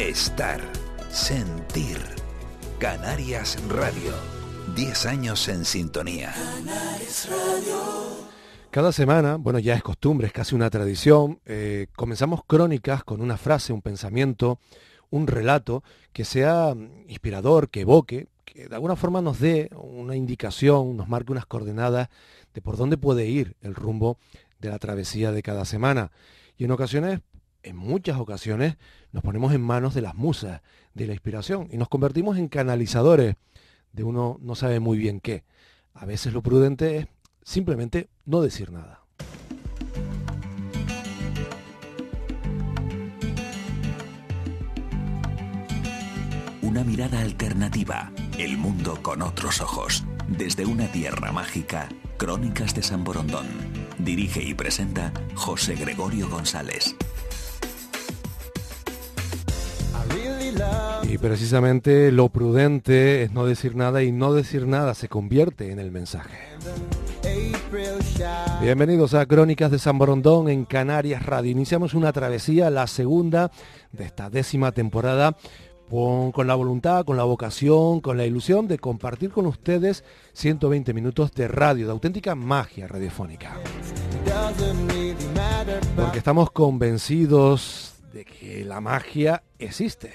Estar, sentir. Canarias Radio. 10 años en sintonía. Cada semana, bueno, ya es costumbre, es casi una tradición, eh, comenzamos crónicas con una frase, un pensamiento, un relato que sea inspirador, que evoque, que de alguna forma nos dé una indicación, nos marque unas coordenadas de por dónde puede ir el rumbo de la travesía de cada semana. Y en ocasiones en muchas ocasiones nos ponemos en manos de las musas, de la inspiración, y nos convertimos en canalizadores de uno no sabe muy bien qué. A veces lo prudente es simplemente no decir nada. Una mirada alternativa, el mundo con otros ojos. Desde una tierra mágica, Crónicas de San Borondón. Dirige y presenta José Gregorio González. Y precisamente lo prudente es no decir nada y no decir nada se convierte en el mensaje. Bienvenidos a Crónicas de San Borondón en Canarias Radio. Iniciamos una travesía, la segunda de esta décima temporada, con la voluntad, con la vocación, con la ilusión de compartir con ustedes 120 minutos de radio, de auténtica magia radiofónica. Porque estamos convencidos de que la magia existe.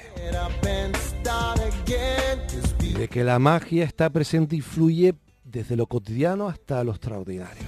De que la magia está presente y fluye desde lo cotidiano hasta lo extraordinario.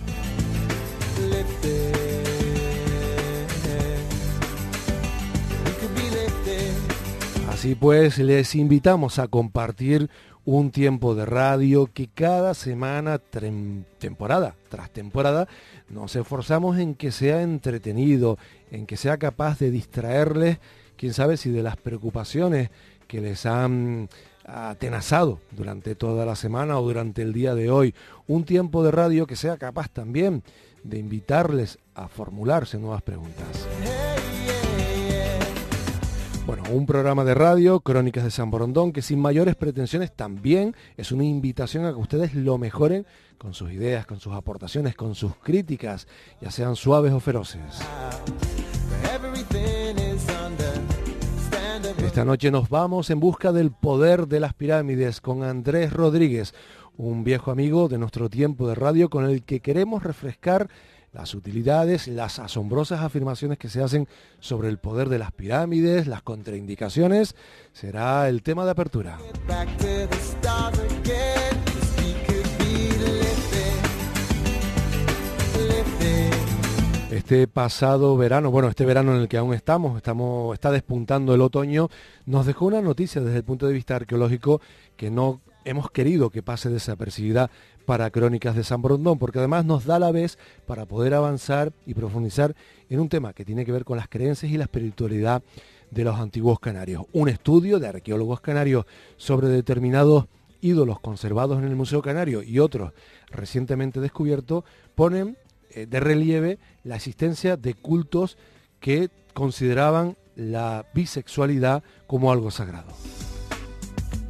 Así pues, les invitamos a compartir un tiempo de radio que cada semana, temporada tras temporada, nos esforzamos en que sea entretenido en que sea capaz de distraerles, quién sabe si de las preocupaciones que les han atenazado durante toda la semana o durante el día de hoy. Un tiempo de radio que sea capaz también de invitarles a formularse nuevas preguntas. Bueno, un programa de radio, Crónicas de San Borondón, que sin mayores pretensiones también es una invitación a que ustedes lo mejoren con sus ideas, con sus aportaciones, con sus críticas, ya sean suaves o feroces. Esta noche nos vamos en busca del poder de las pirámides con Andrés Rodríguez, un viejo amigo de nuestro tiempo de radio con el que queremos refrescar las utilidades, las asombrosas afirmaciones que se hacen sobre el poder de las pirámides, las contraindicaciones, será el tema de apertura. este pasado verano, bueno, este verano en el que aún estamos, estamos está despuntando el otoño, nos dejó una noticia desde el punto de vista arqueológico que no hemos querido que pase desapercibida para Crónicas de San Brondón, porque además nos da la vez para poder avanzar y profundizar en un tema que tiene que ver con las creencias y la espiritualidad de los antiguos canarios. Un estudio de arqueólogos canarios sobre determinados ídolos conservados en el Museo Canario y otros recientemente descubiertos ponen eh, de relieve la existencia de cultos que consideraban la bisexualidad como algo sagrado.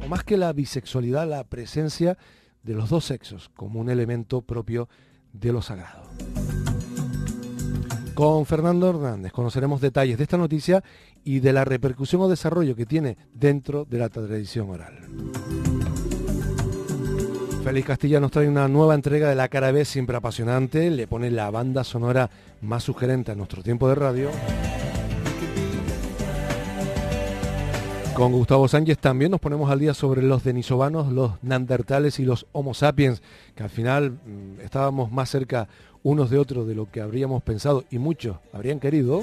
O más que la bisexualidad, la presencia de los dos sexos como un elemento propio de lo sagrado. Con Fernando Hernández conoceremos detalles de esta noticia y de la repercusión o desarrollo que tiene dentro de la tradición oral. Félix Castilla nos trae una nueva entrega de La Cara B, siempre apasionante, le pone la banda sonora más sugerente a nuestro tiempo de radio. Con Gustavo Sánchez también nos ponemos al día sobre los denisovanos, los nandertales y los homo sapiens, que al final mm, estábamos más cerca unos de otros de lo que habríamos pensado y muchos habrían querido.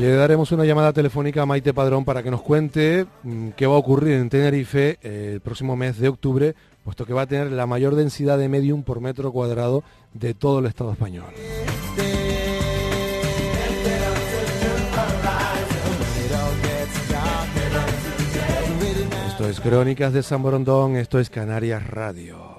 Le daremos una llamada telefónica a Maite Padrón para que nos cuente mm, qué va a ocurrir en Tenerife eh, el próximo mes de octubre, puesto que va a tener la mayor densidad de medium por metro cuadrado de todo el Estado español. Esto es Crónicas de San Borondón, esto es Canarias Radio.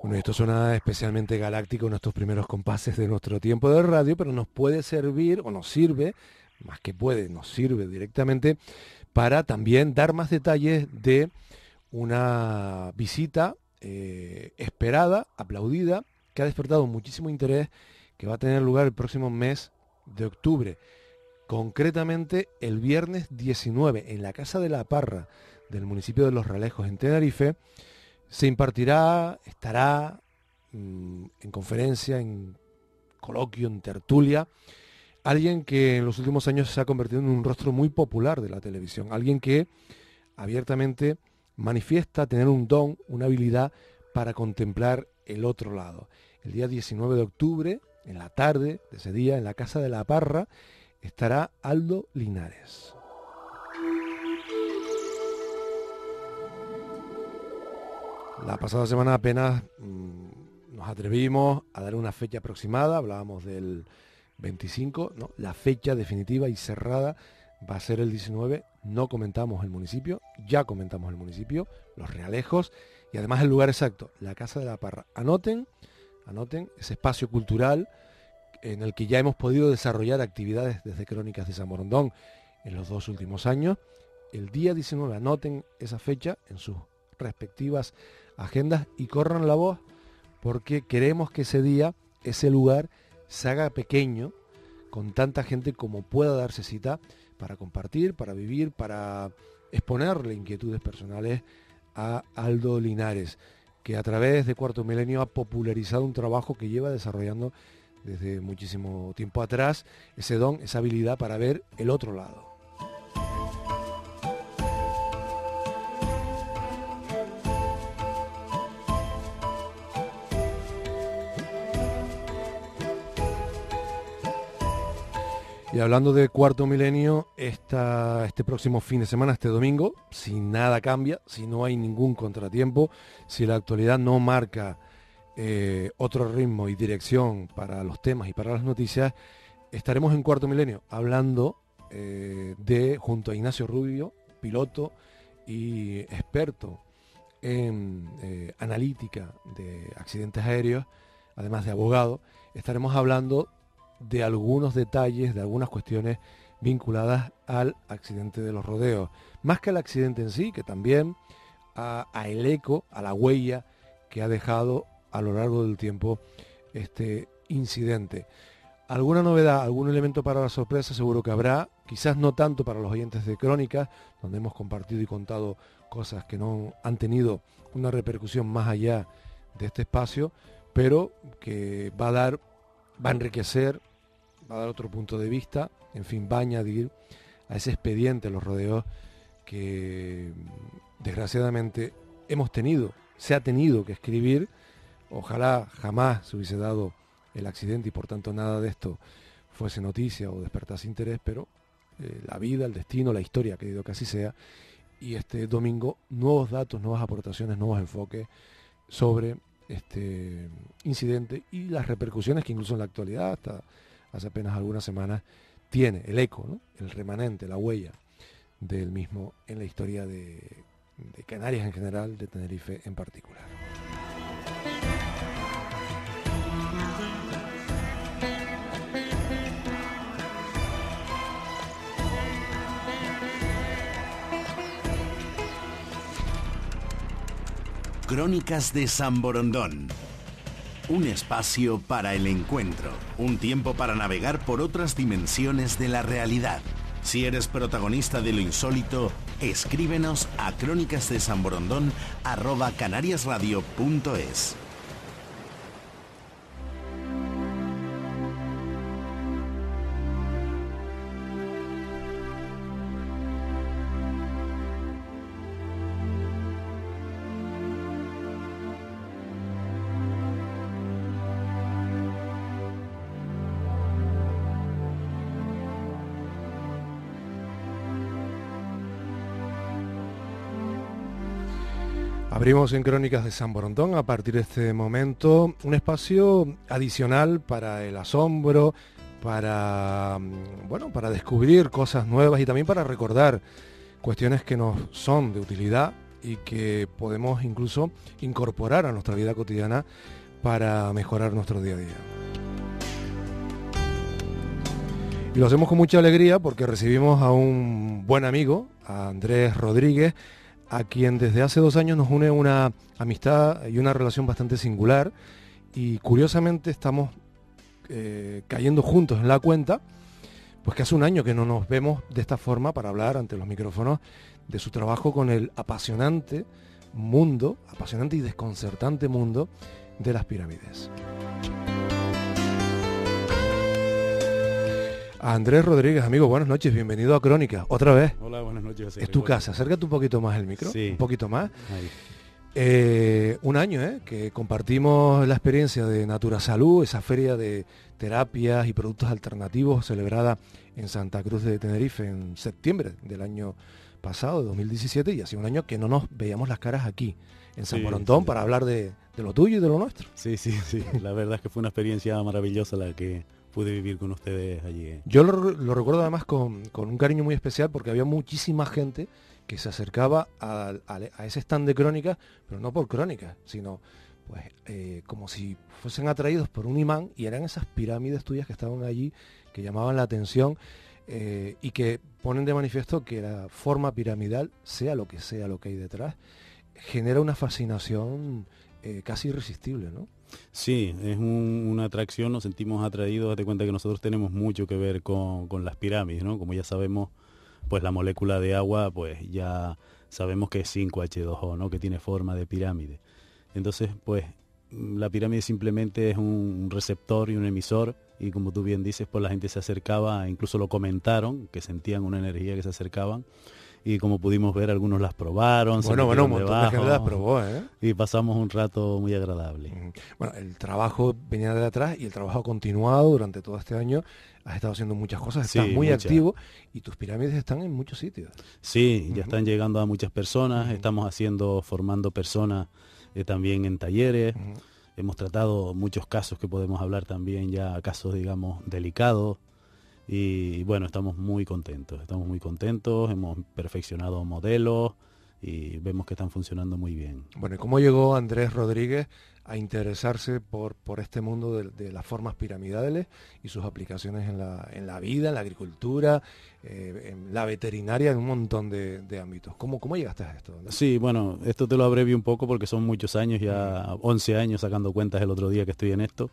Bueno, esto suena especialmente galáctico, en estos primeros compases de nuestro tiempo de radio, pero nos puede servir, o nos sirve, más que puede, nos sirve directamente, para también dar más detalles de una visita eh, esperada, aplaudida, que ha despertado muchísimo interés, que va a tener lugar el próximo mes de octubre, concretamente el viernes 19, en la Casa de la Parra del municipio de Los Ralejos, en Tenerife, se impartirá, estará mm, en conferencia, en coloquio, en tertulia, alguien que en los últimos años se ha convertido en un rostro muy popular de la televisión, alguien que abiertamente manifiesta tener un don, una habilidad para contemplar el otro lado. El día 19 de octubre, en la tarde de ese día, en la Casa de la Parra, estará Aldo Linares. La pasada semana apenas mm, nos atrevimos a dar una fecha aproximada, hablábamos del 25, ¿no? la fecha definitiva y cerrada va a ser el 19, no comentamos el municipio, ya comentamos el municipio, los realejos y además el lugar exacto, la Casa de la Parra. Anoten, anoten ese espacio cultural en el que ya hemos podido desarrollar actividades desde Crónicas de San en los dos últimos años. El día 19, anoten esa fecha en sus respectivas agendas y corran la voz porque queremos que ese día, ese lugar, se haga pequeño con tanta gente como pueda darse cita para compartir, para vivir, para exponerle inquietudes personales a Aldo Linares, que a través de Cuarto Milenio ha popularizado un trabajo que lleva desarrollando desde muchísimo tiempo atrás, ese don, esa habilidad para ver el otro lado. Y hablando de cuarto milenio, este próximo fin de semana, este domingo, si nada cambia, si no hay ningún contratiempo, si la actualidad no marca eh, otro ritmo y dirección para los temas y para las noticias, estaremos en cuarto milenio hablando eh, de, junto a Ignacio Rubio, piloto y experto en eh, analítica de accidentes aéreos, además de abogado, estaremos hablando de algunos detalles, de algunas cuestiones vinculadas al accidente de los rodeos. Más que al accidente en sí, que también a, el eco, a la huella que ha dejado a lo largo del tiempo este incidente. Alguna novedad, algún elemento para la sorpresa seguro que habrá, quizás no tanto para los oyentes de Crónica donde hemos compartido y contado cosas que no han tenido una repercusión más allá de este espacio, pero que va a dar, va a enriquecer va a dar otro punto de vista, en fin, va a añadir a ese expediente los rodeos que mm, desgraciadamente hemos tenido, se ha tenido que escribir. Ojalá jamás se hubiese dado el accidente y por tanto nada de esto fuese noticia o despertase interés, pero eh, la vida, el destino, la historia querido que así sea. Y este domingo nuevos datos, nuevas aportaciones, nuevos enfoques sobre este incidente y las repercusiones que incluso en la actualidad hasta hace apenas algunas semanas, tiene el eco, el remanente, la huella del mismo en la historia de, de Canarias en general, de Tenerife en particular. Crónicas de San Borondón. Un espacio para el encuentro. Un tiempo para navegar por otras dimensiones de la realidad. Si eres protagonista de lo insólito, escríbenos a crónicas Abrimos en Crónicas de San Borondón, a partir de este momento un espacio adicional para el asombro, para mm, bueno, para descubrir cosas nuevas y también para recordar cuestiones que nos son de utilidad y que podemos incluso incorporar a nuestra vida cotidiana para mejorar nuestro día a día. Y lo hacemos con mucha alegría porque recibimos a un buen amigo, a Andrés Rodríguez, a quien desde hace dos años nos une una amistad y una relación bastante singular y curiosamente estamos eh, cayendo juntos en la cuenta, pues que hace un año que no nos vemos de esta forma para hablar ante los micrófonos de su trabajo con el apasionante mundo, apasionante y desconcertante mundo de las pirámides. Andrés Rodríguez, amigo, buenas noches, bienvenido a Crónica, otra vez. Hola, buenas noches. es tu casa, acércate un poquito más el micro, un poquito más. Eh, un año ¿eh? que compartimos la experiencia de Natura Salud, esa feria de terapias y productos alternativos celebrada en Santa Cruz de Tenerife en septiembre del año pasado, 2017, y hace un año que no nos veíamos las caras aquí, en San Juan Borondón, para hablar de, de lo tuyo y de lo nuestro. Sí, sí, sí, la verdad es que fue una experiencia maravillosa la que pude vivir con ustedes allí. Eh. Yo lo, recuerdo además con, con, un cariño muy especial porque había muchísima gente que se acercaba a, ese stand de crónicas, pero no por crónicas, sino pues eh, como si fuesen atraídos por un imán y eran esas pirámides tuyas que estaban allí, que llamaban la atención eh, y que ponen de manifiesto que la forma piramidal, sea lo que sea lo que hay detrás, genera una fascinación casi irresistible, ¿no? Sí, es una atracción, nos sentimos atraídos, date cuenta que nosotros tenemos mucho que ver con, con las pirámides, ¿no? Como ya sabemos, pues la molécula de agua, pues ya sabemos que es 5H2O, ¿no? Que tiene forma de pirámide. Entonces, pues la pirámide simplemente es un receptor y un emisor y como tú bien dices, pues la gente se acercaba, incluso lo comentaron, que sentían una energía que se acercaban y como pudimos ver algunos las probaron. Bueno, bueno, un montón gente las probó, ¿eh? Y pasamos un rato muy agradable. Bueno, el trabajo venía de atrás y el trabajo ha continuado durante todo este año. Has estado haciendo muchas cosas, estás muy activo y tus pirámides están en muchos sitios. Sí, ya están llegando a muchas personas, estamos haciendo, formando personas eh, también en talleres. Hemos tratado muchos casos que podemos hablar también ya, casos digamos delicados, y bueno, estamos muy contentos, estamos muy contentos, hemos perfeccionado modelos y vemos que están funcionando muy bien. Bueno, cómo llegó Andrés Rodríguez a interesarse por, por este mundo de, las formas piramidales y sus aplicaciones en la, en la vida, en la agricultura, eh, en la veterinaria, en un montón de, ámbitos? ¿Cómo, ¿Cómo llegaste a esto? Sí, bueno, esto te lo abrevio un poco porque son muchos años, ya 11 años sacando cuentas el otro día que estoy en esto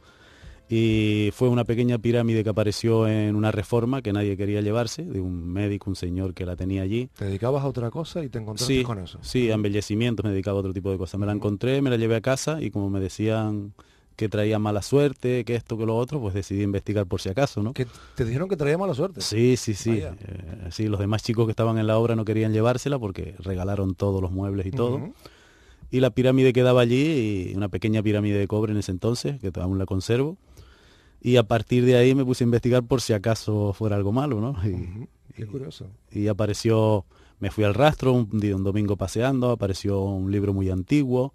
y fue una pequeña pirámide que apareció en una reforma que nadie quería llevarse, de un médico, un señor que la tenía allí. ¿Te dedicabas a otra cosa y te encontraste con eso? Sí, a embellecimientos me dedicaba a otro tipo de cosas. Me la encontré, me la llevé a casa y como me decían que traía mala suerte, que esto, que lo otro, pues decidí investigar por si acaso, ¿no? ¿Que ¿Te dijeron que traía mala suerte? Sí, sí, sí. Eh, los demás chicos que estaban en la obra no querían llevársela porque regalaron todos los muebles y todo. y la pirámide quedaba allí, y una pequeña pirámide de cobre en ese entonces, que aún la conservo, y a partir de ahí me puse a investigar por si acaso fuera algo malo, ¿no? Y, Qué curioso. Y, apareció, me fui al rastro un, día, un domingo paseando, apareció un libro muy antiguo,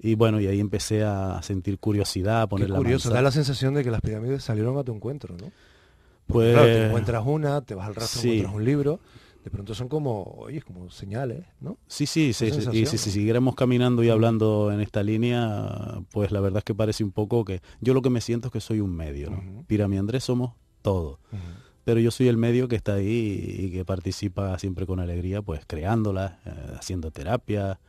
y bueno, y ahí empecé a sentir curiosidad, a poner Qué curioso, la da la sensación de que las pirámides salieron a tu encuentro, ¿no? pues, te encuentras una, te vas al rastro, encuentras un libro de pronto son como, oye, como señales, ¿no? Sí, sí, sí, y si, siguiéramos caminando y mm. hablando en esta línea, pues la verdad es que parece un poco que yo lo que me siento es que soy un medio, ¿no? Andrés somos todos Pero yo soy el medio que está ahí y, que participa siempre con alegría, pues creándola, eh, haciendo terapia,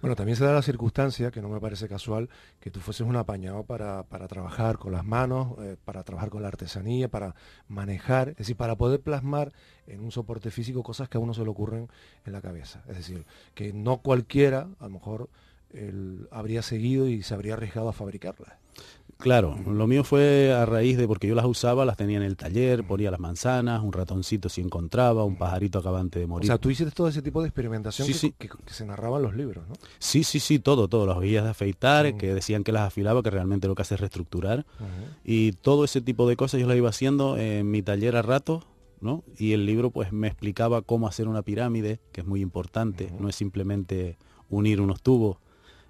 bueno, también se da la circunstancia, que no me parece casual, que tú fueses un apañado para, trabajar con las manos, eh, para trabajar con la artesanía, para manejar, es decir, para poder plasmar en un soporte físico cosas que a uno se le ocurren en la cabeza. Es decir, que no cualquiera, a lo mejor, habría seguido y se habría arriesgado a fabricarlas. Claro, lo mío fue a raíz de porque yo las usaba, las tenía en el taller, ponía las manzanas, un ratoncito si encontraba, un pajarito acabante de morir. O sea, tú hiciste todo ese tipo de experimentación que, Que, se narraban los libros, ¿no? Sí, sí, sí, todo, todo. Las guías de afeitar, que decían que las afilaba, que realmente lo que hace es reestructurar. Y todo ese tipo de cosas yo las iba haciendo en mi taller a rato, ¿no? Y el libro pues me explicaba cómo hacer una pirámide, que es muy importante, no es simplemente unir unos tubos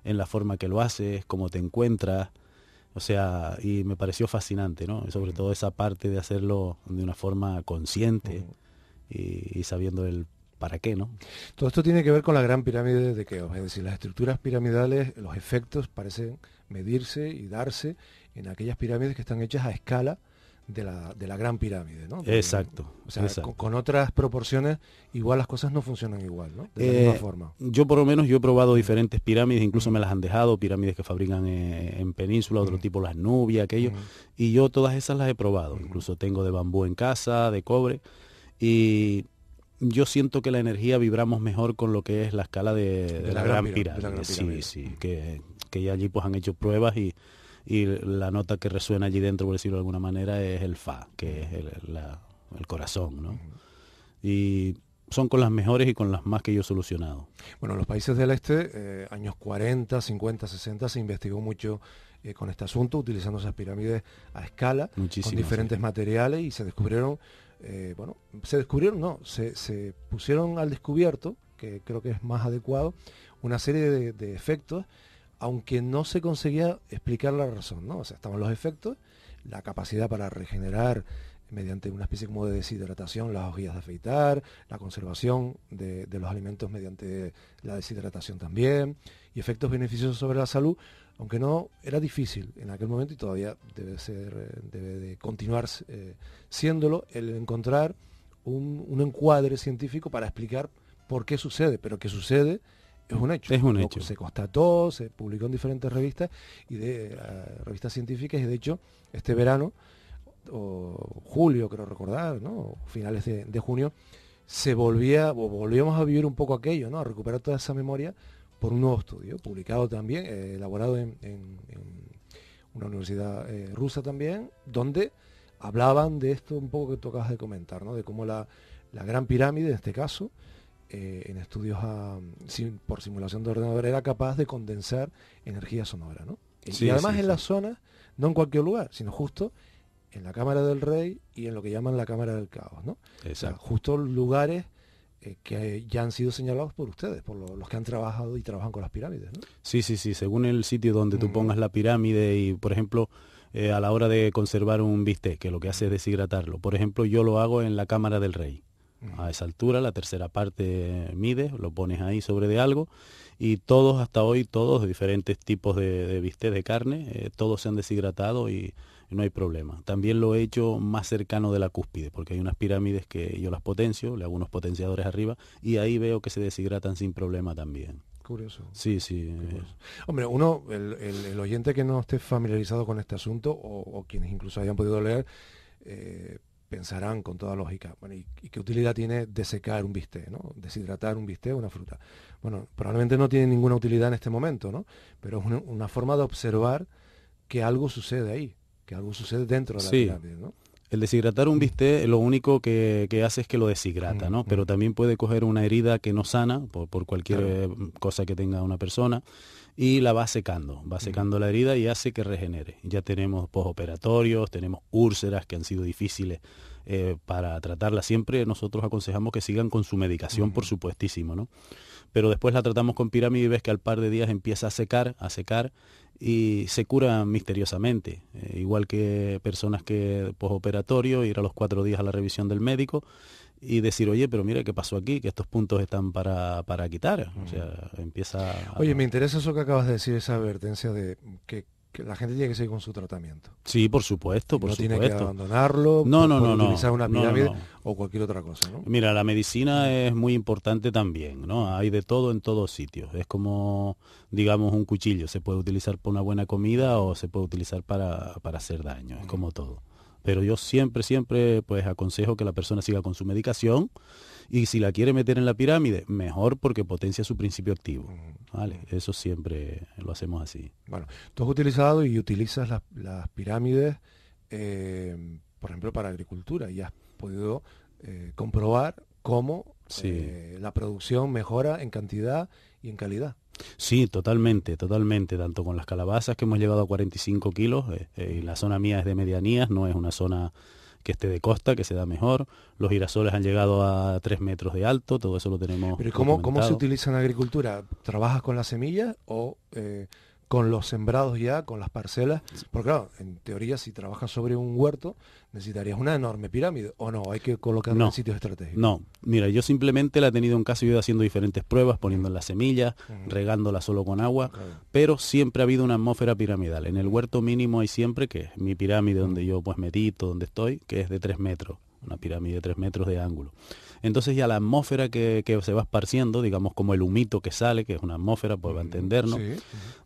en la forma que lo haces, cómo te encuentras, o sea, y me pareció fascinante, ¿no? Sobre todo esa parte de hacerlo de una forma consciente y, sabiendo el ¿Para qué no? Todo esto tiene que ver con la gran pirámide de Keos, es decir, las estructuras piramidales, los efectos parecen medirse y darse en aquellas pirámides que están hechas a escala de la, gran pirámide, ¿no? exacto. Con, otras proporciones, igual las cosas no funcionan igual, ¿no? De la eh, forma. Yo por lo menos yo he probado diferentes pirámides, incluso me las han dejado, pirámides que fabrican eh, en península, otro tipo las nubias, aquello, y yo todas esas las he probado, incluso tengo de bambú en casa, de cobre, y yo siento que la energía vibramos mejor con lo que es la escala de, la, gran pirámide, sí, sí, que, que ya allí pues han hecho pruebas y y la nota que resuena allí dentro, por decirlo de alguna manera, es el fa, que es el, corazón, ¿no? Y son con las mejores y con las más que yo he solucionado. Bueno, en los países del este, eh, años 40, 50, 60, se investigó mucho eh, con este asunto, utilizando esas pirámides a escala, con diferentes materiales y se descubrieron, eh, bueno, se descubrieron, no, se, pusieron al descubierto, que creo que es más adecuado, una serie de, de efectos aunque no se conseguía explicar la razón, ¿no? O sea, estaban los efectos, la capacidad para regenerar mediante una especie como de deshidratación las hojillas de afeitar, la conservación de, los alimentos mediante la deshidratación también, y efectos beneficiosos sobre la salud, aunque no era difícil en aquel momento y todavía debe, ser, eh, de continuar eh, siéndolo, el encontrar un, un encuadre científico para explicar por qué sucede, pero qué sucede es un hecho. Es un hecho. Se constató, se publicó en diferentes revistas y de eh, revistas científicas y de hecho este verano o julio, creo recordar, ¿no? finales de, junio, se volvía, volvíamos a vivir un poco aquello, ¿no? a recuperar toda esa memoria por un nuevo estudio, publicado también, eh, elaborado en, una universidad eh, rusa también, donde hablaban de esto un poco que tú de comentar, de cómo la, la Gran Pirámide, en este caso, eh, en estudios ah, por simulación de ordenador era capaz de condensar energía sonora, ¿no? y además en la zona, no en cualquier lugar, sino justo en la Cámara del Rey y en lo que llaman la Cámara del Caos, ¿no? justo lugares eh, que ya han sido señalados por ustedes, por los que han trabajado y trabajan con las pirámides, ¿no? Sí, sí, sí, según el sitio donde tú mm. pongas la pirámide y, por ejemplo, eh, a la hora de conservar un bistec, que lo que hace es deshidratarlo. Por ejemplo, yo lo hago en la Cámara del Rey a esa altura, la tercera parte mide, lo pones ahí sobre de algo y todos hasta hoy, todos diferentes tipos de, viste, de carne, eh, todos se han deshidratado y, no hay problema. También lo he hecho más cercano de la cúspide, porque hay unas pirámides que yo las potencio, le hago unos potenciadores arriba y ahí veo que se deshidratan sin problema también. Curioso. Sí, sí. Hombre, uno, el, oyente que no esté familiarizado con este asunto o, quienes incluso hayan podido leer, eh, pensarán con toda lógica, bueno, ¿y, qué utilidad tiene desecar un bistec, ¿no? deshidratar un bistec una fruta? Bueno, probablemente no tiene ninguna utilidad en este momento, ¿no? pero es una, forma de observar que algo sucede ahí, que algo sucede dentro de la sí. El deshidratar un mm. bistec lo único que, hace es que lo deshidrata, mm, ¿no? Mm. Pero también puede coger una herida que no sana por, cualquier eh, cosa que tenga una persona y la va secando, va secando la herida y hace que regenere. Ya tenemos posoperatorios, tenemos úlceras que han sido difíciles eh, para tratarla. Siempre nosotros aconsejamos que sigan con su medicación, por supuestísimo, ¿no? Pero después la tratamos con pirámide y ves que al par de días empieza a secar, a secar y se cura misteriosamente. Eh, igual que personas que posoperatorio, ir a los cuatro días a la revisión del médico y decir, oye, pero mira qué pasó aquí, que estos puntos están para, para quitar. O sea, mm. empieza... Oye, me interesa eso que acabas de decir, esa advertencia de que, la gente tiene que seguir con su tratamiento. Sí, por supuesto, por no tiene que abandonarlo, no, no, no, no, utilizar una pirámide o cualquier otra cosa, Mira, la medicina es muy importante también, ¿no? Hay de todo en todos sitios. Es como, digamos, un cuchillo. Se puede utilizar para una buena comida o se puede utilizar para, para hacer daño. Es mm. como todo. Pero yo siempre, siempre, pues aconsejo que la persona siga con su medicación y si la quiere meter en la pirámide, mejor porque potencia su principio activo. ¿vale? Eso siempre lo hacemos así. Bueno, tú has utilizado y utilizas las, pirámides, eh, por ejemplo, para agricultura y has podido eh, comprobar cómo eh, la producción mejora en cantidad y en calidad. Sí, totalmente, totalmente, tanto con las calabazas que hemos llegado a 45 kilos, eh, eh, la zona mía es de medianías, no es una zona que esté de costa, que se da mejor. Los girasoles han llegado a 3 metros de alto, todo eso lo tenemos. Pero ¿cómo, ¿cómo se utiliza en la agricultura? ¿Trabajas con las semillas o eh, con los sembrados ya, con las parcelas, porque claro, en teoría si trabajas sobre un huerto necesitarías una enorme pirámide, o no, hay que colocar en sitios estratégicos. No, mira, yo simplemente la he tenido en casa, y he ido haciendo diferentes pruebas, poniendo en las semillas, regándola solo con agua, pero siempre ha habido una atmósfera piramidal. En el huerto mínimo hay siempre, que es mi pirámide donde yo pues medito, donde estoy, que es de 3 metros, una pirámide de 3 metros de ángulo entonces ya la atmósfera que, se va esparciendo, digamos como el humito que sale, que es una atmósfera, pues va a entendernos,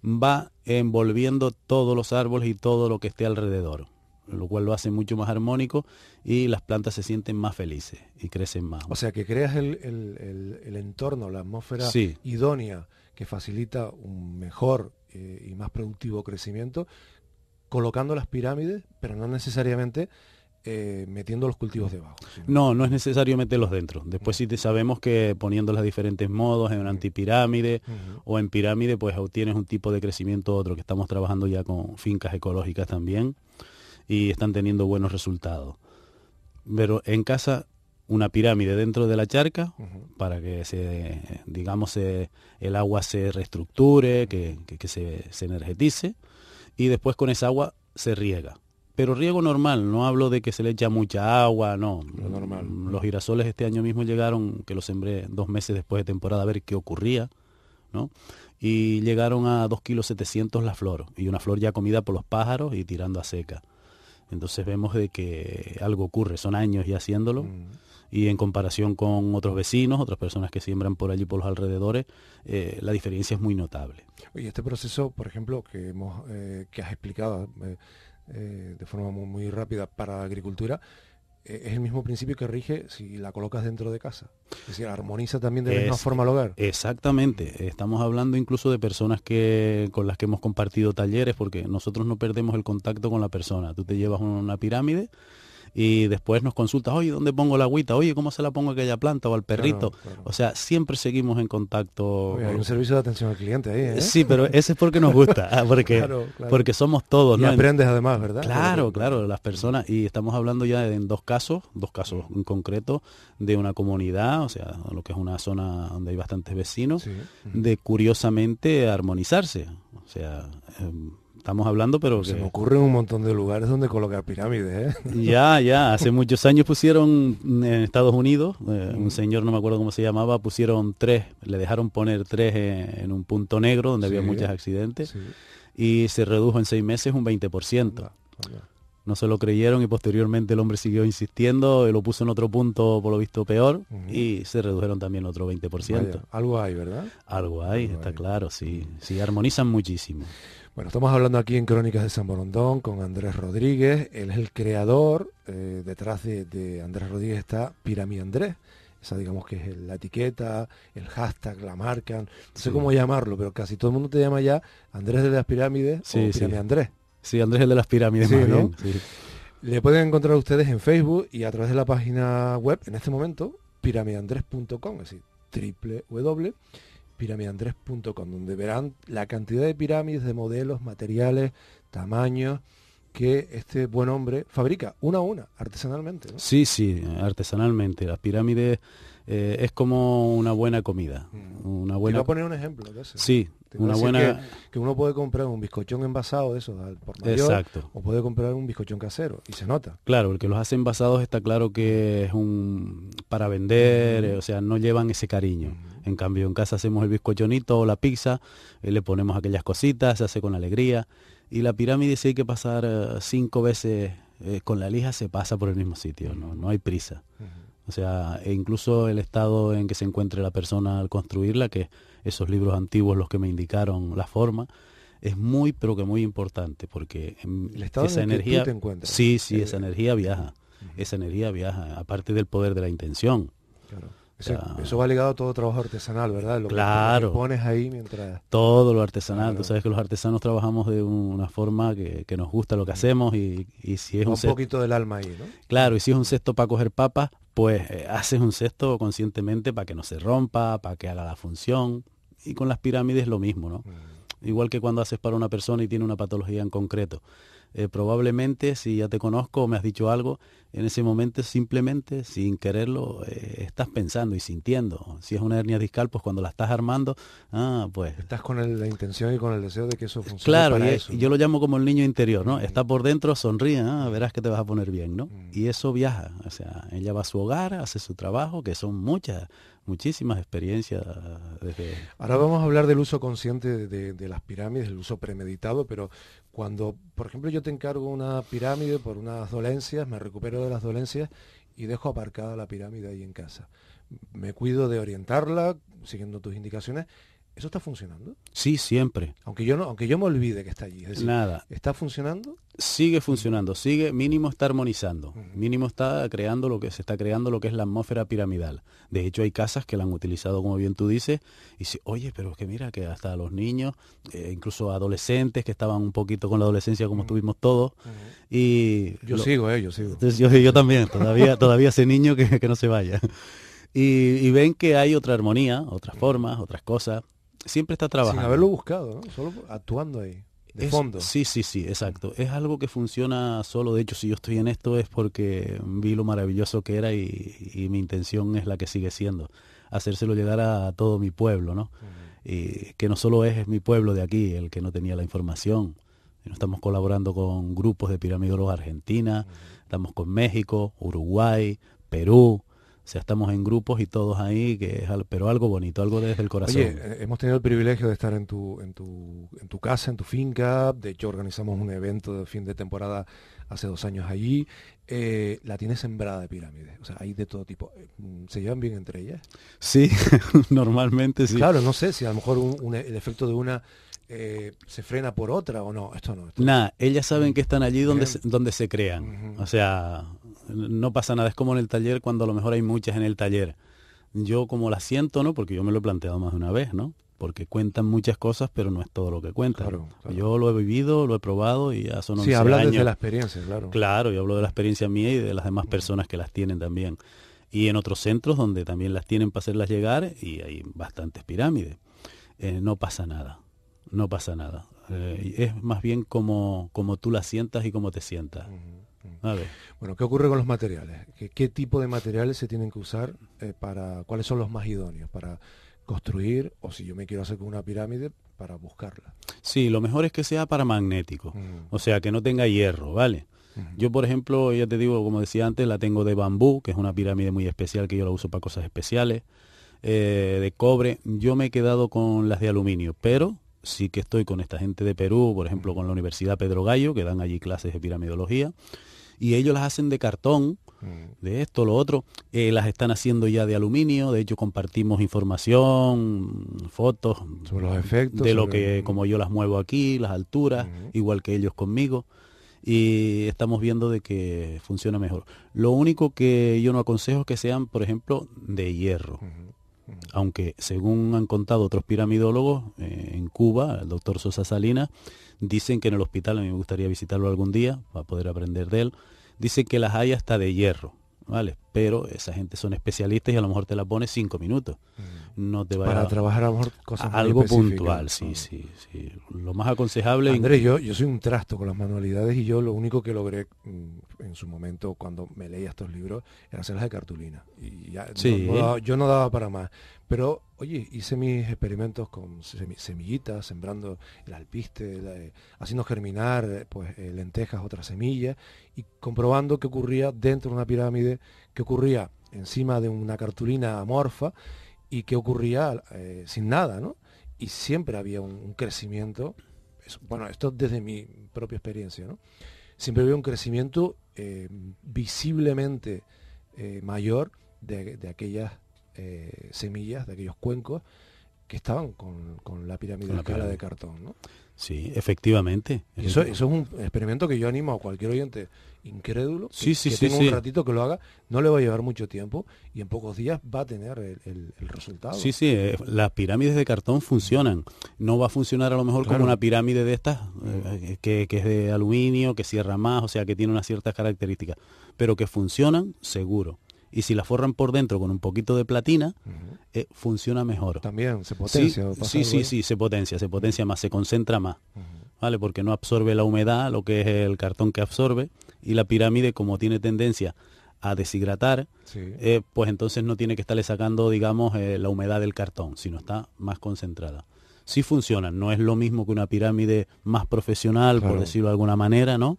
va envolviendo todos los árboles y todo lo que esté alrededor lo cual lo hace mucho más armónico y las plantas se sienten más felices y crecen más. O sea, que creas el, entorno, la atmósfera idónea que facilita un mejor eh, y más productivo crecimiento, colocando las pirámides, pero no necesariamente eh, metiendo los cultivos debajo. No, no es necesario meterlos dentro. Después sí sabemos que poniéndolos a diferentes modos, en antipirámide o en pirámide, pues obtienes un tipo de crecimiento otro, que estamos trabajando ya con fincas ecológicas también y están teniendo buenos resultados. Pero en casa una pirámide dentro de la charca para que se, digamos, el agua se reestructure, que, se, se energetice y después con esa agua se riega pero riego normal, no hablo de que se le echa mucha agua, no. Lo normal. Los girasoles este año mismo llegaron, que los sembré dos meses después de temporada a ver qué ocurría, ¿no? Y llegaron a 2 kilos 700 flor, y una flor ya comida por los pájaros y tirando a seca. Entonces vemos de que algo ocurre, son años ya haciéndolo. Mm. Y en comparación con otros vecinos, otras personas que siembran por allí, por los alrededores, eh, la diferencia es muy notable. Oye, este proceso, por ejemplo, que, hemos, eh, que has explicado, eh, eh, de forma muy, rápida para la agricultura, eh, es el mismo principio que rige si la colocas dentro de casa. Es decir, armoniza también de la misma forma al hogar. Exactamente. Estamos hablando incluso de personas que, con las que hemos compartido talleres, porque nosotros no perdemos el contacto con la persona. Tú te llevas una pirámide y después nos consultas, oye, ¿dónde pongo la agüita? Oye, ¿cómo se la pongo a aquella planta o al perrito? O sea, siempre seguimos en contacto. hay un servicio de atención al cliente ahí, ¿eh? Sí, pero ese es porque nos gusta, ah, porque, porque somos todos. Y aprendes además, ¿verdad? Claro, claro, las personas, y estamos hablando ya en dos casos, dos casos en concreto, de una comunidad, o sea, lo que es una zona donde hay bastantes vecinos, de curiosamente armonizarse. O sea, em, estamos hablando, pero... Se me ocurren un montón de lugares donde colocar pirámides, ¿eh? Ya, ya, hace muchos años pusieron mm, en Estados Unidos, eh, un mm. señor, no me acuerdo cómo se llamaba, pusieron tres, le dejaron poner tres en, un punto negro donde había muchos accidentes y se redujo en seis meses un 20%. No se lo creyeron y posteriormente el hombre siguió insistiendo y eh, lo puso en otro punto, por lo visto, peor y se redujeron también otro 20%. algo hay, ¿verdad? Algo hay, está claro, sí. Mm. Sí, armonizan muchísimo. Bueno, estamos hablando aquí en Crónicas de San Borondón con Andrés Rodríguez. Él es el creador. Eh, detrás de, Andrés Rodríguez está Pirámide Andrés. Esa digamos que es la etiqueta, el hashtag, la marcan, No sé cómo llamarlo, pero casi todo el mundo te llama ya Andrés de las Pirámides o Pirámide Andrés. Sí, Andrés el de las pirámides, ¿no? Le pueden encontrar ustedes en Facebook y a través de la página web, en este momento, piramidandrés.com, es decir, triple w piramidandrés.com, donde verán la cantidad de pirámides, de modelos, materiales, tamaños que este buen hombre fabrica una a una, artesanalmente. Sí, sí, artesanalmente. Las pirámides eh, es como una buena comida. Mm. Una buena... Te voy a poner un ejemplo. Sí, una buena... Que, uno puede comprar un bizcochón envasado de eso por mayor, Exacto. o puede comprar un bizcochón casero y se nota. Claro, el que los hace envasados está claro que es un para vender, o sea, no llevan ese cariño. En cambio, en casa hacemos el bizcochonito o la pizza, eh, le ponemos aquellas cositas, se hace con alegría. Y la pirámide si hay que pasar eh, cinco veces eh, con la lija, se pasa por el mismo sitio, no, hay prisa. O sea, e incluso el estado en que se encuentre la persona al construirla, que esos libros antiguos los que me indicaron la forma, es muy, pero que muy importante, porque el estado esa energía, te Sí, sí, esa energía viaja, esa energía viaja, aparte del poder de la intención. Eso, va ligado a todo trabajo artesanal, ¿verdad? Lo claro. Que pones ahí mientras... Todo lo artesanal. Tú sabes que los artesanos trabajamos de una forma que, nos gusta lo que hacemos y, si es un... poquito del alma ahí, ¿no? Claro, y si es un cesto para coger papas, pues eh, haces un cesto conscientemente para que no se rompa, para que haga la función y con las pirámides lo mismo, ¿no? Mm. Igual que cuando haces para una persona y tiene una patología en concreto. Eh, probablemente si ya te conozco o me has dicho algo, en ese momento simplemente, sin quererlo, eh, estás pensando y sintiendo. Si es una hernia discal, pues cuando la estás armando, ah, pues... Estás con la intención y con el deseo de que eso funcione. Claro, y yo lo llamo como el niño interior, ¿no? Mm. Está por dentro, sonríe, ah, verás que te vas a poner bien, ¿no? Mm. Y eso viaja, o sea, ella va a su hogar, hace su trabajo, que son muchas muchísimas experiencias desde... Ahora vamos a hablar del uso consciente de, de, las pirámides, el uso premeditado, pero cuando, por ejemplo, yo te encargo una pirámide por unas dolencias, me recupero de las dolencias y dejo aparcada la pirámide ahí en casa. Me cuido de orientarla, siguiendo tus indicaciones, ¿Eso está funcionando? Sí, siempre. Aunque yo no, aunque yo me olvide que está allí. Nada. ¿Está funcionando? Sigue funcionando, sigue, mínimo está armonizando, mínimo está creando lo que se está creando lo que es la atmósfera piramidal. De hecho, hay casas que la han utilizado, como bien tú dices, y si, oye, pero es que mira que hasta los niños, eh, incluso adolescentes que estaban un poquito con la adolescencia como estuvimos todos. Y yo sigo, eh, yo sigo. yo, yo, también, todavía, todavía ese niño que, que no se vaya. Y, y, ven que hay otra armonía, otras formas, otras cosas siempre está trabajando. Sin haberlo buscado, Solo actuando ahí. De fondo. Sí, sí, sí, exacto. Es algo que funciona solo. De hecho, si yo estoy en esto es porque vi lo maravilloso que era y, mi intención es la que sigue siendo. Hacérselo llegar a, todo mi pueblo, ¿no? Y que no solo es, mi pueblo de aquí el que no tenía la información. Estamos colaborando con grupos de piramidólogos argentina, estamos con México, Uruguay, Perú, o sea, estamos en grupos y todos ahí, que es, pero algo bonito, algo desde el corazón. Oye, eh, hemos tenido el privilegio de estar en tu, en tu, en tu casa, en tu finca. De hecho, organizamos un evento de fin de temporada hace dos años allí. Eh, la tiene sembrada de pirámides. O sea, hay de todo tipo. Eh, mm, ¿Se llevan bien entre ellas? Sí, normalmente sí. Claro, no sé si a lo mejor el efecto de una se frena por otra o no. Esto no. Nada, ellas saben mm. que están allí donde, se, donde se crean. O sea, no pasa nada, es como en el taller cuando a lo mejor hay muchas en el taller. Yo como la siento, ¿no? Porque yo me lo he planteado más de una vez, ¿no? Porque cuentan muchas cosas, pero no es todo lo que cuentan. Yo lo he vivido, lo he probado y ya son 11 sí, hablas de la experiencia, claro. Claro, yo hablo de la experiencia mía y de las demás personas que las tienen también. Y en otros centros donde también las tienen para hacerlas llegar y hay bastantes pirámides. Eh, no pasa nada, no pasa nada. Eh, es más bien como, tú la sientas y como te sientas. Bueno, ¿qué ocurre con los materiales? ¿Qué, tipo de materiales se tienen que usar eh, para, cuáles son los más idóneos para construir o si yo me quiero hacer con una pirámide para buscarla? Sí, lo mejor es que sea para magnético, mm. o sea, que no tenga hierro, ¿vale? Yo, por ejemplo, ya te digo, como decía antes, la tengo de bambú, que es una pirámide muy especial que yo la uso para cosas especiales, eh, de cobre. Yo me he quedado con las de aluminio, pero sí que estoy con esta gente de Perú, por ejemplo, con la Universidad Pedro Gallo, que dan allí clases de piramidología y ellos las hacen de cartón, mm. de esto, lo otro. Eh, las están haciendo ya de aluminio, de hecho compartimos información, fotos sobre los efectos, de lo que, como yo las muevo aquí, las alturas, igual que ellos conmigo. Y estamos viendo de que funciona mejor. Lo único que yo no aconsejo es que sean, por ejemplo, de hierro. aunque según han contado otros piramidólogos eh, en Cuba, el doctor Sosa Salinas, Dicen que en el hospital, a mí me gustaría visitarlo algún día para poder aprender de él. Dicen que las hay hasta de hierro, ¿vale? Pero esa gente son especialistas y a lo mejor te la pones cinco minutos. Mm. No te vaya Para trabajar a lo mejor cosas Algo puntual, sí, sí, sí. Lo más aconsejable... Andrés, yo, yo soy un trasto con las manualidades y yo lo único que logré mm, en su momento cuando me leía estos libros era hacerlas de cartulina. Y yo no daba para más. Pero, oye, hice mis experimentos con semillitas, sembrando el alpiste, eh, haciendo germinar eh, pues, eh, lentejas, otras semillas, y comprobando qué ocurría dentro de una pirámide, qué ocurría encima de una cartulina amorfa y qué ocurría sin nada, ¿no? Y siempre había un, crecimiento, bueno, esto desde mi propia experiencia, ¿no? Siempre había un crecimiento visiblemente mayor de aquellas eh, semillas de aquellos cuencos que estaban con, la pirámide la cara de cartón. ¿no? Sí, efectivamente. eso, es un experimento que yo animo a cualquier oyente incrédulo que, sí, tenga un ratito que lo haga. No le va a llevar mucho tiempo y en pocos días va a tener el, resultado. Sí, sí, eh, las pirámides de cartón funcionan. No va a funcionar a lo mejor como una pirámide de estas, mm. eh, que, que es de aluminio, que cierra más, o sea, que tiene unas ciertas características, pero que funcionan seguro y si la forran por dentro con un poquito de platina, eh, funciona mejor. También se potencia. Sí, sí, sí, se potencia, se potencia más, se concentra más, ¿vale? Porque no absorbe la humedad, lo que es el cartón que absorbe, y la pirámide como tiene tendencia a deshidratar, eh, pues entonces no tiene que estarle sacando, digamos, eh, la humedad del cartón, sino está más concentrada. Sí funcionan, no es lo mismo que una pirámide más profesional, por decirlo de alguna manera, ¿no?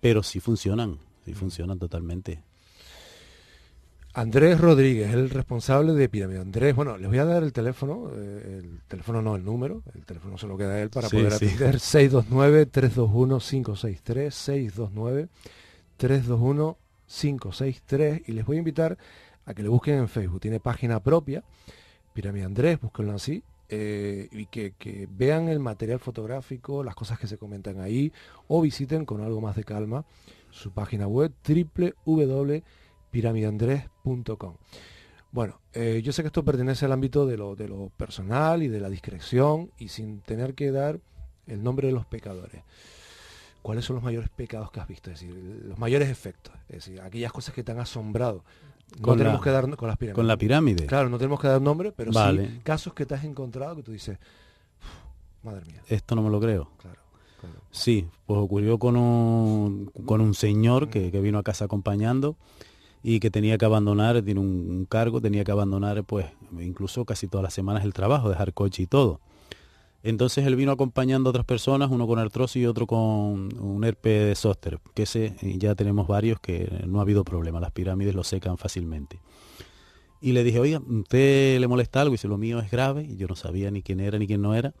pero sí funcionan, sí funcionan totalmente. Andrés Rodríguez, el responsable de Pirámide. Andrés, bueno, les voy a dar el teléfono, eh, el teléfono no, el número, el teléfono se lo queda él para poder atender. 629-321-563, 629-321-563. Y les voy a invitar a que le busquen en Facebook. Tiene página propia, Pirámide Andrés, búsquenlo así. Eh, y que, que vean el material fotográfico, las cosas que se comentan ahí, o visiten con algo más de calma su página web www piramideandrés.com. Bueno, eh, yo sé que esto pertenece al ámbito de lo, personal y de la discreción y sin tener que dar el nombre de los pecadores. ¿Cuáles son los mayores pecados que has visto? Es decir, los mayores efectos. Es decir, aquellas cosas que te han asombrado. con tenemos que dar con la pirámide. Claro, no tenemos que dar nombre, pero sí casos que te has encontrado que tú dices, madre mía. Esto no me lo creo. Claro. Sí, pues ocurrió con un, señor que vino a casa acompañando y que tenía que abandonar, tiene un, cargo, tenía que abandonar pues incluso casi todas las semanas el trabajo, dejar coche y todo. Entonces él vino acompañando a otras personas, uno con artrosis y otro con un herpes de zóster, que ese eh, ya tenemos varios que no ha habido problema, las pirámides lo secan fácilmente. Y le dije, oiga, ¿usted le molesta algo? Y dice, lo mío es grave, y yo no sabía ni quién era ni quién no era.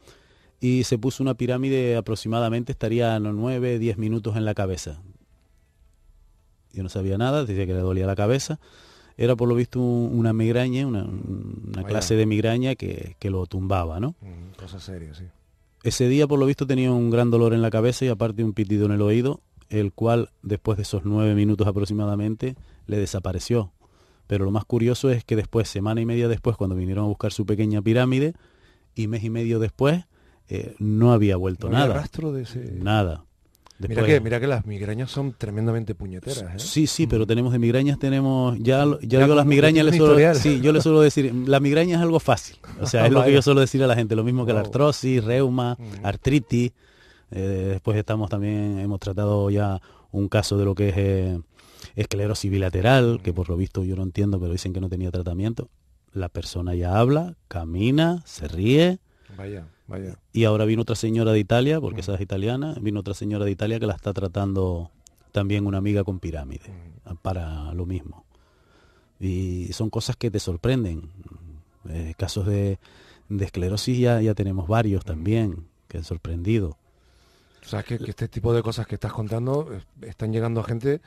Y se puso una pirámide aproximadamente, estaría 9, 10 minutos en la cabeza yo no sabía nada, decía que le dolía la cabeza. Era por lo visto una migraña, una, clase de migraña que, lo tumbaba, ¿no? Mm, cosa seria, sí. Ese día, por lo visto, tenía un gran dolor en la cabeza y aparte un pitido en el oído, el cual, después de esos nueve minutos aproximadamente, le desapareció. Pero lo más curioso es que después, semana y media después, cuando vinieron a buscar su pequeña pirámide, y mes y medio después, eh, no había vuelto nada. nada. Rastro de ese... Nada mira, que, que las migrañas son tremendamente puñeteras. ¿eh? Sí, sí, pero mm. tenemos de migrañas, tenemos, ya, ya, las migrañas les suelo, yo les suelo decir, la migraña es algo fácil. O sea, es lo que yo suelo decir a la gente, lo mismo que la oh. artrosis, reuma, mm. artritis. Eh, después estamos también, hemos tratado ya un caso de lo que es eh, esclerosis bilateral, mm. que por lo visto yo no entiendo, pero dicen que no tenía tratamiento. La persona ya habla, camina, se ríe. Vaya y ahora vino otra señora de Italia, porque esa es italiana, vino otra señora de Italia que la está tratando también una amiga con pirámide, mm. para lo mismo. Y son cosas que te sorprenden. Eh, casos de, esclerosis ya, tenemos varios mm. también, que han sorprendido. O sea, que, este tipo de cosas que estás contando eh, están llegando a gente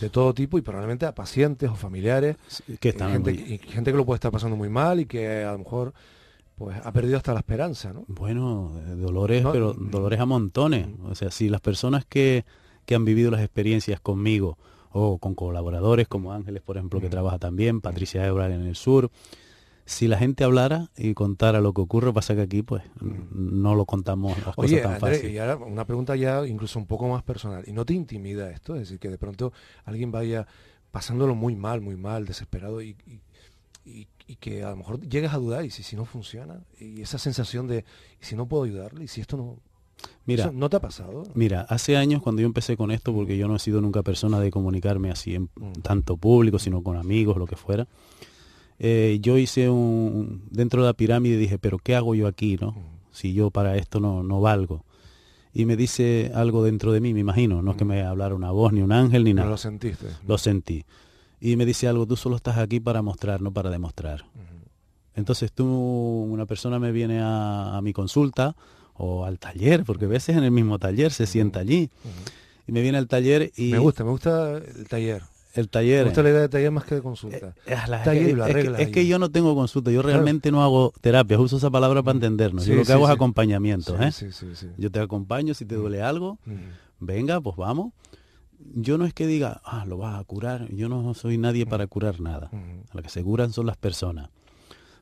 de todo tipo y probablemente a pacientes o familiares. que eh, están gente que lo puede estar pasando muy mal y que a lo mejor pues ha perdido hasta la esperanza, ¿no? Bueno, eh, dolores, pero dolores a montones. O sea, si las personas que, han vivido las experiencias conmigo o con colaboradores como Ángeles, por ejemplo, que trabaja también, Patricia Ebral en el sur, si la gente hablara y contara lo que ocurre, pasa que aquí pues no lo contamos las cosas tan Y ahora una pregunta ya incluso un poco más personal. ¿Y no te intimida esto? Es decir, que de pronto alguien vaya pasándolo muy mal, muy mal, desesperado y y que a lo mejor llegas a dudar y si, si no funciona, y esa sensación de si no puedo ayudarle, y si esto no... Mira, ¿no te ha pasado? Mira, hace años cuando yo empecé con esto, porque yo no he sido nunca persona de comunicarme así en mm. tanto público, sino con amigos, lo que fuera, eh, yo hice un... dentro de la pirámide dije, pero ¿qué hago yo aquí, no? Mm. Si yo para esto no, no valgo y me dice algo dentro de mí, me imagino. No es que mm. me hablara una voz, ni un ángel, ni nada. lo sentiste. Lo sentí y me dice algo, tú solo estás aquí para mostrar, no para demostrar. Entonces tú, una persona me viene a, mi consulta o al taller, porque a veces en el mismo taller se sienta allí. Y me viene al taller y... Me gusta, me gusta el taller. El taller. Me gusta la idea de taller más que de consulta. Eh, es, que, yo no tengo consulta, yo realmente no hago terapias, uso esa palabra para entendernos. yo lo que hago es acompañamiento. ¿eh? Yo te acompaño si te duele algo, venga, pues vamos yo no es que diga, ah, lo vas a curar, yo no soy nadie mm. para curar nada. Mm. Lo que se curan son las personas.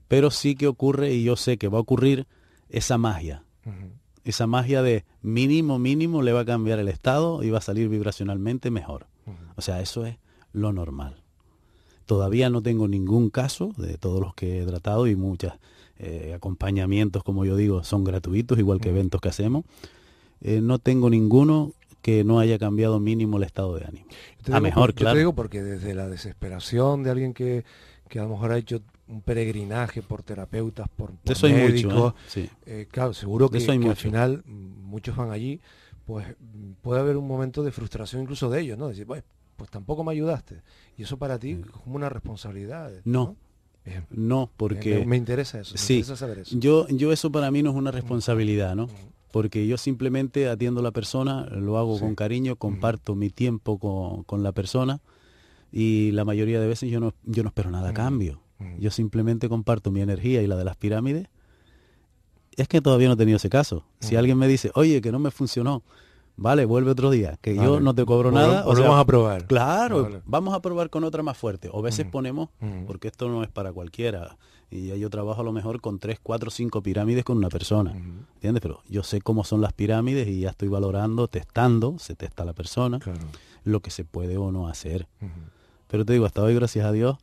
Pero sí que ocurre, y yo sé que va a ocurrir, esa magia. Mm-hmm. Esa magia de mínimo, mínimo le va a cambiar el estado y va a salir vibracionalmente mejor. Mm-hmm. O sea, eso es lo normal. Todavía no tengo ningún caso de todos los que he tratado y muchos eh, acompañamientos, como yo digo, son gratuitos, igual que mm. eventos que hacemos. Eh, no tengo ninguno que no haya cambiado mínimo el estado de ánimo. a mejor, claro. Te digo porque desde la desesperación de alguien que, que a lo mejor ha hecho un peregrinaje por terapeutas, por, por médicos, ¿eh? Eh, claro, seguro que, al final mm, muchos van allí, pues mm, puede haber un momento de frustración incluso de ellos, ¿no? Decir, pues, tampoco me ayudaste. Y eso para ti es como una responsabilidad. No. ¿no? porque... Me, interesa eso. Me Interesa saber eso. Yo, yo eso para mí no es una responsabilidad, ¿no? porque yo simplemente atiendo a la persona, lo hago con cariño, comparto mi tiempo con, la persona y la mayoría de veces yo no, yo no espero nada a cambio. Yo simplemente comparto mi energía y la de las pirámides. Es que todavía no he tenido ese caso. Si alguien me dice, oye, que no me funcionó, vale, vuelve otro día, que yo no te cobro nada. O sea, vamos a probar. Claro, vamos a probar con otra más fuerte. O veces ponemos, porque esto no es para cualquiera, y yo trabajo a lo mejor con tres, cuatro, cinco pirámides con una persona. ¿Entiendes? Pero yo sé cómo son las pirámides y ya estoy valorando, testando, se testa la persona, lo que se puede o no hacer. Pero te digo, hasta hoy, gracias a Dios,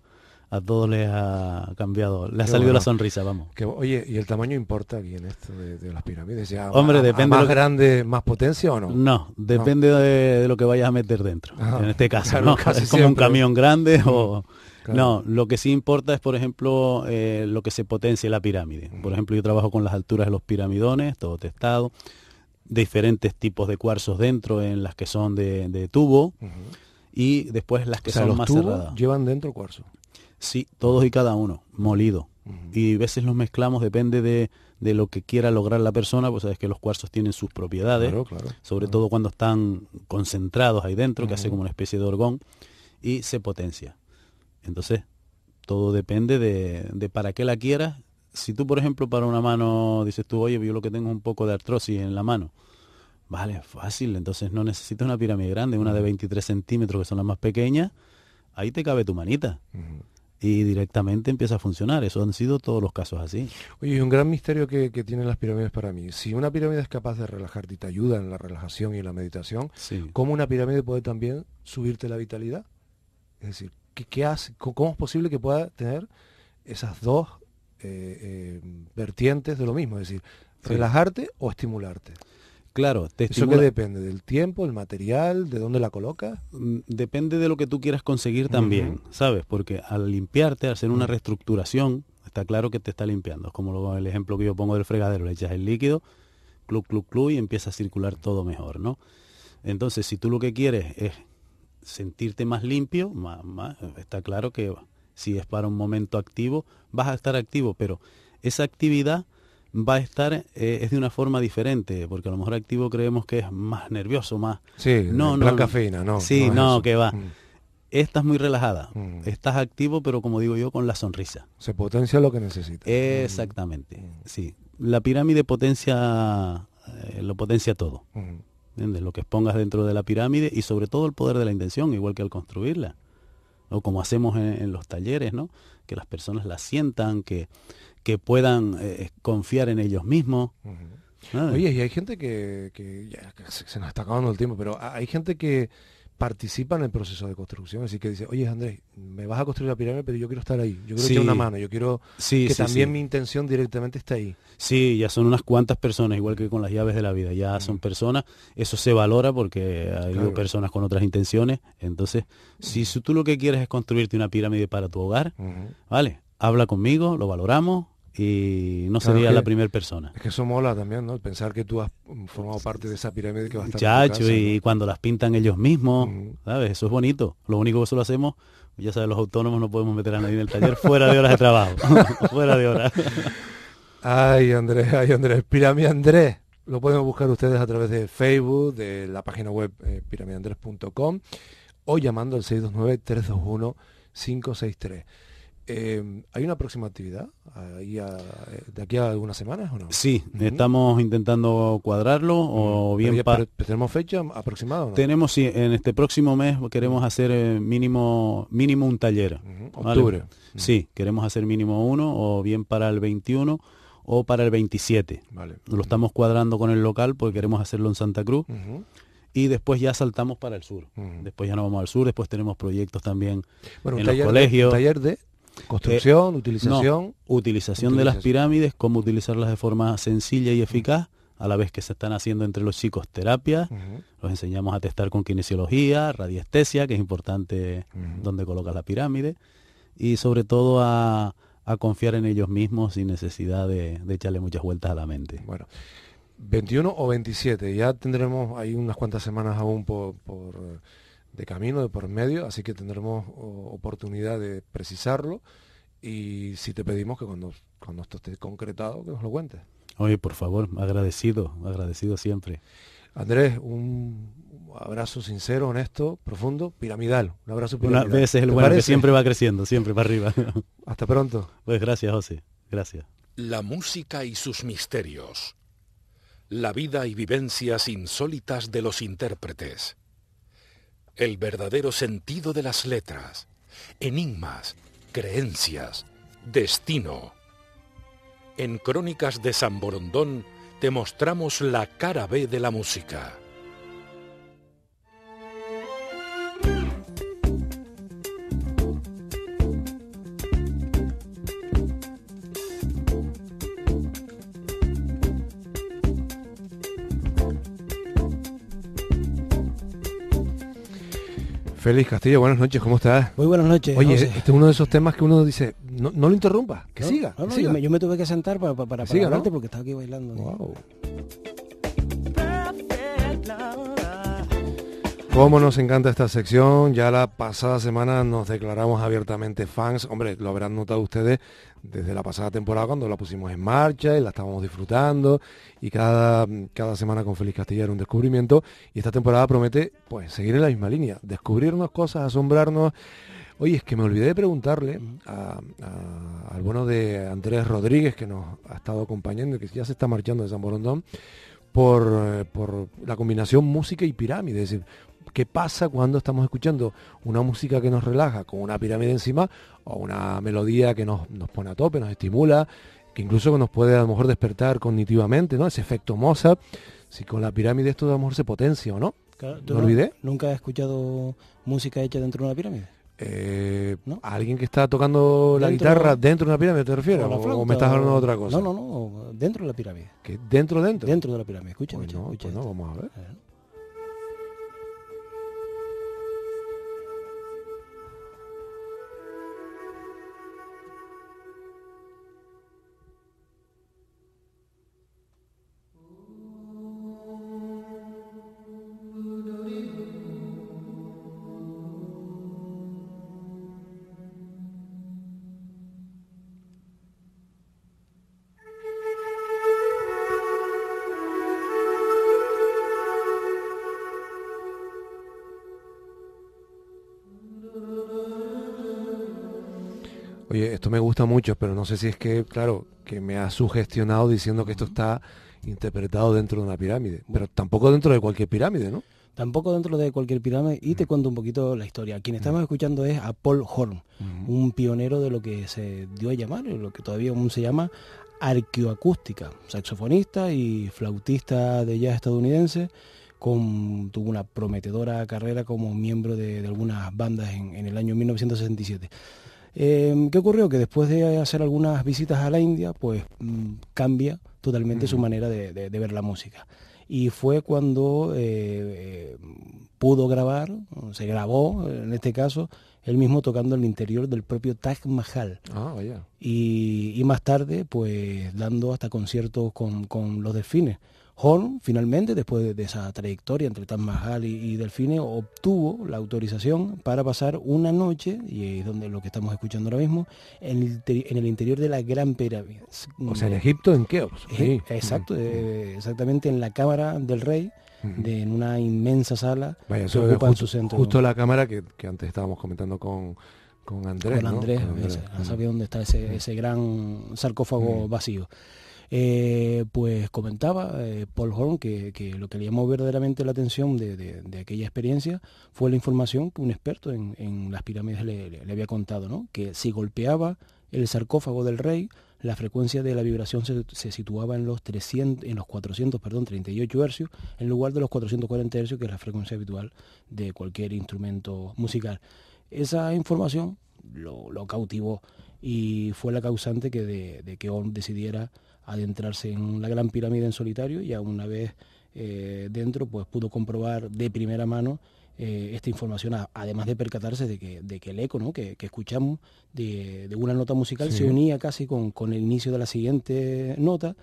a todos les ha cambiado, le ha salido la sonrisa, vamos. Que, oye, ¿y el tamaño importa aquí en esto de, las pirámides? Ya, Hombre, depende. ¿Más grande, más potencia o no? No, depende De, lo que vayas a meter dentro. En este caso, ¿no? es como un camión grande o no, lo que sí importa es, por ejemplo, eh, lo que se potencia la pirámide. Por ejemplo, yo trabajo con las alturas de los piramidones, todo testado, diferentes tipos de cuarzos dentro en las que son de, tubo y después las que son más cerradas. ¿Llevan dentro cuarzo? Sí, todos y cada uno, molido. Y a veces los mezclamos, depende de, lo que quiera lograr la persona, pues sabes que los cuarzos tienen sus propiedades, sobre todo cuando están concentrados ahí dentro, que hace como una especie de orgón, y se potencia. Entonces, todo depende de, para qué la quieras. Si tú, por ejemplo, para una mano dices tú, oye, yo lo que tengo es un poco de artrosis en la mano. Vale, fácil, entonces no necesitas una pirámide grande, una de 23 centímetros que son las más pequeñas, ahí te cabe tu manita. y directamente empieza a funcionar. Eso han sido todos los casos así. Oye, y un gran misterio que, tienen las pirámides para mí. Si una pirámide es capaz de relajarte y te ayuda en la relajación y en la meditación, ¿cómo una pirámide puede también subirte la vitalidad? Es decir, hace, cómo es posible que pueda tener esas dos eh, eh, vertientes de lo mismo, es decir, relajarte o estimularte. Claro, te ¿Eso depende? ¿Del tiempo, el material, de dónde la colocas? Mm, depende de lo que tú quieras conseguir también, ¿sabes? Porque al limpiarte, al hacer una mm. reestructuración, está claro que te está limpiando. Es como el ejemplo que yo pongo del fregadero, le echas el líquido, club, club, club, y empieza a circular todo mejor, ¿no? Entonces, si tú lo que quieres es sentirte más limpio, está claro que si es para un momento activo, vas a estar activo, pero esa actividad va a estar, eh, es de una forma diferente, porque a lo mejor activo creemos que es más nervioso, más... Sí, no, no, cafeína, no. Sí, no, que va. Mm. Estás muy relajada, mm. estás activo, pero como digo yo, con la sonrisa. Se potencia lo que necesitas. Exactamente, mm. sí. La pirámide potencia, eh, lo potencia todo. Lo que pongas dentro de la pirámide y sobre todo el poder de la intención, igual que al construirla. O como hacemos en, los talleres, ¿no? Que las personas la sientan, que, que puedan eh, confiar en ellos mismos. Oye, y hay gente que, se, nos está acabando el tiempo, pero hay gente que, participa en el proceso de construcción. Así que dice, oye Andrés, me vas a construir la pirámide, pero yo quiero estar ahí, yo quiero una mano, yo quiero que también mi intención directamente esté ahí. Sí, ya son unas cuantas personas, igual que con las llaves de la vida, ya son mm. personas, eso se valora porque hay personas con otras intenciones. Entonces, si tú lo que quieres es construirte una pirámide para tu hogar, ¿vale? Habla conmigo, lo valoramos, y no sería la primera persona. Es que eso mola también, ¿no? Pensar que tú has formado parte de esa pirámide que va a Chacho, y cuando las pintan ellos mismos, mm. ¿sabes? Eso es bonito. Lo único que solo hacemos, ya sabes, los autónomos no podemos meter a nadie en el taller fuera de horas de trabajo. fuera de horas. ay, Andrés, ay, Andrés. Pirámide Andrés. Lo pueden buscar ustedes a través de Facebook, de la página web eh, o llamando al 629 321 563. Em, ¿Hay una próxima actividad eh, de aquí a algunas semanas o no? Sí, estamos intentando cuadrarlo o bien... ¿Tenemos fecha aproximada? Tenemos, sí, en este próximo mes queremos hacer eh, mínimo, mínimo un taller. Octubre. Sí, queremos hacer mínimo uno o bien para el 21 o para el 27. Lo estamos cuadrando con el local porque queremos hacerlo en Santa Cruz y después ya saltamos para el sur. Después ya no vamos al sur, después tenemos proyectos también en el colegio. taller de Construcción, eh, utilización. utilización de las pirámides, cómo utilizarlas de forma sencilla y eficaz, a la vez que se están haciendo entre los chicos terapias, los enseñamos a testar con kinesiología, radiestesia, que es importante donde colocas la pirámide, y sobre todo a, confiar en ellos mismos sin necesidad de, echarle muchas vueltas a la mente. Bueno, 21 o 27, ya tendremos ahí unas cuantas semanas aún por de camino de por medio, así que tendremos oportunidad de precisarlo y si te pedimos que cuando, cuando esto esté concretado, que nos lo cuentes. Oye, por favor, agradecido, agradecido siempre. Andrés, un abrazo sincero, honesto, profundo, piramidal. Un abrazo piramidal. que siempre va creciendo, siempre para arriba. Hasta pronto. Pues gracias, José. Gracias. La música y sus misterios. La vida y vivencias insólitas de los intérpretes el verdadero sentido de las letras, enigmas, creencias, destino. En Crónicas de San Borondón te mostramos la cara B de la música. Félix Castillo, buenas noches, ¿cómo estás? Muy buenas noches. Oye, este es uno de esos temas que uno dice, no, lo interrumpa, que siga. Yo, me, tuve que sentar para, para, para hablarte porque estaba aquí bailando. Cómo nos encanta esta sección, ya la pasada semana nos declaramos abiertamente fans, hombre, lo habrán notado ustedes desde la pasada temporada cuando la pusimos en marcha y la estábamos disfrutando y cada, cada semana con Feliz Castilla era un descubrimiento y esta temporada promete pues seguir en la misma línea, descubrirnos cosas, asombrarnos. Oye, es que me olvidé de preguntarle a, al bueno de Andrés Rodríguez que nos ha estado acompañando y que ya se está marchando de San Borondón por, eh, por, la combinación música y pirámide. Es decir, qué pasa cuando estamos escuchando una música que nos relaja con una pirámide encima o una melodía que nos, pone a tope, nos estimula, que incluso nos puede a lo mejor despertar cognitivamente, ¿no? Ese efecto Mozart, si con la pirámide esto a lo mejor se potencia o no. olvidé? ¿Nunca he escuchado música hecha dentro de una pirámide? Eh, ¿Alguien que está tocando la guitarra dentro de una pirámide te refieres? O, me estás hablando de otra cosa? No, no, no, dentro de la pirámide. ¿Dentro, dentro? Dentro de la pirámide, escucha, pues no, vamos A ver. esto me gusta mucho, pero no sé si es que, claro, que me ha sugestionado diciendo que esto está interpretado dentro de una pirámide, pero tampoco dentro de cualquier pirámide, ¿no? Tampoco dentro de cualquier pirámide, y te cuento un poquito la historia. Quien estamos escuchando es a Paul Horn, un pionero de lo que se dio a llamar, lo que todavía aún se llama arqueoacústica, saxofonista y flautista de jazz estadounidense, con, tuvo una prometedora carrera como miembro de, algunas bandas en, en, el año 1967. Em, ¿Qué ocurrió? Que después de hacer algunas visitas a la India, pues mm, cambia totalmente su manera de, ver la música. Y fue cuando eh, eh, pudo grabar, se grabó en este caso, él mismo tocando el interior del propio Taj Mahal. Ah, vaya. Y, más tarde, pues dando hasta conciertos con, con los delfines finalmente, después de esa trayectoria entre Tan Mahal y, Delfine, obtuvo la autorización para pasar una noche, y es donde lo que estamos escuchando ahora mismo, en el, interior de la Gran Pirámide. O sea, en Egipto, en Keops. Exacto, mm. eh, exactamente en la Cámara del Rey, mm. de, en una inmensa sala que ocupa su centro. Justo la cámara que, antes estábamos comentando con, con Andrés. Con Andrés, ¿no? Mm. sabía dónde está ese, gran sarcófago vacío. Eh, pues comentaba eh, Paul Horn que, lo que le llamó verdaderamente la atención de, aquella experiencia fue la información que un experto en, en las pirámides le, había contado, ¿no? que si golpeaba el sarcófago del rey, la frecuencia de la vibración se, situaba en los 300, en los 400, perdón, 38 hercios, en lugar de los 440 hercios, que es la frecuencia habitual de cualquier instrumento musical. Esa información lo, cautivó y fue la causante que de, que Horn decidiera adentrarse en la Gran Pirámide en solitario y a una vez eh, dentro pues pudo comprobar de primera mano eh, esta información, además de percatarse de que, el eco que, escuchamos de, una nota musical se unía casi con, con el inicio de la siguiente nota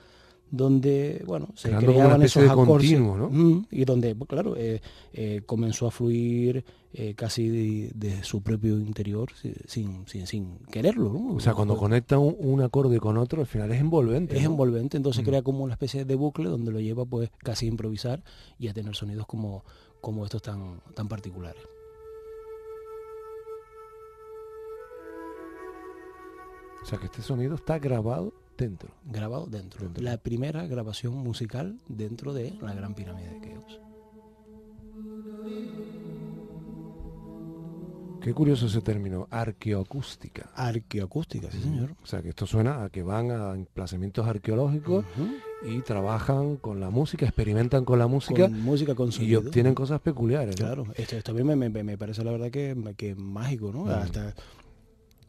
donde bueno se creaban esos acordes mm, y donde pues, claro eh, eh, comenzó a fluir eh, casi de, su propio interior sin, quererlo o sea cuando conecta un, acorde con otro al final es envolvente es envolvente entonces mm. crea como una especie de bucle donde lo lleva pues casi a improvisar y a tener sonidos como como estos tan tan particulares o sea que este sonido está grabado Dentro. Grabado dentro. La primera grabación musical dentro de la Gran Pirámide de Keops. Qué curioso ese término, arqueoacústica. Arqueoacústica, sí, mm. señor. O sea, que esto suena a que van a emplazamientos arqueológicos y trabajan con la música, experimentan con la música. música, Y obtienen cosas peculiares. Claro, esto, a mí me, parece la verdad que, que mágico, ¿no? Hasta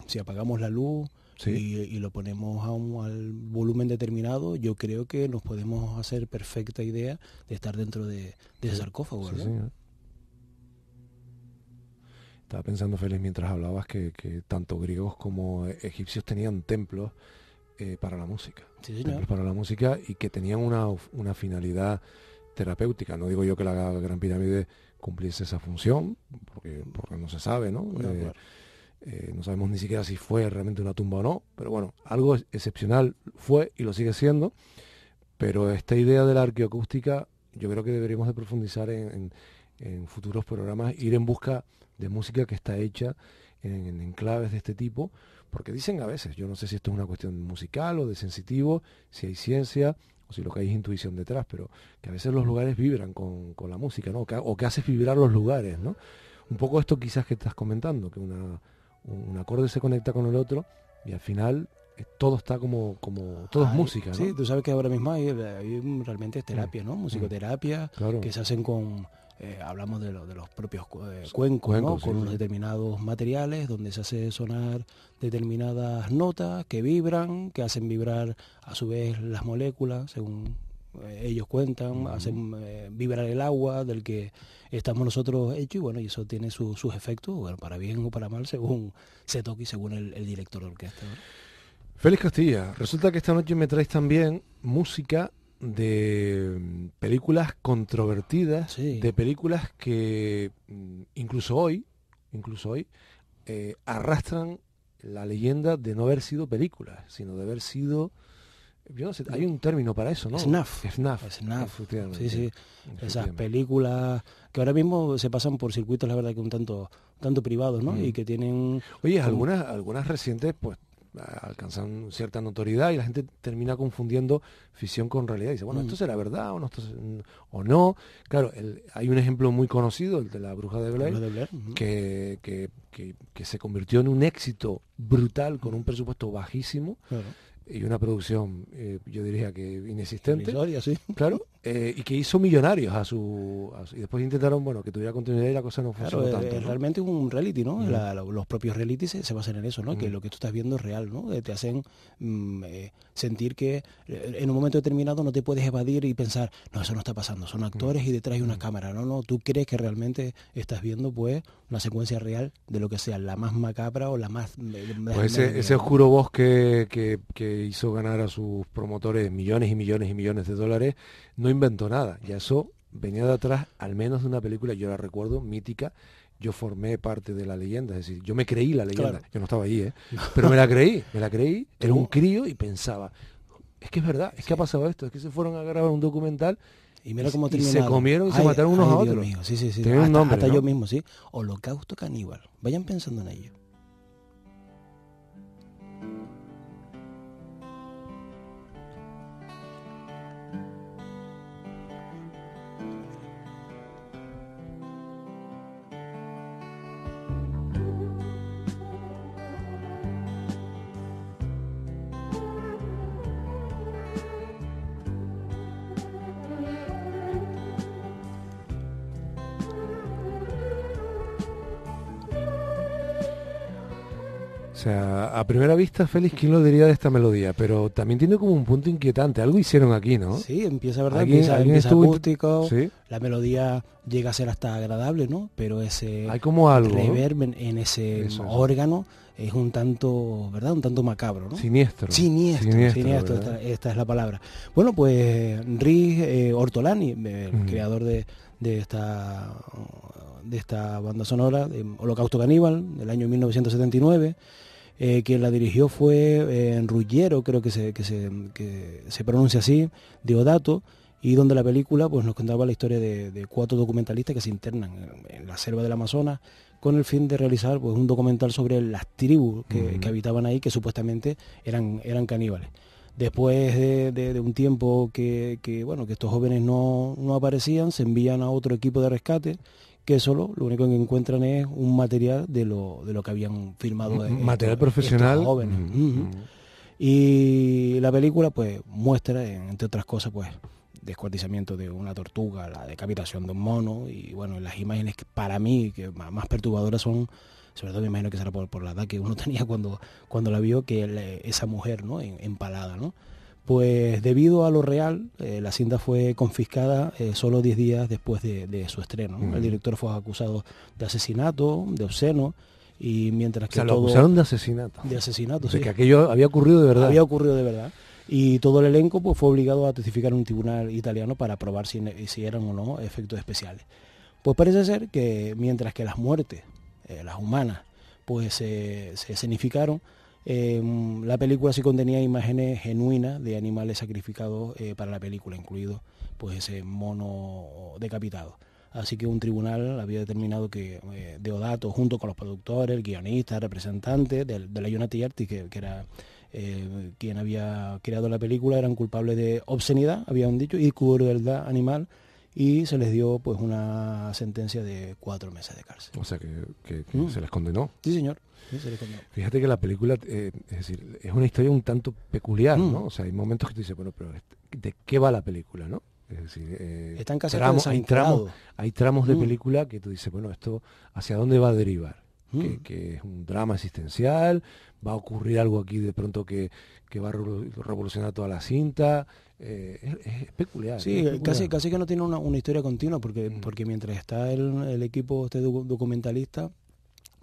si apagamos la luz, y, lo ponemos a un, al volumen determinado, yo creo que nos podemos hacer perfecta idea de estar dentro de, ese sarcófago. Estaba pensando, Félix, mientras hablabas que, tanto griegos como egipcios tenían templos eh, para la música. Sí, templos para la música y que tenían una, finalidad terapéutica. No digo yo que la Gran Pirámide cumpliese esa función, porque, porque no se sabe, ¿no? Eh, eh, no sabemos ni siquiera si fue realmente una tumba o no, pero bueno, algo excepcional fue y lo sigue siendo. Pero esta idea de la arqueoacústica yo creo que deberíamos de profundizar en, futuros programas, ir en busca de música que está hecha en, enclaves de este tipo, porque dicen a veces, yo no sé si esto es una cuestión musical o de sensitivo, si hay ciencia o si lo que hay es intuición detrás, pero que a veces los lugares vibran con, la música, ¿no? O que, o que haces vibrar los lugares, ¿no? Un poco esto quizás que estás comentando, que una un acorde se conecta con el otro y al final eh, todo está como, como todo es música, Sí, tú sabes que ahora mismo hay, realmente mm. terapia, ¿no? Mm. Musicoterapia, que se hacen con, eh, hablamos de, los propios eh, cuencos, con unos determinados materiales donde se hace sonar determinadas notas que vibran, que hacen vibrar a su vez las moléculas, según ellos cuentan, hacen eh, vibrar el agua del que estamos nosotros hechos y bueno, y eso tiene sus efectos, para bien o para mal, según se toque y según el, director de orquesta. Félix Castilla, resulta que esta noche me traes también música de películas controvertidas, de películas que mm, incluso hoy, incluso hoy, eh, arrastran la leyenda de no haber sido películas, sino de haber sido hay un término para eso, ¿no? Snuff. Snuff. Snuff. Sí, sí. Esas películas que ahora mismo se pasan por circuitos, la verdad, que un tanto, tanto privados, ¿no? Mm. Y que tienen... Oye, algunas, algunas recientes, pues, alcanzan cierta notoriedad y la gente termina confundiendo ficción con realidad. Y dice, bueno, ¿esto mm. será verdad o no? Claro, hay un ejemplo muy conocido, el de la bruja de Blair, que, se convirtió en un éxito brutal con un presupuesto bajísimo y una producción, eh, yo diría que inexistente. ¿sí? Claro, eh, y que hizo millonarios a su, Y después intentaron, bueno, que tuviera continuidad y la cosa no funcionó eh, tanto realmente Es, un reality, ¿no? los propios reality se, basan en eso, ¿no? Que lo que tú estás viendo es real, ¿no? Eh, te hacen mm, sentir que en un momento determinado no te puedes evadir y pensar, no, eso no está pasando, son actores y detrás hay una cámara, ¿no? No, tú crees que realmente estás viendo, pues, una secuencia real de lo que sea, la más macabra o la más... Mm, pues ese, oscuro bosque que hizo ganar a sus promotores millones y millones y millones de dólares no inventó nada. Ya eso venía de atrás, al menos de una película, yo la recuerdo, mítica. Yo formé parte de la leyenda, es decir, yo me creí la leyenda. Yo no estaba ahí, ¿eh? Pero me la creí, me la creí. Era un crío y pensaba, es que es verdad, es que ha pasado esto, es que se fueron a grabar un documental y, mira cómo se comieron y se mataron unos a otros. sí, sí, sí. Hasta, yo mismo, sí. Holocausto caníbal. Vayan pensando en ello. O sea, a primera vista, Félix, ¿quién lo diría de esta melodía? Pero también tiene como un punto inquietante. Algo hicieron aquí, ¿no? Sí, empieza, ¿verdad? empieza, empieza acústico, la melodía llega a ser hasta agradable, ¿no? Pero ese Hay como algo, en, ese órgano es un tanto, ¿verdad? Un tanto macabro, ¿no? Siniestro. Siniestro, siniestro, esta, es la palabra. Bueno, pues Riz eh, Ortolani, el creador de, de esta de esta banda sonora de Holocausto Caníbal del año 1979 eh, quien la dirigió fue eh, en Ruggiero, creo que se, pronuncia así, Odato, y donde la película pues, nos contaba la historia de, cuatro documentalistas que se internan en, la selva del Amazonas con el fin de realizar pues, un documental sobre las tribus que, habitaban ahí, que supuestamente eran, eran caníbales después de, un tiempo que, que, bueno que estos jóvenes no, no, aparecían se envían a otro equipo de rescate que solo lo, único que encuentran es un material de lo, de lo que habían filmado material profesional. Y la película pues muestra, entre otras cosas, pues descuartizamiento de una tortuga, la decapitación de un mono y bueno, las imágenes que para mí que más perturbadoras son sobre todo me imagino que será por, la edad que uno tenía cuando, cuando la vio, que esa mujer ¿no? empalada, ¿no? Pues debido a lo real, eh, la cinta fue confiscada eh, solo 10 días después de, su estreno. El director fue acusado de asesinato, de obsceno, y mientras que o lo acusaron de asesinato. De asesinato, sí. que aquello había ocurrido de verdad. Había ocurrido de verdad. Y todo el elenco pues, fue obligado a testificar en un tribunal italiano para probar si, eran o no efectos especiales. Pues parece ser que mientras que las muertes, eh, las humanas, pues se escenificaron, eh, la película sí contenía imágenes genuinas de animales sacrificados eh, para la película, incluido pues ese mono decapitado. Así que un tribunal había determinado que eh, Deodato, junto con los productores, guionistas, representantes de, de la Unity Artis, que, era quien había creado la película, eran culpables de obscenidad, habían dicho, y crueldad animal, y se les dio pues una sentencia de cuatro meses de cárcel. O sea que, mm. se les condenó. Sí, señor. Fíjate que la película, eh, es decir, es una historia un tanto peculiar, mm. ¿no? O sea, hay momentos que tú dices, bueno, pero este, ¿de qué va la película, no? Es decir, eh, Están casi hay, tramos, de mm. película que tú dices, bueno, esto hacia dónde va a derivar. Mm. Que, es un drama existencial, va a ocurrir algo aquí de pronto que, va a revolucionar toda la cinta. Eh, es, peculiar. Sí, Casi, casi que no tiene una, historia continua, porque, porque mientras está el, equipo este documentalista,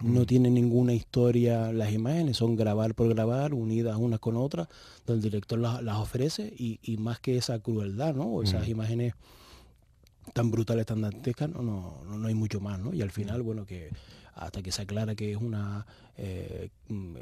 no mm. tiene ninguna historia las imágenes, son grabar por grabar, unidas unas con otras, donde el director las, ofrece y, más que esa crueldad, ¿no? esas mm. imágenes tan brutales, tan dantescas, no, hay mucho más, ¿no? Y al final, bueno, que hasta que se aclara que es una eh, mm,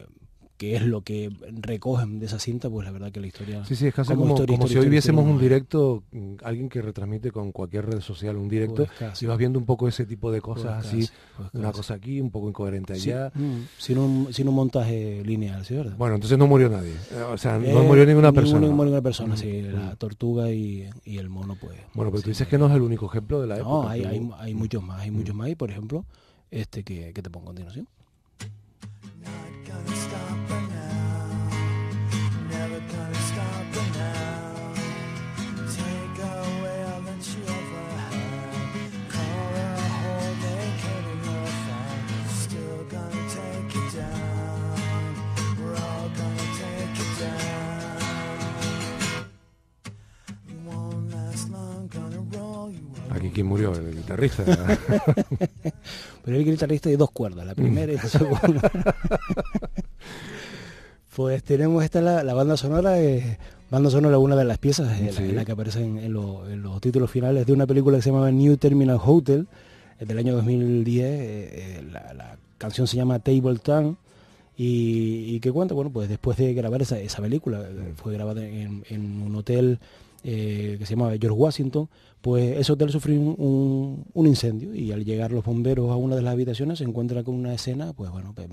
que es lo que recogen de esa cinta, pues la verdad que la historia... Sí, sí, es casi como, si hoy este viésemos un ¿eh? directo, mm, alguien que retransmite con cualquier red social un directo, si vas viendo un poco ese tipo de cosas así, una cosa aquí, un poco incoherente allá. Mm, sin, un, montaje lineal, ¿sí verdad? Bueno, entonces no murió nadie, eh, o sea, no eh, murió ninguna persona. No murió ninguna persona, sí, la tortuga y, el mono, pues... Bueno, pero tú dices que no es el único ejemplo de la época. No, hay, hay, muchos más, hay muchos más, y por ejemplo, este que, que te pongo a continuación. ¿Quién murió? ¿El guitarrista? Pero el guitarrista de dos cuerdas, la primera y la segunda. pues tenemos esta, la, banda sonora, eh, banda sonora una de las piezas, en eh, la, que aparecen en, los títulos finales de una película que se llama New Terminal Hotel, eh, del año 2010. Eh, la, canción se llama Table tan Y, ¿qué que cuenta, bueno, pues después de grabar esa, película, fue grabada en, en un hotel eh, que se llamaba George Washington, pues ese hotel sufrió un, incendio y al llegar los bomberos a una de las habitaciones se encuentra con una escena, pues bueno, pues,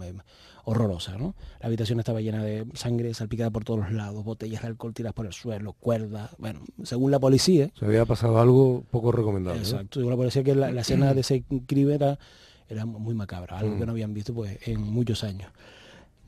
horrorosa, ¿no? La habitación estaba llena de sangre salpicada por todos los lados, botellas de alcohol tiradas por el suelo, cuerdas, bueno, según la policía... Se había pasado algo poco recomendable. Exacto, según la policía que la, escena de ese crimen era, muy macabra, algo mm. que no habían visto pues en muchos años.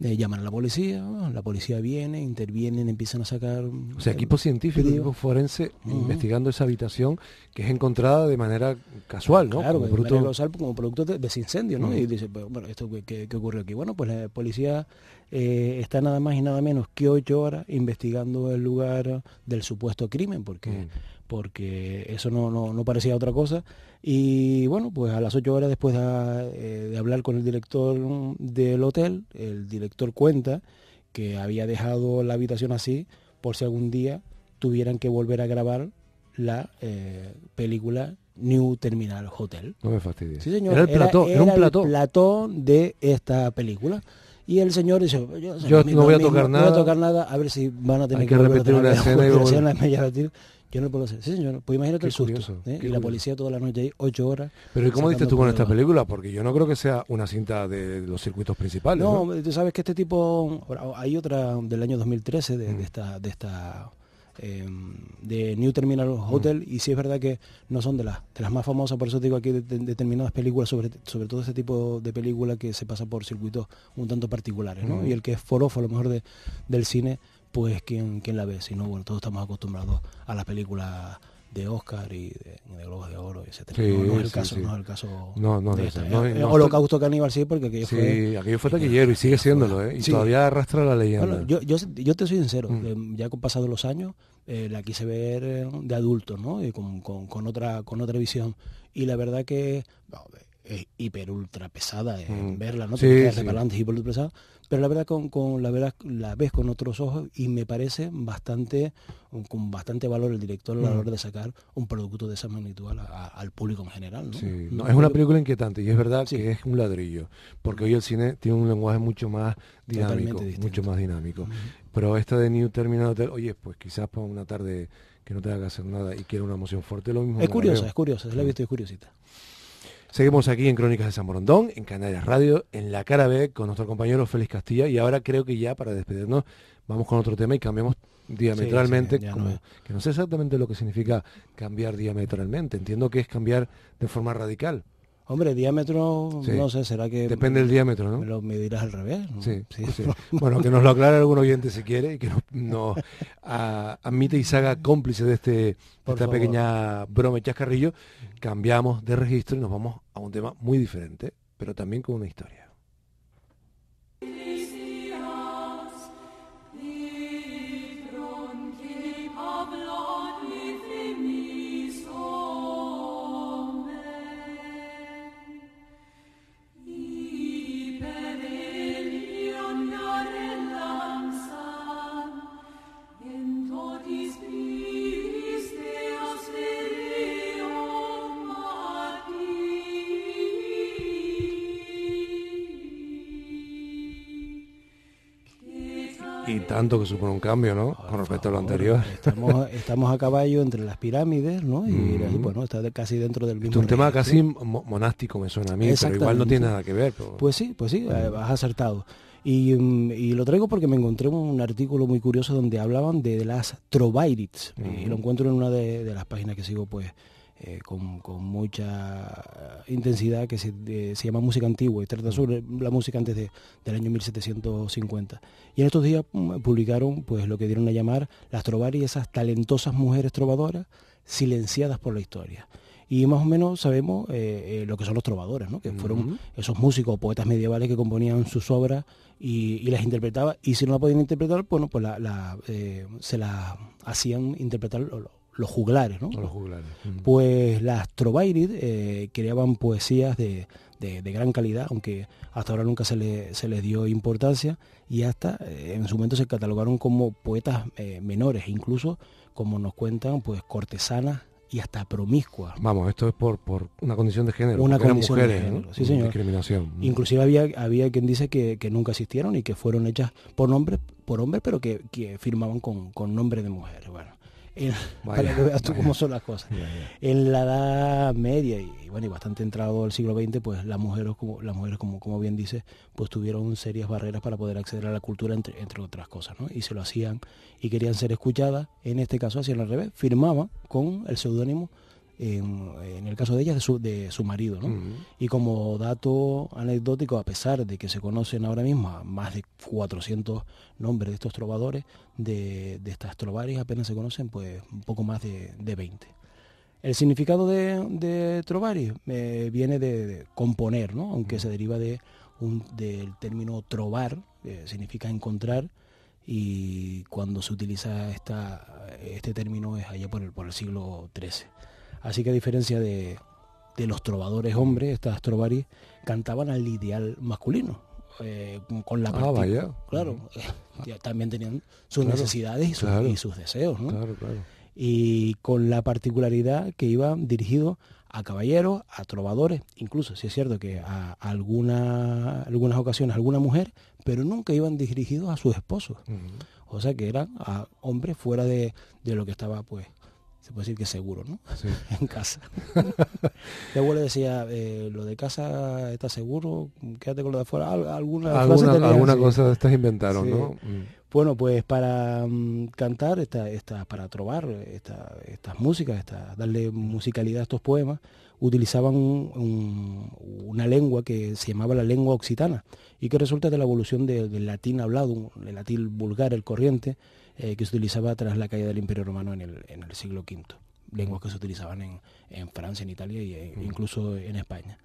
Eh, llaman a la policía, la policía viene, intervienen, empiezan a sacar... O sea, equipo científico, equipo forense investigando esa habitación que es encontrada de manera casual, ¿no? Claro, como, producto... de, ese incendio, ¿no? Y dice, bueno, ¿esto qué, qué, ocurrió aquí? Bueno, pues la policía eh, está nada más y nada menos que ocho horas investigando el lugar del supuesto crimen, porque porque eso no, parecía otra cosa. Y bueno, pues a las ocho horas después eh, de, hablar con el director del hotel, el director cuenta que había dejado la habitación así por si algún día tuvieran que volver a grabar la eh, película New Terminal Hotel. No me fastidies. Sí, señor. Era el plató, era, un plató. El plató de esta película. Y el señor dice, yo, no, voy a tocar nada. a tocar nada, a ver si van a tener que, repetir una escena yo no lo puedo hacer. Sí, señor. Pues imagínate el susto. ¿eh? Y la policía toda la noche ahí, ocho horas. Pero ¿y cómo diste tú con esta película? Porque yo no creo que sea una cinta de los circuitos principales. No, tú sabes que este tipo... Hay otra del año 2013 de, esta... De esta em, de New Terminal Hotel y sí es verdad que no son de las las más famosas por eso digo aquí de, determinadas películas sobre sobre todo este tipo de película que se pasa por circuitos un tanto particulares ¿no? y el que es forofo a lo mejor de, del cine pues ¿quién, la ve? Si no, bueno, todos estamos acostumbrados a las películas de Oscar y de, de Globos de Oro, etcétera. no, es el caso, no es el caso. No, no, de esta. Eh, no, Holocausto Caníbal sí, porque aquello fue. aquello fue taquillero y sigue siéndolo, ¿eh? Y todavía arrastra la leyenda. Bueno, yo, yo, yo, te soy sincero, mm. eh, ya con pasados los años eh, la quise ver eh, de adultos ¿no? Y con, con, con, otra, con otra visión. Y la verdad que. es hiper ultra pesada mm. verla, ¿no? Te quedas y hiper ultra pesada pero la verdad con, con la verdad la ves con otros ojos y me parece bastante con bastante valor el director a la mm. hora de sacar un producto de esa magnitud al público en general. ¿no? es una película inquietante y es verdad que es un ladrillo, porque hoy el cine tiene un lenguaje mucho más dinámico, mucho más dinámico. Pero esta de New Terminal Hotel, oye, pues quizás para una tarde que no tenga que hacer nada y quiera una emoción fuerte, lo mismo. Es curiosa, es curiosa, la he visto curiosita. Seguimos aquí en Crónicas de San Borondón, en Canarias Radio, en la cara B con nuestro compañero Félix Castilla y ahora creo que ya para despedirnos vamos con otro tema y cambiamos diametralmente, que no sé exactamente lo que significa cambiar diametralmente, entiendo que es cambiar de forma radical. Hombre, diámetro, no sé, será que... Depende del diámetro, ¿no? lo medirás al revés. Sí, sí. Pues sí. bueno, que nos lo aclare algún oyente si quiere y que nos, no, admite y se haga cómplice de, este, esta pequeña broma y chascarrillo. Cambiamos de registro y nos vamos a un tema muy diferente, pero también con una historia. tanto que supone un cambio, ¿no? Con respecto a lo anterior. Estamos, a caballo entre las pirámides, ¿no? Y, mm. bueno, está casi dentro del mismo. Es un tema casi monástico, me suena a mí, pero igual no tiene nada que ver. Pues sí, pues sí, eh, mm. has acertado. Mm, y, lo traigo porque me encontré un artículo muy curioso donde hablaban de las Trovairits. Y lo encuentro en una de las páginas que sigo, pues eh, con, mucha eh, intensidad que se, llama música antigua y trata sobre la música antes del año 1750. Y en estos días mm, publicaron pues lo que dieron a llamar las y esas talentosas mujeres trovadoras silenciadas por la historia y más o menos sabemos eh, lo que son los trovadores, que fueron esos músicos poetas medievales que componían sus obras y, las interpretaba, y si no la podían interpretar, bueno, pues la, la se las hacían interpretar los juglares, ¿no? Los juglares. Mm. Pues las trovairid eh, creaban poesías de, gran calidad, aunque hasta ahora nunca se, se les dio importancia y hasta eh, en su momento se catalogaron como poetas eh, menores, incluso como nos cuentan, pues cortesanas y hasta promiscuas. Vamos, esto es por, por una condición de género. Una condición de género, sí señor. Discriminación. Inclusive había, había quien dice que, nunca existieron y que fueron hechas por hombres, por hombres pero que, firmaban con, con nombre de mujeres. Bueno, en, para que veas tú cómo son las cosas. En la Edad Media y, bueno, y bastante entrado el siglo XX, pues las mujeres, como, las mujeres como, como bien dice pues tuvieron serias barreras para poder acceder a la cultura, entre, entre otras cosas, ¿no? Y se lo hacían y querían ser escuchadas, en este caso hacían al revés, firmaban con el seudónimo en, el caso de ella, de su, de su marido. Y como dato anecdótico, a pesar de que se conocen ahora mismo más de 400 nombres de estos trovadores, de, de estas trovaris apenas se conocen pues un poco más de, de 20. El significado de, de trovaris eh, viene de, componer, ¿no? aunque se deriva de del término trovar, eh, significa encontrar, y cuando se utiliza esta, este término es allá por por el siglo XIII. Así que a diferencia de, los trovadores hombres, estas trovaris cantaban al ideal masculino. Eh, con la ah, Claro, eh, también tenían sus necesidades y sus, deseos. ¿no? Claro, y con la particularidad que iban dirigidos a caballeros, a trovadores, incluso, si es cierto que a algunas ocasiones a alguna mujer, pero nunca iban dirigidos a sus esposos. O sea que eran a hombres fuera de, de lo que estaba pues se puede decir que seguro, ¿no? en casa. Mi abuelo decía, eh, lo de casa está seguro, quédate con lo de afuera. Alguna, alguna, cosa de estas inventaron, ¿no? Mm. Bueno, pues para mm, cantar, esta, para trobar estas músicas, darle musicalidad a estos poemas, utilizaban una lengua que se llamaba la lengua occitana y que resulta de la evolución del latín hablado, el latín vulgar, el corriente, eh, que se utilizaba tras la caída del Imperio Romano en el, siglo V. Lenguas que se utilizaban en, Francia, en Italia e incluso en España.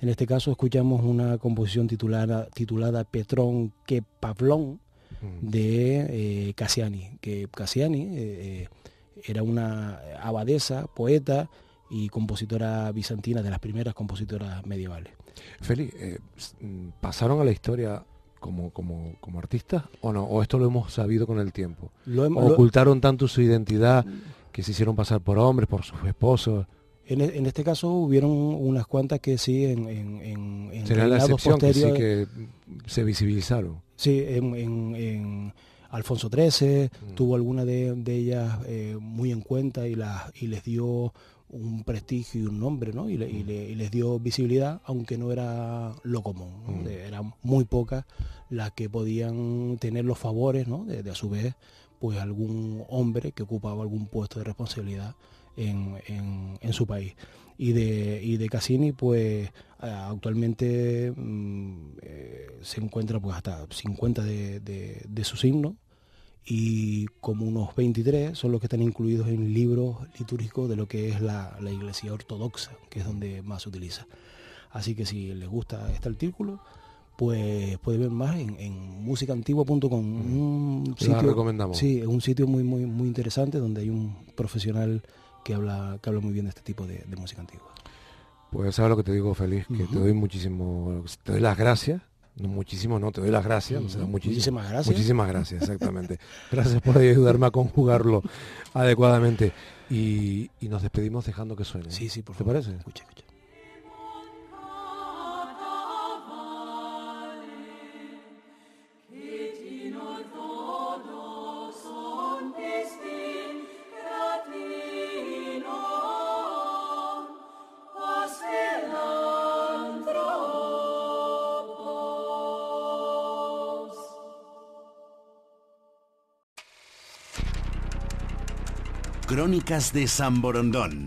En este caso escuchamos una composición titulada, titulada Petrón que Pavlón mm. de eh, Cassiani, que Cassiani era una abadesa, poeta y compositora bizantina, de las primeras compositoras medievales. Feli, mm, pasaron a la historia como, como, como artistas o no? ¿O esto lo hemos sabido con el tiempo? Lo ¿Ocultaron tanto su identidad que se hicieron pasar por hombres, por sus esposos? En, e, este caso hubieron unas cuantas que sí, en, en, en, la excepción que sí que se visibilizaron. Sí, en Alfonso XIII, mm. tuvo alguna de, ellas eh, muy en cuenta y, las y les dio un prestigio y un nombre, ¿no? Y, les dio visibilidad, aunque no era lo común. Mm. Eran muy pocas las que podían tener los favores, De, a su vez, pues algún hombre que ocupaba algún puesto de responsabilidad en, su país. Y de, de Cassini, pues actualmente mm, eh, se encuentra pues hasta 50 de, de, de su signo y como unos 23 son los que están incluidos en libros litúrgicos de lo que es la, iglesia ortodoxa, que es donde más se utiliza. Así que si les gusta este artículo, pues puede ver más en, en musicaantigua.com. recomendamos. Sí, es un sitio muy, muy, muy interesante donde hay un profesional que habla, que habla muy bien de este tipo de, música antigua. Pues sabes lo que te digo, Feliz, que te doy muchísimo, te doy las gracias Muchísimo, no, te doy las gracias. muchísimas gracias. Muchísimas gracias, exactamente. gracias por ayudarme a conjugarlo adecuadamente. Y, y, nos despedimos dejando que suene. Sí, sí, por ¿Te favor. ¿Te parece? escucha. Crónicas de San Borondón.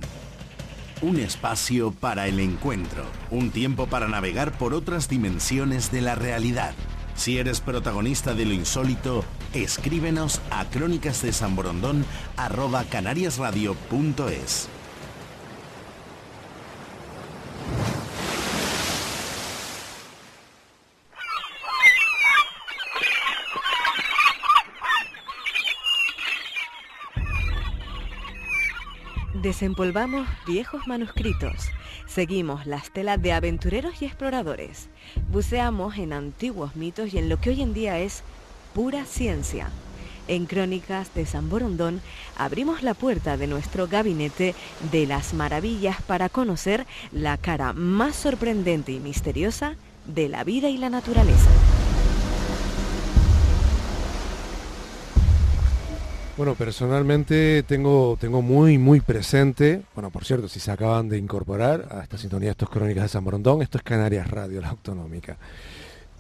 Un espacio para el encuentro, un tiempo para navegar por otras dimensiones de la realidad. Si eres protagonista de lo insólito, escríbenos a crónicasdesamborondón.es. Desempolvamos viejos manuscritos, seguimos las telas de aventureros y exploradores, buceamos en antiguos mitos y en lo que hoy en día es pura ciencia. En Crónicas de San Borondón abrimos la puerta de nuestro gabinete de las maravillas para conocer la cara más sorprendente y misteriosa de la vida y la naturaleza. Bueno, personalmente tengo, tengo muy, muy presente, bueno, por cierto, si se acaban de incorporar a esta sintonía, estos Crónicas de San Brondón, esto es Canarias Radio, la autonómica,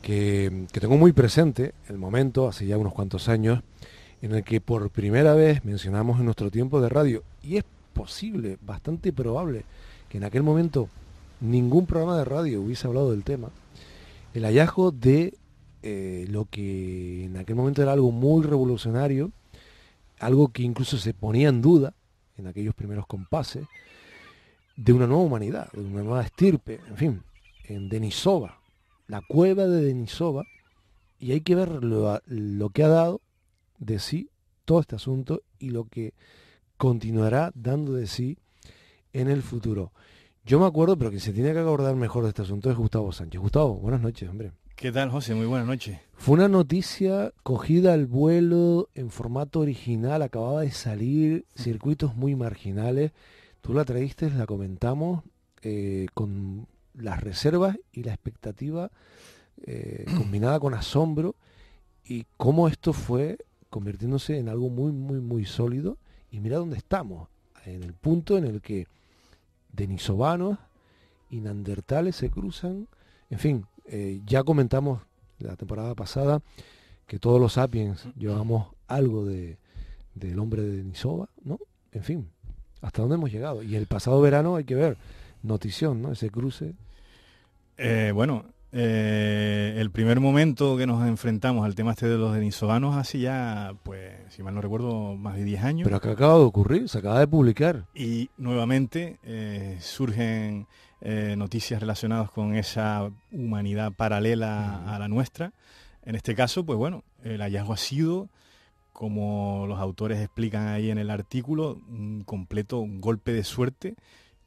que, tengo muy presente el momento, hace ya unos cuantos años, en el que por primera vez mencionamos en nuestro tiempo de radio, y es posible, bastante probable, que en aquel momento ningún programa de radio hubiese hablado del tema, el hallazgo de eh, lo que en aquel momento era algo muy revolucionario, algo que incluso se ponía en duda en aquellos primeros compases, de una nueva humanidad, de una nueva estirpe, en fin, en Denisova, la cueva de Denisova, y hay que ver lo, que ha dado de sí todo este asunto y lo que continuará dando de sí en el futuro. Yo me acuerdo, pero quien se tiene que acordar mejor de este asunto es Gustavo Sánchez. Gustavo, buenas noches, hombre. ¿Qué tal, José? Muy buenas noches. Fue una noticia cogida al vuelo en formato original, acababa de salir, circuitos muy marginales. Tú la traíste, la comentamos, eh, con las reservas y la expectativa eh, combinada con asombro y cómo esto fue convirtiéndose en algo muy, muy, muy sólido. Y mira dónde estamos, en el punto en el que denisovanos y Nandertales se cruzan. En fin, eh, ya comentamos la temporada pasada que todos los sapiens llevamos algo de, del hombre de Nisoba, ¿no? En fin, ¿hasta dónde hemos llegado? Y el pasado verano hay que ver, notición, ¿no? Ese cruce. Eh, bueno, eh, el primer momento que nos enfrentamos al tema este de los denisovanos hace ya, pues, si mal no recuerdo, más de 10 años. Pero acá acaba de ocurrir, se acaba de publicar. Y nuevamente surgen eh, noticias relacionadas con esa humanidad paralela a la nuestra. En este caso, pues bueno, el hallazgo ha sido, como los autores explican ahí en el artículo, un completo golpe de suerte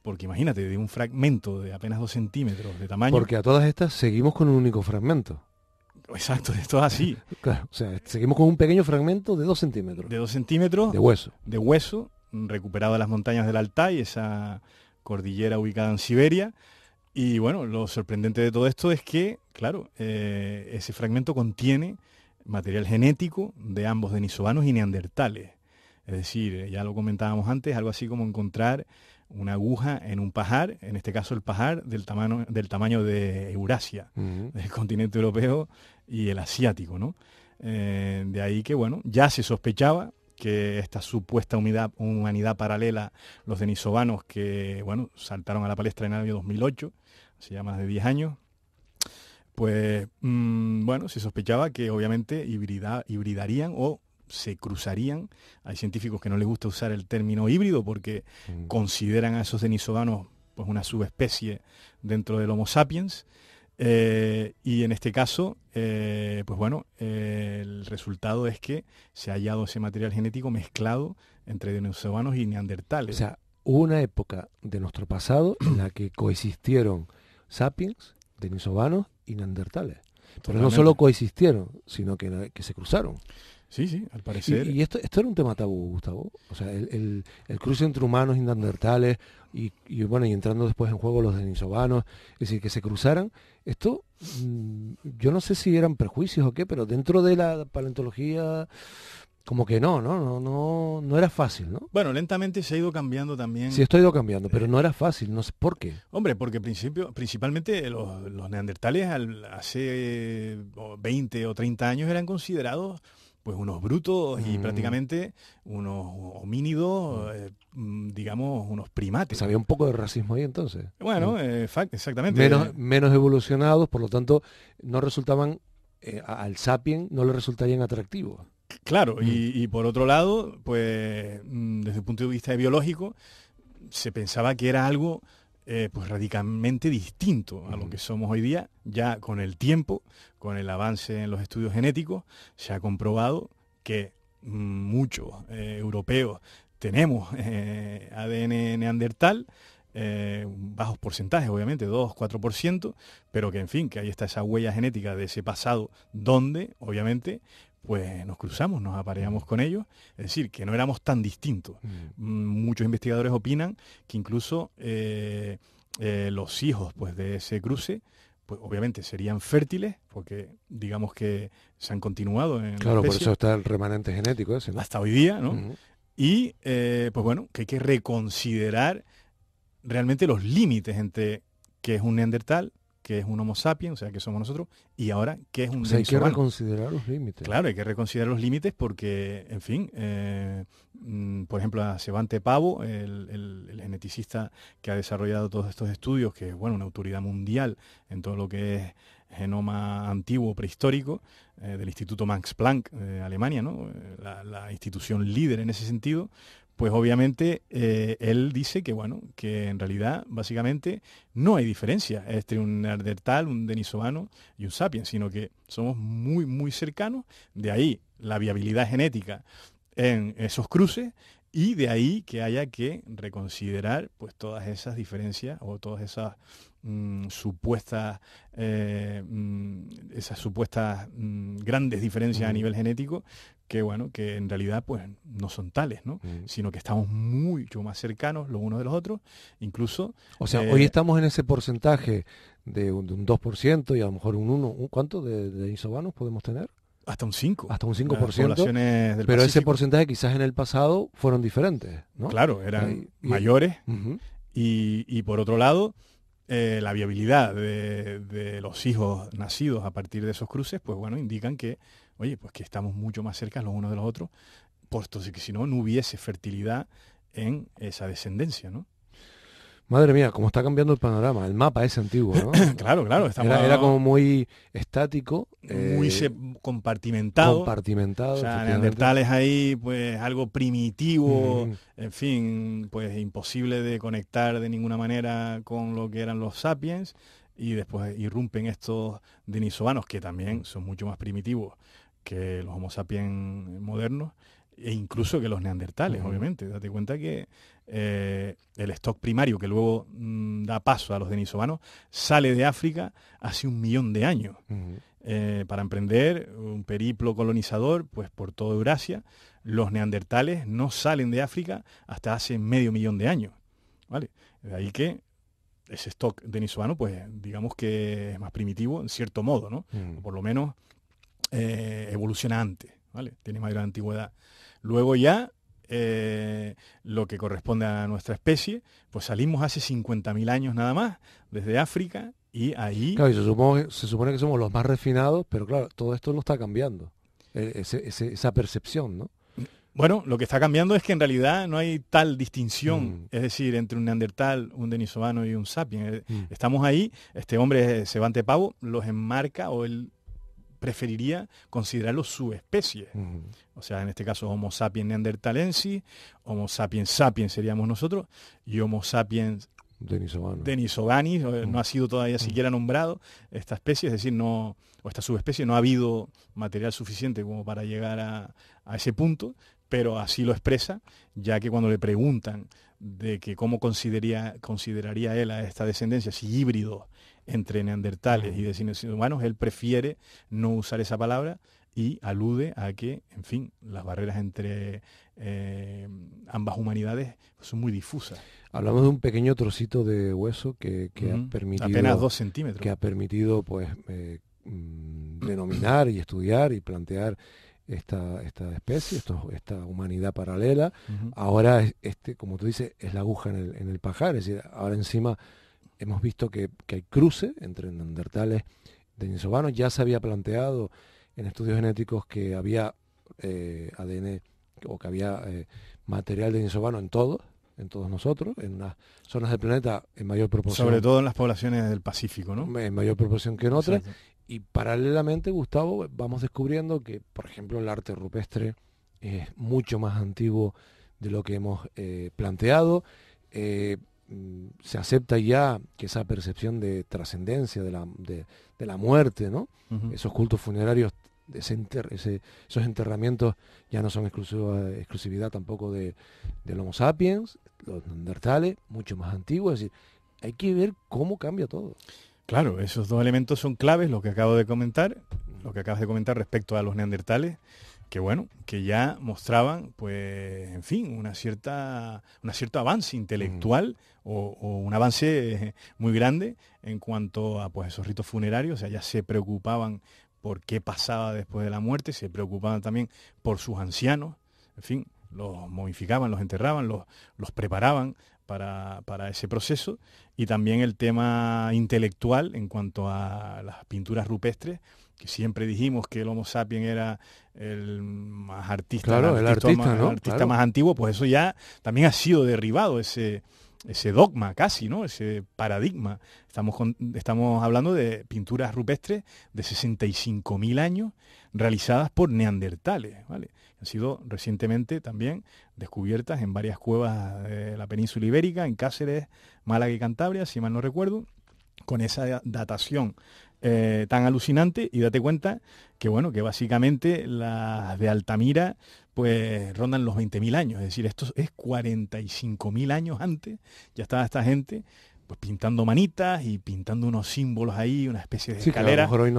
porque imagínate, de un fragmento de apenas dos centímetros de tamaño. Porque a todas estas seguimos con un único fragmento. Exacto, esto es así. o sea, seguimos con un pequeño fragmento de dos centímetros. De dos centímetros. De hueso. De hueso, recuperado de las montañas del y esa cordillera ubicada en Siberia. Y bueno, lo sorprendente de todo esto es que, claro, eh, ese fragmento contiene material genético de ambos denisovanos y neandertales. Es decir, eh, ya lo comentábamos antes, algo así como encontrar una aguja en un pajar, en este caso el pajar del tamaño, del tamaño de Eurasia, del continente europeo y el asiático, ¿no? Eh, de ahí que, bueno, ya se sospechaba que esta supuesta humanidad paralela, los denisovanos que, bueno, saltaron a la palestra en el año 2008, hace ya más de 10 años, pues, mm, bueno, se sospechaba que obviamente hibridarían o se cruzarían. Hay científicos que no les gusta usar el término híbrido porque mm. consideran a esos denisovanos pues una subespecie dentro del Homo sapiens eh, y en este caso, eh, pues bueno, eh, el resultado es que se ha hallado ese material genético mezclado entre denisovanos y neandertales. O sea, hubo una época de nuestro pasado en la que coexistieron sapiens, denisovanos y neandertales. Pero no solo coexistieron, sino que se cruzaron. Sí, sí, al parecer. Y, esto, esto, era un tema tabú, Gustavo. O sea, el, cruce entre humanos y neandertales y, bueno, y entrando después en juego los denisovanos, es decir, que se cruzaran. Esto, mm, yo no sé si eran prejuicios o qué, pero dentro de la paleontología como que no, no, no, no, era fácil, ¿no? Bueno, lentamente se ha ido cambiando también. Sí, esto ha ido cambiando, pero eh. no era fácil, no sé por qué. Hombre, porque principio, principalmente los, neandertales hace 20 o 30 años eran considerados pues unos brutos y mm. prácticamente unos homínidos, mm. Eh, mm, digamos, unos primates. había un poco de racismo ahí entonces. Bueno, eh, exactamente. Menos, evolucionados, por lo tanto, no resultaban, eh, al sapien no le resultarían atractivos. Claro, y, por otro lado, pues desde el punto de vista biológico, se pensaba que era algo eh, pues radicalmente distinto a lo que somos hoy día. Ya con el tiempo, con el avance en los estudios genéticos, se ha comprobado que muchos eh, europeos tenemos eh, ADN neandertal, bajos porcentajes, obviamente, 2, 4%, pero que en fin, que ahí está esa huella genética de ese pasado, donde, obviamente, pues nos cruzamos, nos apareamos mm. con ellos, es decir, que no éramos tan distintos. Mm. Mm, muchos investigadores opinan que incluso eh, eh, los hijos pues, de ese cruce, pues obviamente serían fértiles, porque digamos que se han continuado en Claro, por eso está el remanente genético Hasta hoy día, ¿no? Y eh, pues bueno, que hay que reconsiderar realmente los límites entre qué es un neandertal, qué es un Homo sapiens, o sea, que somos nosotros, y ahora qué es un o humano. Hay que reconsiderar los límites. Claro, hay que reconsiderar los límites porque, en fin, eh, mm, por ejemplo, a Sebante Pavo, el, geneticista que ha desarrollado todos estos estudios, que es bueno, una autoridad mundial en todo lo que es genoma antiguo, prehistórico, eh, del Instituto Max Planck de eh, Alemania, la institución líder en ese sentido, pues obviamente eh, él dice que, bueno, que en realidad básicamente no hay diferencia entre un neandertal, un denisovano y un sapiens, sino que somos muy, muy cercanos, de ahí la viabilidad genética en esos cruces y de ahí que haya que reconsiderar pues todas esas diferencias o todas esas mm, supuestas eh, mm, esas supuestas mm, grandes diferencias a nivel genético que bueno, que en realidad pues no son tales, ¿no? Mm. Sino que estamos mucho más cercanos los unos de los otros, incluso... O sea, hoy eh, estamos en ese porcentaje de un, 2% y a lo mejor un 1, un, ¿cuánto de, de podemos tener? Hasta un 5. Hasta un 5%. pero ese porcentaje quizás en el pasado fueron diferentes, ¿no? Claro, eran mayores. y, por otro lado, eh, la viabilidad de, de, los hijos nacidos a partir de esos cruces, pues bueno, indican que oye, pues que estamos mucho más cerca los unos de los otros, puesto que si no, no hubiese fertilidad en esa descendencia, ¿no? Madre mía, como está cambiando el panorama. El mapa es antiguo, ¿no? claro, claro. era, como muy estático. Muy eh, compartimentado. Compartimentado. O sea, Neandertales ahí, pues algo primitivo, en fin, pues imposible de conectar de ninguna manera con lo que eran los sapiens. Y después irrumpen estos Denisovanos, que también son mucho más primitivos que los Homo sapiens modernos e incluso que los neandertales, obviamente. Date cuenta que eh, el stock primario que luego mm, da paso a los denisovanos sale de África hace un millón de años eh, para emprender un periplo colonizador pues por toda Eurasia. Los neandertales no salen de África hasta hace medio millón de años. ¿vale? De ahí que ese stock denisovano, pues digamos que es más primitivo en cierto modo, ¿no? Por lo menos eh, evolucionante, ¿vale? Tiene mayor antigüedad. Luego ya, eh, lo que corresponde a nuestra especie, pues salimos hace 50.000 años nada más, desde África, y ahí... Claro, se, supone, que somos los más refinados, pero claro, todo esto no está cambiando, eh, esa percepción, ¿no? Bueno, lo que está cambiando es que en realidad no hay tal distinción, mm. es decir, entre un neandertal, un denisovano y un sapien. Mm. Estamos ahí, este hombre, Sebante Pavo, los enmarca o él preferiría considerarlo subespecie, O sea, en este caso Homo sapiens neandertalensis, Homo sapiens sapiens seríamos nosotros y Homo sapiens Denisoganis, Denisovanis, no ha sido todavía siquiera nombrado esta especie, es decir, no, o esta subespecie, no ha habido material suficiente como para llegar a, ese punto, pero así lo expresa, ya que cuando le preguntan de que cómo consideraría, consideraría él a esta descendencia, si híbrido entre neandertales y de humanos, él prefiere no usar esa palabra y alude a que, en fin, las barreras entre eh, ambas humanidades son muy difusas. Hablamos de un pequeño trocito de hueso que, ha permitido... Apenas dos centímetros. Que ha permitido, pues, eh, mm, denominar y estudiar y plantear esta, especie, esta humanidad paralela. Ahora, este, como tú dices, es la aguja en el, en el pajar, es decir, ahora encima hemos visto que, hay cruce entre neandertales de denisovanos. Ya se había planteado en estudios genéticos que había eh, ADN o que había eh, material de insobano en todos, en todos nosotros, en unas zonas del planeta en mayor proporción. Sobre todo en las poblaciones del Pacífico, ¿no? En mayor proporción que en otras. Y paralelamente, Gustavo, vamos descubriendo que, por ejemplo, el arte rupestre es mucho más antiguo de lo que hemos eh, planteado. Mm, se acepta ya que esa percepción de trascendencia, de la, muerte, ¿no? Esos cultos funerarios, esos enterramientos ya no son exclusividad tampoco de, los Homo sapiens, los neandertales, mucho más antiguos. Es decir, hay que ver cómo cambia todo. Claro, esos dos elementos son claves, lo que acabo de comentar, lo que acabas de comentar respecto a los neandertales que bueno, que ya mostraban, pues, en fin, una cierta, un cierto avance intelectual o, un avance eh, muy grande en cuanto a pues esos ritos funerarios, o ya se preocupaban por qué pasaba después de la muerte, se preocupaban también por sus ancianos, en fin, los modificaban, los enterraban, los, los preparaban para, para, ese proceso y también el tema intelectual en cuanto a las pinturas rupestres, siempre dijimos que el Homo sapiens era el más artista, el artista, más, antiguo, pues eso ya también ha sido derribado, ese, ese dogma casi, ¿no? Ese paradigma. Estamos, estamos hablando de pinturas rupestres de 65.000 años realizadas por neandertales, Han sido recientemente también descubiertas en varias cuevas de la península ibérica, en Cáceres, Málaga y Cantabria, si mal no recuerdo, con esa datación eh, tan alucinante y date cuenta que bueno, que básicamente las de Altamira pues rondan los 20.000 años, es decir, esto es 45.000 años antes, ya estaba esta gente pues pintando manitas y pintando unos símbolos ahí, una especie de escalera. a lo mejor hoy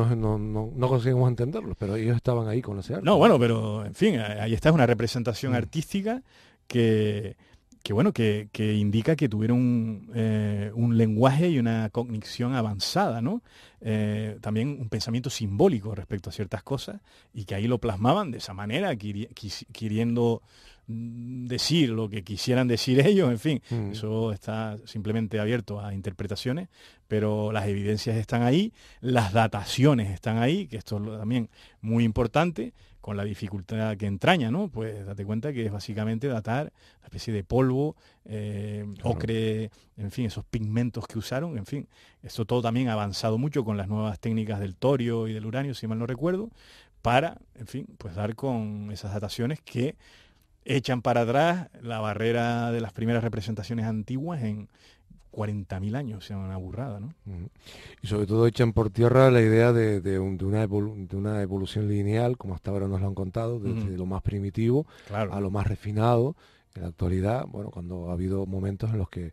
no, conseguimos entenderlos, pero ellos estaban ahí con ese arte. No, bueno, pero en fin, ahí está, es una representación mm. artística que que bueno, que, indica que tuvieron eh, un lenguaje y una cognición avanzada, ¿no? Eh, también un pensamiento simbólico respecto a ciertas cosas y que ahí lo plasmaban de esa manera, queriendo decir lo que quisieran decir ellos, en fin, mm. eso está simplemente abierto a interpretaciones, pero las evidencias están ahí, las dataciones están ahí, que esto es también muy importante, con la dificultad que entraña, ¿no? Pues date cuenta que es básicamente datar una especie de polvo, eh, ocre, en fin, esos pigmentos que usaron, en fin. Esto todo también ha avanzado mucho con las nuevas técnicas del torio y del uranio, si mal no recuerdo, para, en fin, pues dar con esas dataciones que echan para atrás la barrera de las primeras representaciones antiguas en, 40.000 años, sea una burrada, ¿no? Y sobre todo echan por tierra la idea de, una evolución lineal, como hasta ahora nos lo han contado, desde lo más primitivo a lo más refinado. En la actualidad, bueno, cuando ha habido momentos en los que,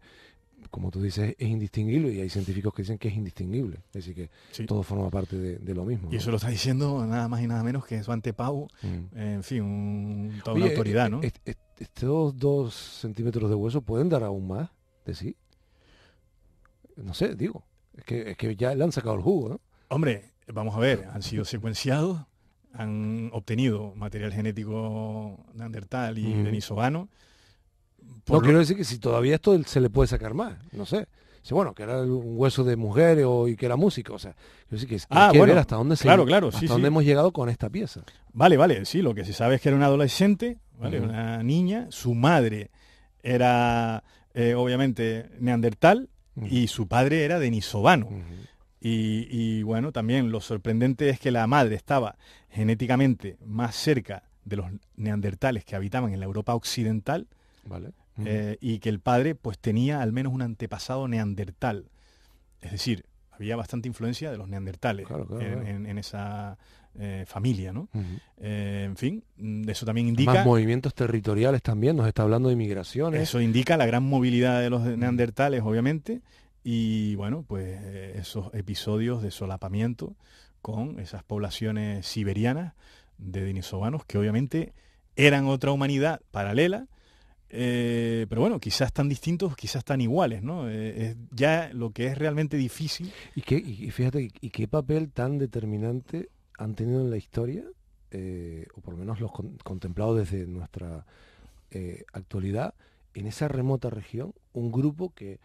como tú dices, es indistinguible y hay científicos que dicen que es indistinguible. Es decir, que todo forma parte de, lo mismo. Y eso lo está diciendo nada más y nada menos que su antepau, en fin, un, toda una autoridad, e, ¿no? E, e, estos dos centímetros de hueso pueden dar aún más de sí no sé, digo, es que, ya le han sacado el jugo, ¿no? Hombre, vamos a ver, han sido secuenciados, han obtenido material genético neandertal y de denisovano. No, quiero decir que si todavía esto se le puede sacar más, no sé. bueno, que era un hueso de mujer o, y que era música, o sea, que ah, que ver hasta dónde se, claro, claro, dónde hemos llegado con esta pieza. Vale, vale, sí, lo que se sabe es que era una adolescente, Una niña, su madre era eh, obviamente neandertal, y su padre era denisovano. y, bueno, también lo sorprendente es que la madre estaba genéticamente más cerca de los neandertales que habitaban en la Europa occidental vale. Eh, y que el padre pues tenía al menos un antepasado neandertal. Es decir, había bastante influencia de los neandertales en, esa eh, familia, ¿no? Eh, en fin, mm, eso también indica... Más movimientos territoriales también, nos está hablando de migraciones. Eso indica la gran movilidad de los neandertales, obviamente, y bueno, pues eh, esos episodios de solapamiento con esas poblaciones siberianas de denisovanos que obviamente eran otra humanidad paralela, pero bueno, quizás tan distintos, quizás tan iguales, ¿no? es ya lo que es realmente difícil. Y, y fíjate, ¿y qué papel tan determinante han tenido en la historia, eh, o por lo menos los contemplados desde nuestra eh, actualidad, en esa remota región, un grupo que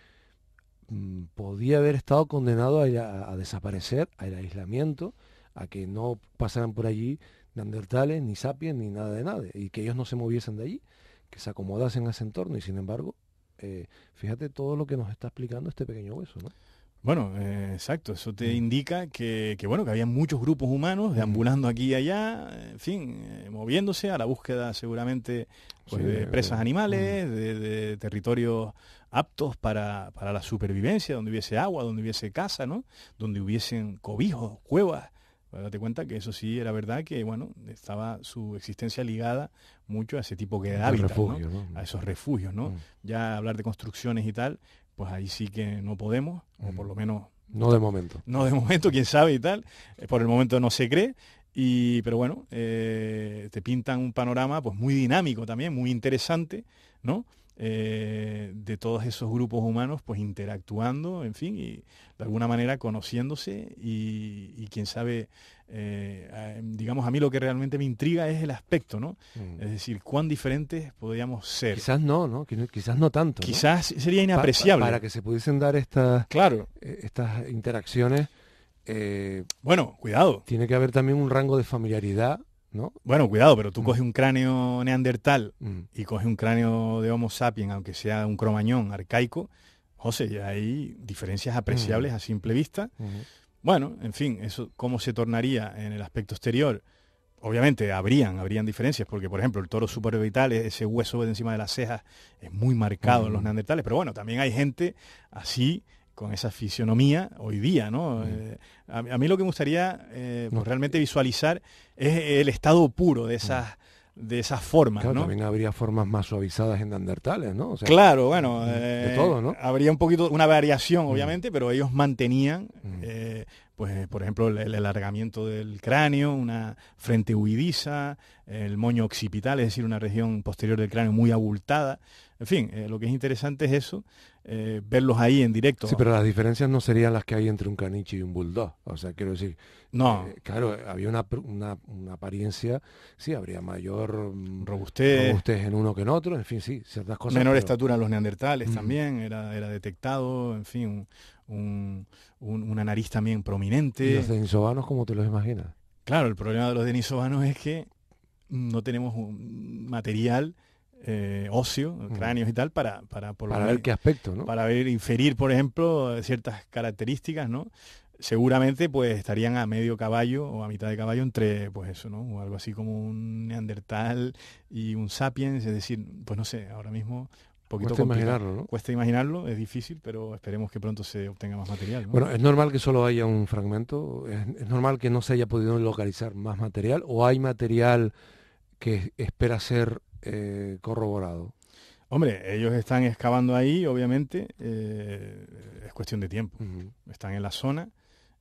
mm, podía haber estado condenado a, desaparecer, al aislamiento, a que no pasaran por allí neandertales, ni sapiens, ni nada de nada, y que ellos no se moviesen de allí, que se acomodasen a ese entorno, y sin embargo, eh, fíjate todo lo que nos está explicando este pequeño hueso, ¿no? Bueno, eh, exacto, eso te mm. indica que, que, bueno, que había muchos grupos humanos mm. deambulando aquí y allá, en fin, eh, moviéndose a la búsqueda seguramente pues, de presas mm. animales, de, territorios aptos para, la supervivencia, donde hubiese agua, donde hubiese casa, ¿no? Donde hubiesen cobijos, cuevas. Pues, date cuenta que eso sí era verdad que, bueno, estaba su existencia ligada mucho a ese tipo de hábitat, A esos refugios, ¿no? Ya hablar de construcciones y tal, pues ahí sí que no podemos, o por lo menos... No de momento. No de momento, quién sabe y tal. Eh, por el momento no se cree. Y, pero bueno, eh, te pintan un panorama pues muy dinámico también, muy interesante, ¿no? Eh, de todos esos grupos humanos, pues interactuando, en fin, y de alguna manera conociéndose y, quién sabe, eh, digamos, a mí lo que realmente me intriga es el aspecto, ¿no? Mm. Es decir, cuán diferentes podríamos ser. Quizás no, ¿no? Quizás no tanto. Quizás sería inapreciable. para que se pudiesen dar estas, eh, estas interacciones. bueno, cuidado. Tiene que haber también un rango de familiaridad bueno, cuidado, pero tú mm. coges un cráneo neandertal mm. y coges un cráneo de Homo sapiens, aunque sea un cromañón arcaico, José, hay diferencias mm. apreciables a simple vista. Bueno, en fin, eso cómo se tornaría en el aspecto exterior. Obviamente habrían, habrían diferencias, porque por ejemplo el toro vital, e-, ese hueso de encima de las cejas, es muy marcado en los neandertales, pero bueno, también hay gente así con esa fisionomía hoy día, ¿no? Eh, a, mí lo que me gustaría eh, pues realmente visualizar es el estado puro de esas de esas formas, claro, ¿no? También habría formas más suavizadas en Dandertales, ¿no? claro, bueno, eh, todo, ¿no? Habría un poquito una variación, obviamente, pero ellos mantenían, pues, por ejemplo, el, alargamiento del cráneo, una frente huidiza, el moño occipital, es decir, una región posterior del cráneo muy abultada. En fin, eh, lo que es interesante es eso, eh, verlos ahí en directo. Sí, pero las diferencias no serían las que hay entre un caniche y un bulldog. O sea, quiero decir, no. Eh, claro, había una, una, apariencia, sí, habría mayor mm, robustez. en uno que en otro, en fin, sí, ciertas cosas. Menor estatura en los neandertales también, era, detectado, en fin, una nariz también prominente. ¿Y los denisovanos cómo te los imaginas? Claro, el problema de los denisovanos es que no tenemos un material eh, óseo, mm. cráneos y tal, para, ver qué aspecto, Para ver, inferir, por ejemplo, ciertas características, ¿no? Seguramente pues estarían a medio caballo o a mitad de caballo entre, pues eso, ¿no? O algo así como un neandertal y un sapiens, es decir, pues no sé, ahora mismo Poquito cuesta imaginarlo, Cuesta imaginarlo, es difícil, pero esperemos que pronto se obtenga más material. Bueno, es normal que solo haya un fragmento, ¿Es, normal que no se haya podido localizar más material, o hay material que espera ser eh, corroborado. Hombre, ellos están excavando ahí, obviamente, eh, es cuestión de tiempo. Están en la zona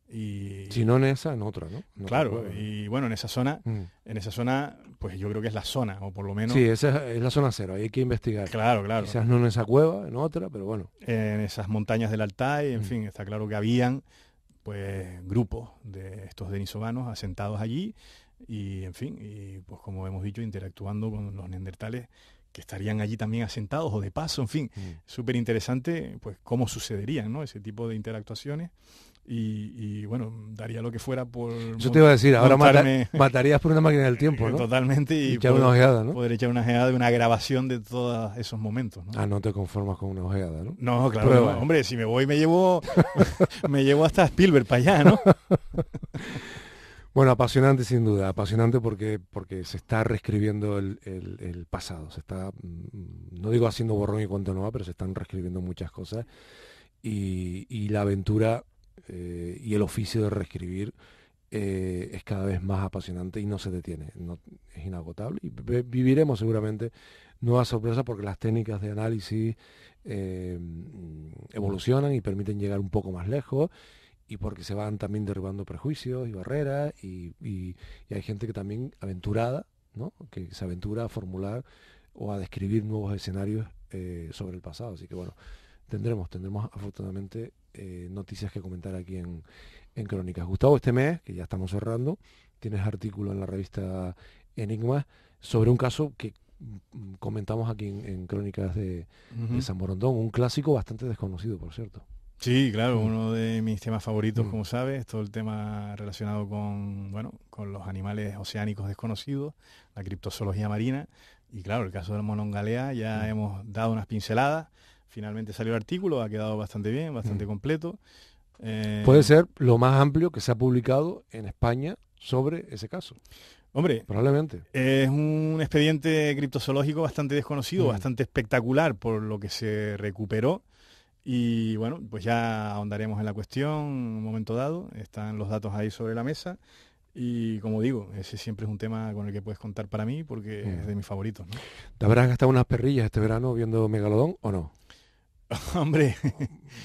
y... Si no en esa, en otra, ¿no? claro, y bueno, en esa zona, mm. en esa zona, pues yo creo que es la zona, o por lo menos... Sí, esa es la zona cero, ahí hay que investigar. Claro, claro. Quizás no en esa cueva, en otra, pero bueno. En esas montañas del Altai, en mm. fin, está claro que habían pues grupos de estos denisovanos asentados allí, y en fin, y pues como hemos dicho, interactuando con los neandertales que estarían allí también asentados o de paso, en fin, mm. súper interesante pues cómo sucederían ese tipo de interactuaciones y, bueno, daría lo que fuera por... Yo te iba a decir, ahora matarías por una máquina del tiempo, Totalmente. Y, echar una ojeada, ¿no? Poder echar una ojeada de una grabación de todos esos momentos, ¿no? Ah, no te conformas con una ojeada, ¿no? No, claro, hombre, si me voy me llevo, me llevo hasta Spielberg para allá, ¿no? Bueno, apasionante sin duda, apasionante porque, porque se está reescribiendo el, pasado, se está, mm, no digo haciendo borrón y cuento nueva, pero se están reescribiendo muchas cosas y, la aventura eh, y el oficio de reescribir eh, es cada vez más apasionante y no se detiene, no, es inagotable y viviremos seguramente nuevas sorpresas porque las técnicas de análisis eh, evolucionan y permiten llegar un poco más lejos y porque se van también derribando prejuicios y barreras y, hay gente que también aventurada, ¿no? que se aventura a formular o a describir nuevos escenarios eh, sobre el pasado. Así que bueno, tendremos, tendremos afortunadamente eh, noticias que comentar aquí en, Crónicas. Gustavo, este mes, que ya estamos cerrando, tienes artículo en la revista Enigmas sobre un caso que mm, comentamos aquí en, Crónicas de, de San Borondón, un clásico bastante desconocido, por cierto. Sí, claro, mm. uno de mis temas favoritos, mm. como sabes, todo el tema relacionado con, bueno, con los animales oceánicos desconocidos, la criptozoología marina, y claro, el caso del monongalea ya mm. hemos dado unas pinceladas, finalmente salió el artículo, ha quedado bastante bien, bastante completo. Eh, Puede ser lo más amplio que se ha publicado en España sobre ese caso. Hombre, probablemente. Es un expediente criptozoológico bastante desconocido, bastante espectacular por lo que se recuperó y bueno, pues ya ahondaremos en la cuestión un momento dado, están los datos ahí sobre la mesa. Y como digo, ese siempre es un tema con el que puedes contar para mí porque es mm. de mis favoritos. ¿Te habrás gastado unas perrillas este verano viendo Megalodón o no? Hombre,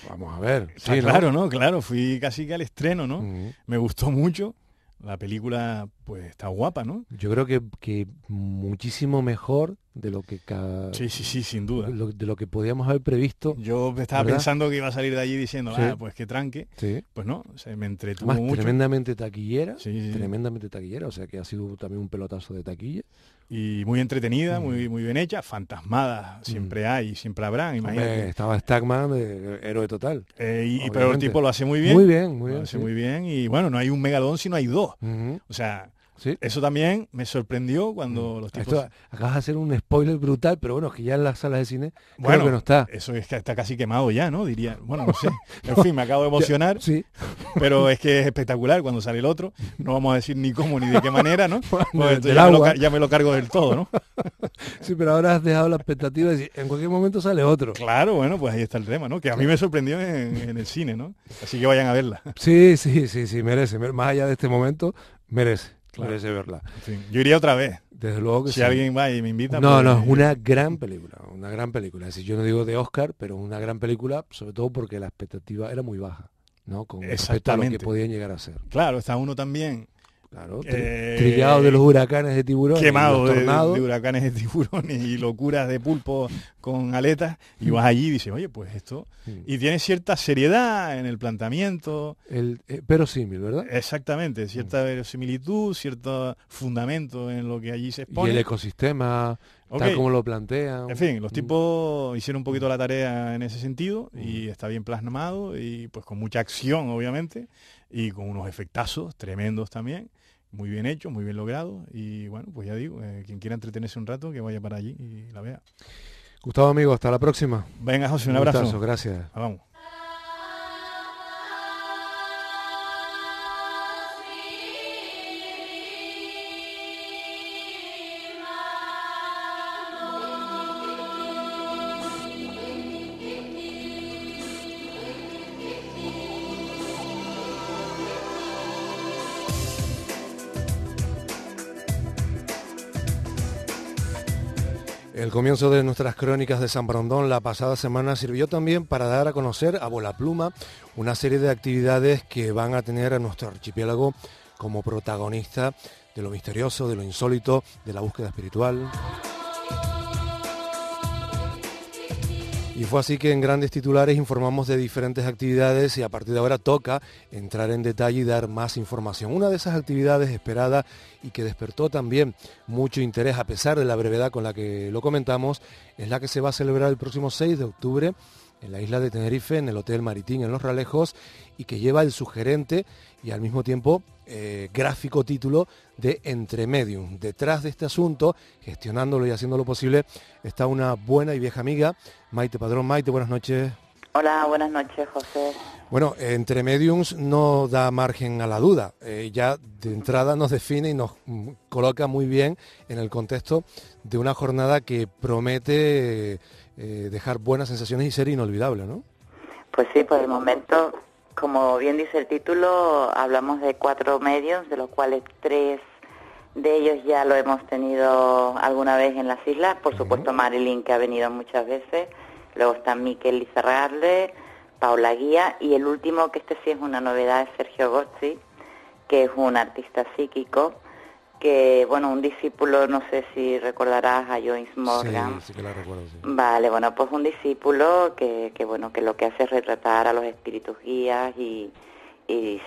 vamos a ver. Sí, claro, ¿no? Claro, fui casi que al estreno, ¿no? Mm. Me gustó mucho la película pues está guapa, ¿no? Yo creo que, muchísimo mejor de lo que sí sí sí sin duda de lo que podíamos haber previsto yo estaba pensando que iba a salir de allí diciendo ah pues qué tranque sí. pues no se me entretuvo mucho. tremendamente taquillera sí, tremendamente taquillera o sea que ha sido también un pelotazo de taquilla y muy entretenida, muy, muy bien hecha, fantasmada siempre hay, siempre habrán, imagínate. estaba Stagman, eh, héroe total. Eh, y, pero el tipo lo hace muy bien. Muy bien, muy bien. Lo hace muy bien y bueno, no hay un megadón, sino hay dos. O sea, eso también me sorprendió cuando mm. los tipos... acabas de hacer un spoiler brutal, pero bueno, es que ya en las salas de cine bueno, que no está. Eso es que está casi quemado ya, ¿no? Diría, bueno, no sé. En fin, me acabo de emocionar, sí. pero es que es espectacular cuando sale el otro. No vamos a decir ni cómo ni de qué manera, ¿no? Pues, ya, me lo, cargo del todo, ¿no? sí, pero ahora has dejado la expectativa de decir, en cualquier momento sale otro. Claro, bueno, pues ahí está el tema, ¿no? Que a mí me sorprendió en, en el cine, ¿no? Así que vayan a verla. Sí, sí, sí, sí, merece. Más allá de este momento, merece. Claro. verla. yo iría otra vez. Desde luego que si alguien va y me invita. No, pues no, es una gran película, una gran película. Si yo no digo de Oscar, pero una gran película, sobre todo porque la expectativa era muy baja, ¿no? Con respecto a lo que podían llegar a ser. Claro, está uno también Claro, eh, de los huracanes de tiburones. Quemado de, huracanes de tiburones y locuras de pulpo con aletas. Y vas allí y dices, oye, pues esto. Y tiene cierta seriedad en el planteamiento. Eh, pero sí, ¿verdad? Exactamente, cierta mm. verosimilitud, cierto fundamento en lo que allí se expone. Y el ecosistema, tal como lo plantean. En fin, los mm. tipos hicieron un poquito la tarea en ese sentido y mm. está bien plasmado y pues con mucha acción, obviamente, y con unos efectazos tremendos también muy bien hecho, muy bien logrado. Y bueno, pues ya digo, eh, quien quiera entretenerse un rato, que vaya para allí y la vea. Gustavo, amigo, hasta la próxima. Venga, José, un, un abrazo. gracias. Vamos. El comienzo de nuestras crónicas de San Brondón la pasada semana sirvió también para dar a conocer a Bola Pluma una serie de actividades que van a tener a nuestro archipiélago como protagonista de lo misterioso, de lo insólito, de la búsqueda espiritual. Y fue así que en grandes titulares informamos de diferentes actividades y a partir de ahora toca entrar en detalle y dar más información. Una de esas actividades esperada y que despertó también mucho interés a pesar de la brevedad con la que lo comentamos es la que se va a celebrar el próximo 6 de octubre en la isla de Tenerife, en el Hotel Maritín, en Los Ralejos, y que lleva el sugerente y al mismo tiempo eh, gráfico título de Entre mediums Detrás de este asunto, gestionándolo y haciendo lo posible, está una buena y vieja amiga, Maite Padrón. Maite, buenas noches. Hola, buenas noches, José. Bueno, Entre Mediums no da margen a la duda. Eh, ya de entrada nos define y nos mm, coloca muy bien en el contexto de una jornada que promete eh, dejar buenas sensaciones y ser inolvidable, ¿no? Pues sí, por el momento como bien dice el título, hablamos de cuatro medios, de los cuales tres de ellos ya lo hemos tenido alguna vez en las islas. Por supuesto, Marilyn, que ha venido muchas veces. Luego está Miquel Lizarralde, Paula Guía. Y el último, que este sí es una novedad, es Sergio Gozzi, que es un artista psíquico que, bueno, un discípulo, no sé si recordarás a Joyce Morgan. Sí, sí que la recuerdo, Vale, bueno, pues un discípulo que, que, bueno, que lo que hace es retratar a los espíritus guías y, y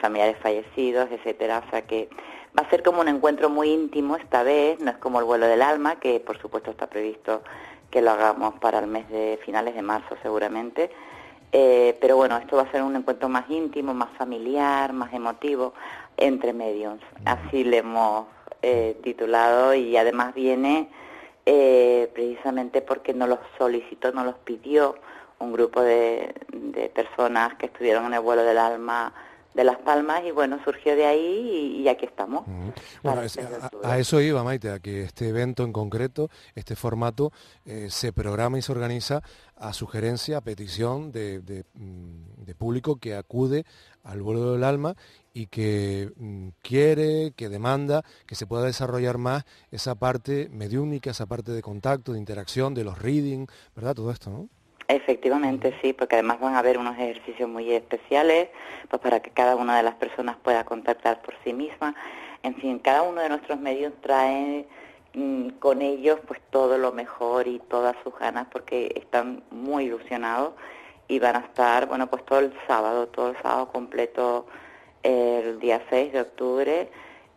familiares fallecidos, etcétera, o sea que va a ser como un encuentro muy íntimo esta vez, no es como el vuelo del alma, que por supuesto está previsto que lo hagamos para el mes de finales de marzo seguramente, eh, pero bueno, esto va a ser un encuentro más íntimo, más familiar, más emotivo. Entre mediums, así le hemos eh, titulado y además viene eh, precisamente porque no los solicitó, no los pidió un grupo de, de personas que estuvieron en el vuelo del alma de Las Palmas y bueno, surgió de ahí y, aquí estamos. Bueno, a, eso iba Maite, a que este evento en concreto, este formato, eh, se programa y se organiza a sugerencia, a petición de, mm, público que acude al vuelo del alma y que mm, quiere, que demanda, que se pueda desarrollar más esa parte mediúnica, esa parte de contacto, de interacción, de los reading, ¿verdad? Todo esto, ¿no? Efectivamente, sí, porque además van a haber unos ejercicios muy especiales pues para que cada una de las personas pueda contactar por sí misma. En fin, cada uno de nuestros medios trae mm, con ellos pues todo lo mejor y todas sus ganas porque están muy ilusionados y van a estar, bueno, pues todo el sábado, todo el sábado completo el día 6 de octubre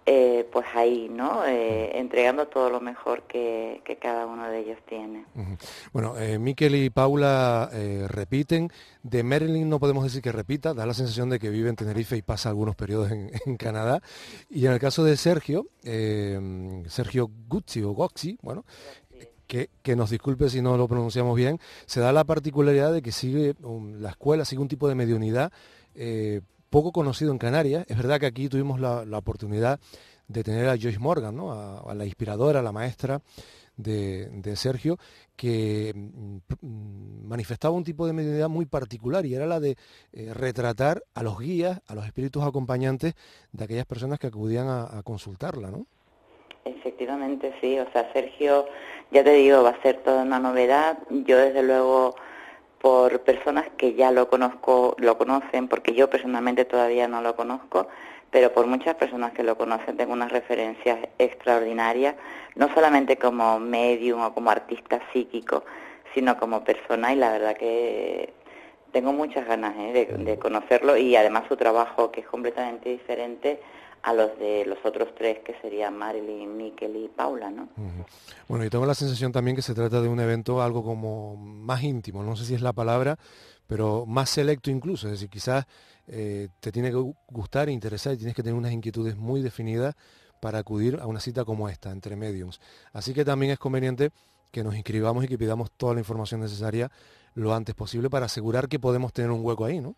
eh, pues ahí, ¿no? Eh, entregando todo lo mejor que, cada uno de ellos tiene. Bueno, eh, Miquel y Paula repiten. De Marilyn no podemos decir que repita, da la sensación de que vive en Tenerife y pasa algunos periodos en, Canadá. Y en el caso de Sergio, Sergio Gucci o Goxi, bueno, que, nos disculpe si no lo pronunciamos bien, se da la particularidad de que sigue um, la escuela, sigue un tipo de mediunidad poco conocido en Canarias. Es verdad que aquí tuvimos la, oportunidad de tener a Joyce Morgan, ¿no? a, la inspiradora, a la maestra de, Sergio, que mm, manifestaba un tipo de mediunidad muy particular y era la de eh, retratar a los guías, a los espíritus acompañantes de aquellas personas que acudían a, a consultarla, ¿no? Efectivamente, sí. O sea, Sergio, ya te digo, va a ser toda una novedad. Yo, desde luego, por personas que ya lo conozco, lo conocen, porque yo personalmente todavía no lo conozco, pero por muchas personas que lo conocen tengo unas referencias extraordinarias, no solamente como medium o como artista psíquico, sino como persona y la verdad que tengo muchas ganas eh, de, conocerlo y además su trabajo que es completamente diferente a los de los otros tres que serían Marilyn, Miquel y Paula, ¿no? Bueno, y tengo la sensación también que se trata de un evento algo como más íntimo, no sé si es la palabra, pero más selecto incluso, es decir, quizás eh, te tiene que gustar, e interesar y tienes que tener unas inquietudes muy definidas para acudir a una cita como esta, entre mediums. Así que también es conveniente que nos inscribamos y que pidamos toda la información necesaria lo antes posible para asegurar que podemos tener un hueco ahí, ¿no?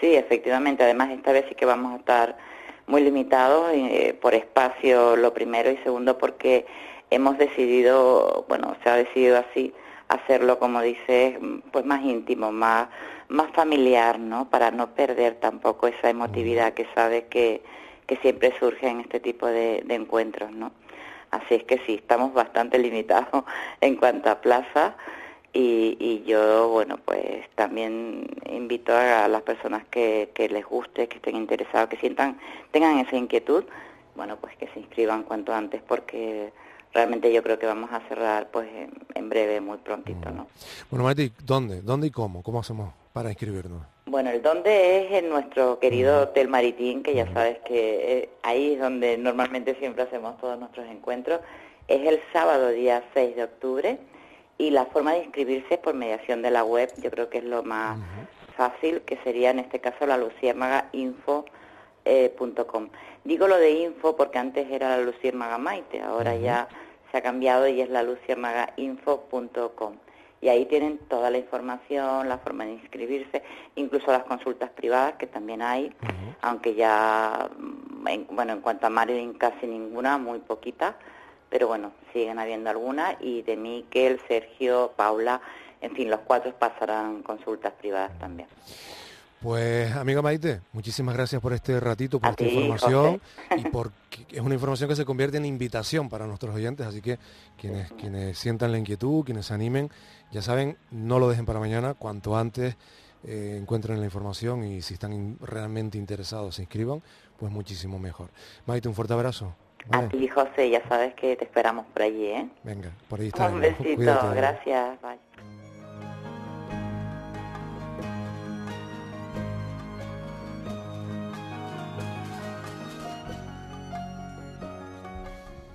Sí, efectivamente. Además, esta vez sí que vamos a estar muy limitados eh, por espacio, lo primero, y segundo porque hemos decidido, bueno, se ha decidido así, hacerlo, como dices, mm, pues más íntimo, más, más familiar, ¿no? Para no perder tampoco esa emotividad que sabe que, siempre surge en este tipo de, de encuentros, ¿no? Así es que sí, estamos bastante limitados en cuanto a plazas y, yo, bueno, pues también invito a las personas que, les guste, que estén interesados, que sientan, tengan esa inquietud, bueno, pues que se inscriban cuanto antes porque realmente yo creo que vamos a cerrar pues en, breve, muy prontito, ¿no? Mm. Bueno, Mati, ¿dónde? ¿Dónde y cómo? ¿Cómo hacemos para inscribirnos? Bueno, el dónde es en nuestro querido mm. Hotel Maritín, que ya mm. sabes que eh, ahí es donde normalmente siempre hacemos todos nuestros encuentros. Es el sábado día 6 de octubre y la forma de inscribirse es por mediación de la web, yo creo que es lo más fácil, que sería en este caso la luciérnaga eh, Digo lo de info porque antes era la luciérmaga maite, ahora ya se ha cambiado y es la info.com Y ahí tienen toda la información, la forma de inscribirse, incluso las consultas privadas que también hay, aunque ya, mm, en, bueno, en cuanto a Mario, casi ninguna, muy poquita pero bueno, siguen habiendo alguna y de Miquel, Sergio, Paula, en fin, los cuatro pasarán consultas privadas también. Pues amiga Maite, muchísimas gracias por este ratito, por esta información y porque es una información que se convierte en invitación para nuestros oyentes, así que quienes, quienes sientan la inquietud, quienes se animen, ya saben, no lo dejen para mañana, cuanto antes eh, encuentren la información y si están realmente interesados se inscriban, pues muchísimo mejor. Maite, un fuerte abrazo. A ti, José, ya sabes que te esperamos por allí, ¿eh? Venga, por ahí Un besito, ¿eh? gracias. Bye.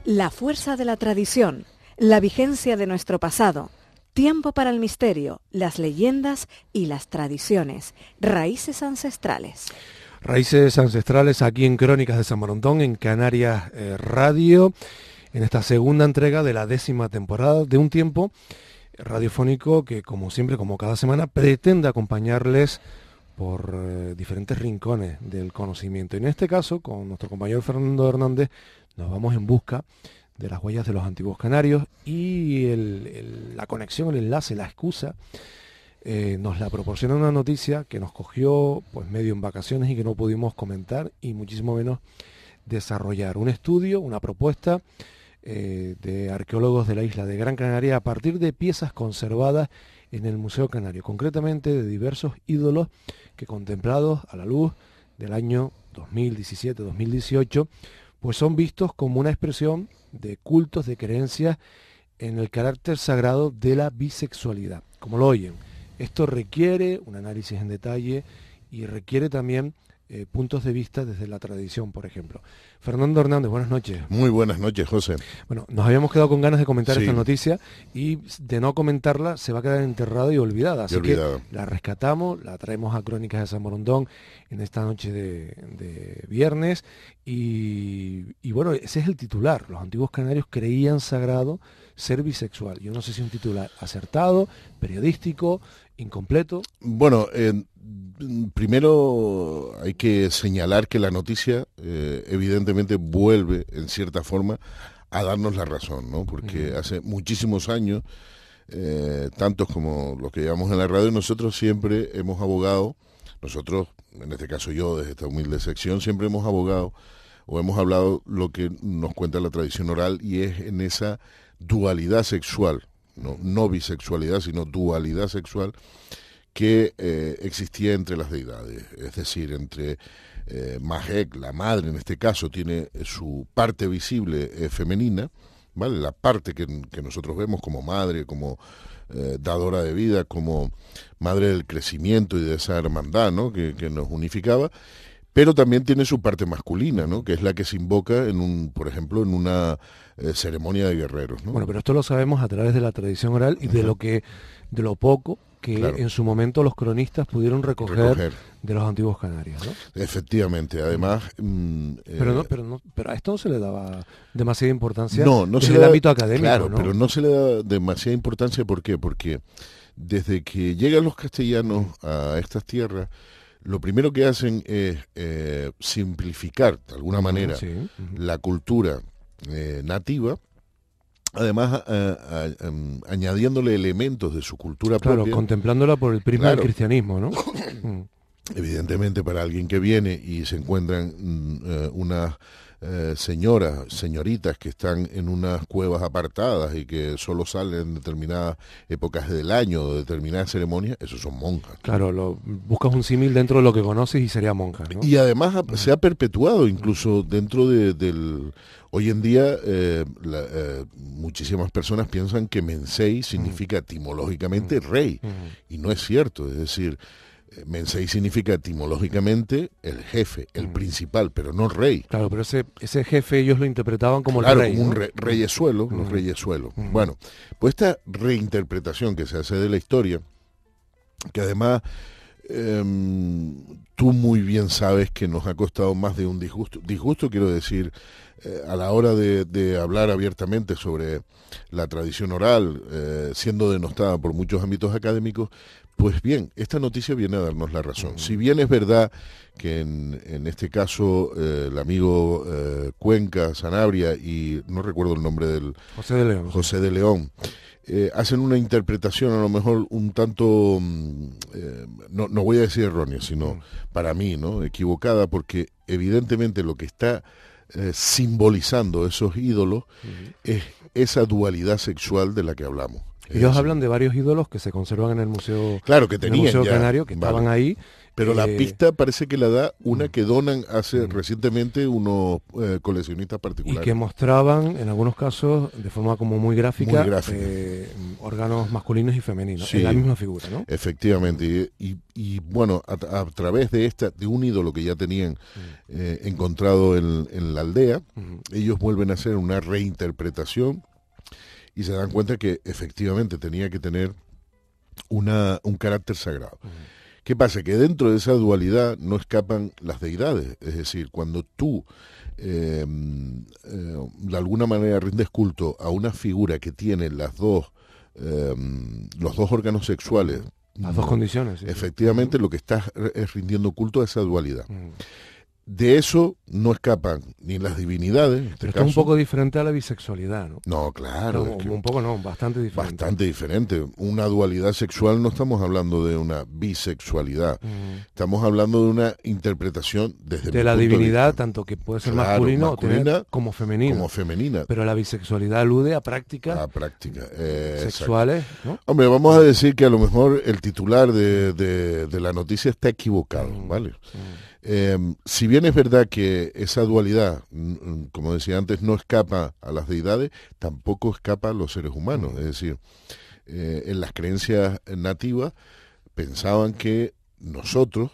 La fuerza de la tradición, la vigencia de nuestro pasado, tiempo para el misterio, las leyendas y las tradiciones, raíces ancestrales. Raíces Ancestrales aquí en Crónicas de San Marontón en Canarias eh, Radio, en esta segunda entrega de la décima temporada de un tiempo radiofónico que, como siempre, como cada semana, pretende acompañarles por eh, diferentes rincones del conocimiento. Y en este caso, con nuestro compañero Fernando Hernández, nos vamos en busca de las huellas de los antiguos canarios y la conexión, el enlace, la excusa eh, nos la proporciona una noticia que nos cogió pues medio en vacaciones y que no pudimos comentar y muchísimo menos desarrollar. Un estudio, una propuesta eh, de arqueólogos de la isla de Gran Canaria a partir de piezas conservadas en el Museo Canario, concretamente de diversos ídolos que contemplados a la luz del año 2017-2018, pues son vistos como una expresión de cultos, de creencias en el carácter sagrado de la bisexualidad, como lo oyen esto requiere un análisis en detalle y requiere también eh, puntos de vista desde la tradición, por ejemplo. Fernando Hernández, buenas noches. Muy buenas noches, José. Bueno, nos habíamos quedado con ganas de comentar esta noticia y de no comentarla se va a quedar enterrada y olvidada. Así que la rescatamos, la traemos a Crónicas de San Morondón en esta noche de, viernes. Y, y bueno, ese es el titular. Los antiguos canarios creían sagrado ser bisexual. Yo no sé si un titular acertado, periodístico, incompleto. Bueno, eh, primero hay que señalar que la noticia eh, evidentemente vuelve en cierta forma a darnos la razón, ¿no? Porque hace muchísimos años, eh, tantos como los que llevamos en la radio, nosotros siempre hemos abogado, nosotros, en este caso yo, desde esta humilde sección, siempre hemos abogado o hemos hablado lo que nos cuenta la tradición oral y es en esa dualidad sexual, no, bisexualidad, sino dualidad sexual que eh, existía entre las deidades, es decir, entre eh, la madre en este caso, tiene su parte visible eh, femenina, ¿vale? La parte que, nosotros vemos como madre, como eh, dadora de vida, como madre del crecimiento y de esa hermandad, ¿no? que, que, nos unificaba pero también tiene su parte masculina, ¿no? que es la que se invoca, en un, por ejemplo, en una eh, ceremonia de guerreros. Bueno, pero esto lo sabemos a través de la tradición oral y de lo que, de lo poco que en su momento los cronistas pudieron recoger, de los antiguos canarios. Efectivamente, además... Mm, eh, pero, no, pero, no, pero a esto no se le daba demasiada importancia en el ámbito académico. Claro, pero no se le da demasiada importancia, ¿por qué? Porque desde que llegan los castellanos a estas tierras, lo primero que hacen es eh, simplificar, de alguna manera, la cultura eh, nativa, además eh, em, añadiéndole elementos de su cultura claro, contemplándola por el prisma del cristianismo, ¿no? Evidentemente, para alguien que viene y se encuentran una mm, unas eh, señoras, señoritas que están en unas cuevas apartadas y que solo salen en determinadas épocas del año, o determinadas ceremonias, esos son monjas. Claro, buscas un símil dentro de lo que conoces y sería monja. Y además se ha perpetuado incluso dentro de, del... Hoy en día eh, eh, muchísimas personas piensan que Mensei significa etimológicamente rey, y no es cierto, es decir... Eh, Mensei significa etimológicamente el jefe, el mm. principal, pero no rey. Claro, pero ese, jefe ellos lo interpretaban como el rey. un reyesuelo, los mm. reyesuelos. Mm. Bueno, pues esta reinterpretación que se hace de la historia, que además em, tú muy bien sabes que nos ha costado más de un disgusto. Disgusto quiero decir, eh, a la hora de, hablar abiertamente sobre la tradición oral, eh, siendo denostada por muchos ámbitos académicos, pues bien, esta noticia viene a darnos la razón. Si bien es verdad que en, este caso eh, el amigo eh, Cuenca, Sanabria y no recuerdo el nombre del... José de León. José de León. Eh, hacen una interpretación a lo mejor un tanto, mm, no, voy a decir errónea, sino para mí, ¿no? Equivocada, porque evidentemente lo que está simbolizando esos ídolos es esa dualidad sexual de la que hablamos. Ellos hablan de varios ídolos que se conservan en el Museo, claro, que Canario, que estaban ahí. Pero la eh, pista parece que la da una mm. que donan hace mm. recientemente unos eh, coleccionistas particulares. Y que mostraban, en algunos casos, de forma como muy gráfica, eh, órganos masculinos y femeninos, sí, en la misma figura, ¿no? Efectivamente. Y, bueno, a, través de esta, de un ídolo que ya tenían mm. encontrado en, la aldea, ellos vuelven a hacer una reinterpretación y se dan cuenta que efectivamente tenía que tener un carácter sagrado. ¿Qué pasa? Que dentro de esa dualidad no escapan las deidades. Es decir, cuando tú em, em, de alguna manera rindes culto a una figura que tiene las dos, em, los dos órganos sexuales. Las dos condiciones. efectivamente, lo que estás eh, es rindiendo culto a esa dualidad de eso no escapan ni las divinidades. Este caso. un poco diferente a la bisexualidad, ¿no? No, claro. un poco no, bastante diferente. Bastante diferente. Una dualidad sexual no estamos hablando de una bisexualidad. Estamos hablando de una interpretación desde De la divinidad, tanto que puede ser masculina, como femenina. Como femenina. Pero la bisexualidad alude a prácticas. A sexuales, ¿no? Hombre, vamos a decir que a lo mejor el titular de, la noticia está equivocado, mm, ¿vale? Mm. Em, si bien es verdad que esa dualidad, como decía antes, no escapa a las deidades, tampoco escapa a los seres humanos. Es decir, eh, en las creencias nativas pensaban que nosotros,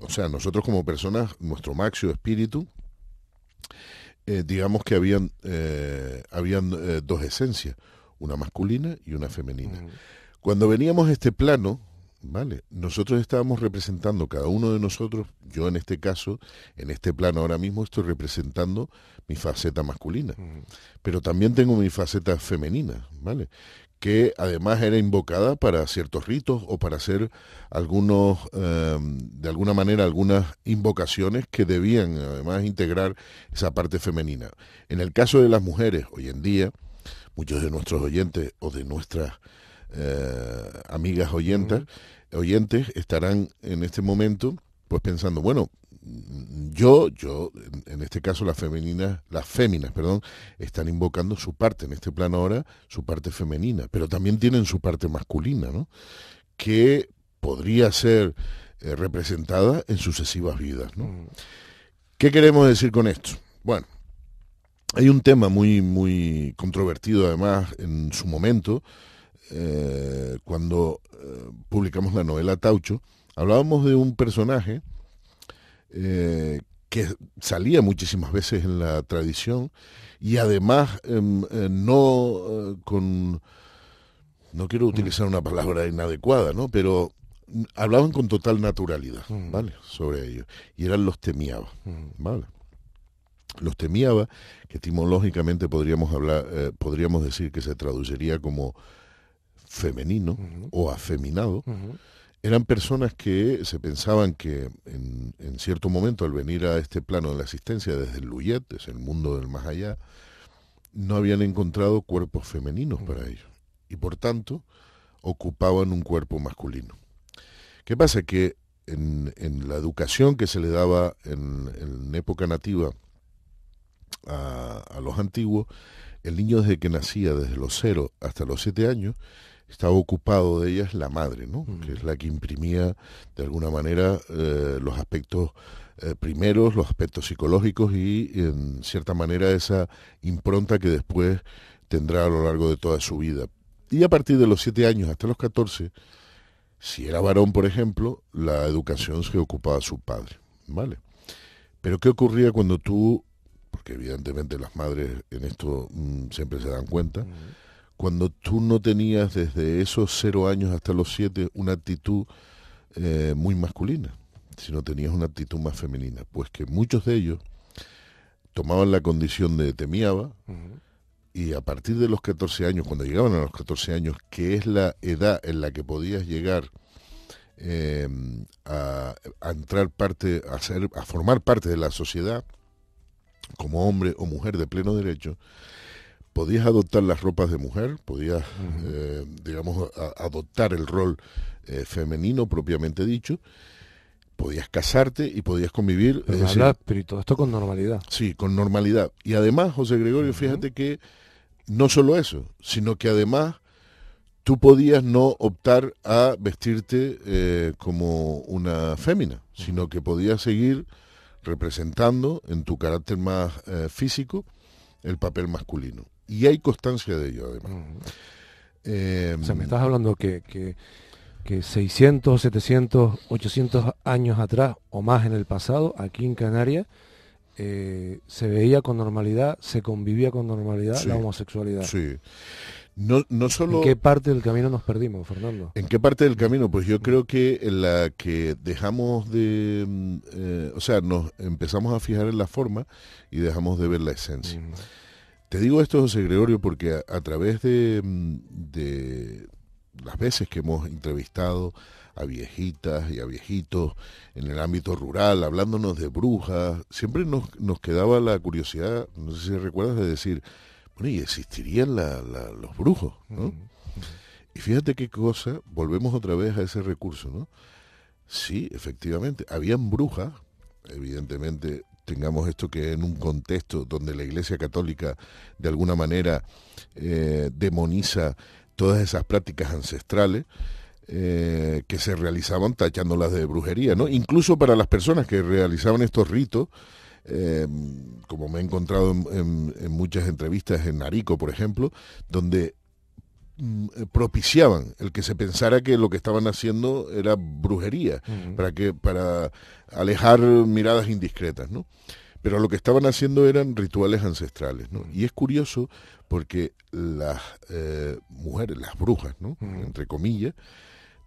o sea, nosotros como personas, nuestro maxio espíritu, eh, digamos que habían, eh, habían dos esencias, una masculina y una femenina. Cuando veníamos a este plano, Vale, nosotros estábamos representando, cada uno de nosotros, yo en este caso, en este plano ahora mismo estoy representando mi faceta masculina, pero también tengo mi faceta femenina, ¿vale? Que además era invocada para ciertos ritos o para hacer algunos, em, de alguna manera, algunas invocaciones que debían además integrar esa parte femenina. En el caso de las mujeres, hoy en día, muchos de nuestros oyentes o de nuestras eh, amigas oyentes estarán en este momento pues pensando, bueno, yo, yo, en este caso las femeninas, las féminas, perdón, están invocando su parte en este plano ahora, su parte femenina, pero también tienen su parte masculina, ¿no? Que podría ser eh, representada en sucesivas vidas, ¿no? Mm. ¿Qué queremos decir con esto? Bueno, hay un tema muy, muy controvertido además en su momento, eh, cuando eh, publicamos la novela Taucho, hablábamos de un personaje eh, que salía muchísimas veces en la tradición y además em, no con, no quiero mm. utilizar una palabra inadecuada, ¿no? Pero hablaban con total naturalidad, mm. ¿vale? Sobre ello. Y eran los temiaba, mm. Los temiaba, que etimológicamente podríamos hablar, podríamos decir que se traduciría como femenino o afeminado, eran personas que se pensaban que en, cierto momento al venir a este plano de la existencia desde el Luyet, desde el mundo del más allá, no habían encontrado cuerpos femeninos para ellos y por tanto ocupaban un cuerpo masculino. ¿Qué pasa? Que en, la educación que se le daba en, época nativa a, los antiguos, el niño desde que nacía, desde los cero hasta los siete años, estaba ocupado de ellas la madre, ¿no? que es la que imprimía de alguna manera eh, los aspectos eh, primeros, los aspectos psicológicos y en cierta manera esa impronta que después tendrá a lo largo de toda su vida. Y a partir de los siete años hasta los 14, si era varón, por ejemplo, la educación se ocupaba su padre, ¿vale? Pero ¿qué ocurría cuando tú, porque evidentemente las madres en esto mm, siempre se dan cuenta, cuando tú no tenías desde esos cero años hasta los siete una actitud eh, muy masculina, sino tenías una actitud más femenina. Pues que muchos de ellos tomaban la condición de temiaba y a partir de los 14 años, cuando llegaban a los 14 años, que es la edad en la que podías llegar em, a, entrar parte, a formar parte de la sociedad como hombre o mujer de pleno derecho, podías adoptar las ropas de mujer, podías, eh, digamos, adoptar el rol eh, femenino propiamente dicho, podías casarte y podías convivir. Pero, todo esto con normalidad. Sí, con normalidad. Y además, José Gregorio, fíjate que no solo eso, sino que además tú podías no optar a vestirte eh, como una fémina, sino que podías seguir representando en tu carácter más físico el papel masculino y hay constancia de ello además. Eh, o sea, me estás hablando que, que, que, 600, 700, 800 años atrás o más en el pasado, aquí en Canarias, eh, se veía con normalidad, se convivía con normalidad la homosexualidad. Sí. No, no solo... ¿En qué parte del camino nos perdimos, Fernando? ¿En qué parte del camino? Pues yo creo que en la que dejamos de... Mm, eh, o sea, nos empezamos a fijar en la forma y dejamos de ver la esencia. Te digo esto, José Gregorio, porque a, través mm, de, las veces que hemos entrevistado a viejitas y a viejitos en el ámbito rural, hablándonos de brujas, siempre nos, quedaba la curiosidad, no sé si recuerdas, de decir, bueno, y existirían los brujos, ¿no? Y fíjate qué cosa, volvemos otra vez a ese recurso, ¿no? Sí, efectivamente, habían brujas, evidentemente tengamos esto que en un contexto donde la Iglesia Católica de alguna manera eh, demoniza todas esas prácticas ancestrales eh, que se realizaban tachándolas de brujería, ¿no? Incluso para las personas que realizaban estos ritos, eh, como me he encontrado en, en, muchas entrevistas en Narico, por ejemplo, donde Mm, eh, propiciaban el que se pensara que lo que estaban haciendo era brujería para que para alejar miradas indiscretas no pero lo que estaban haciendo eran rituales ancestrales y es curioso porque las eh, mujeres las brujas no entre comillas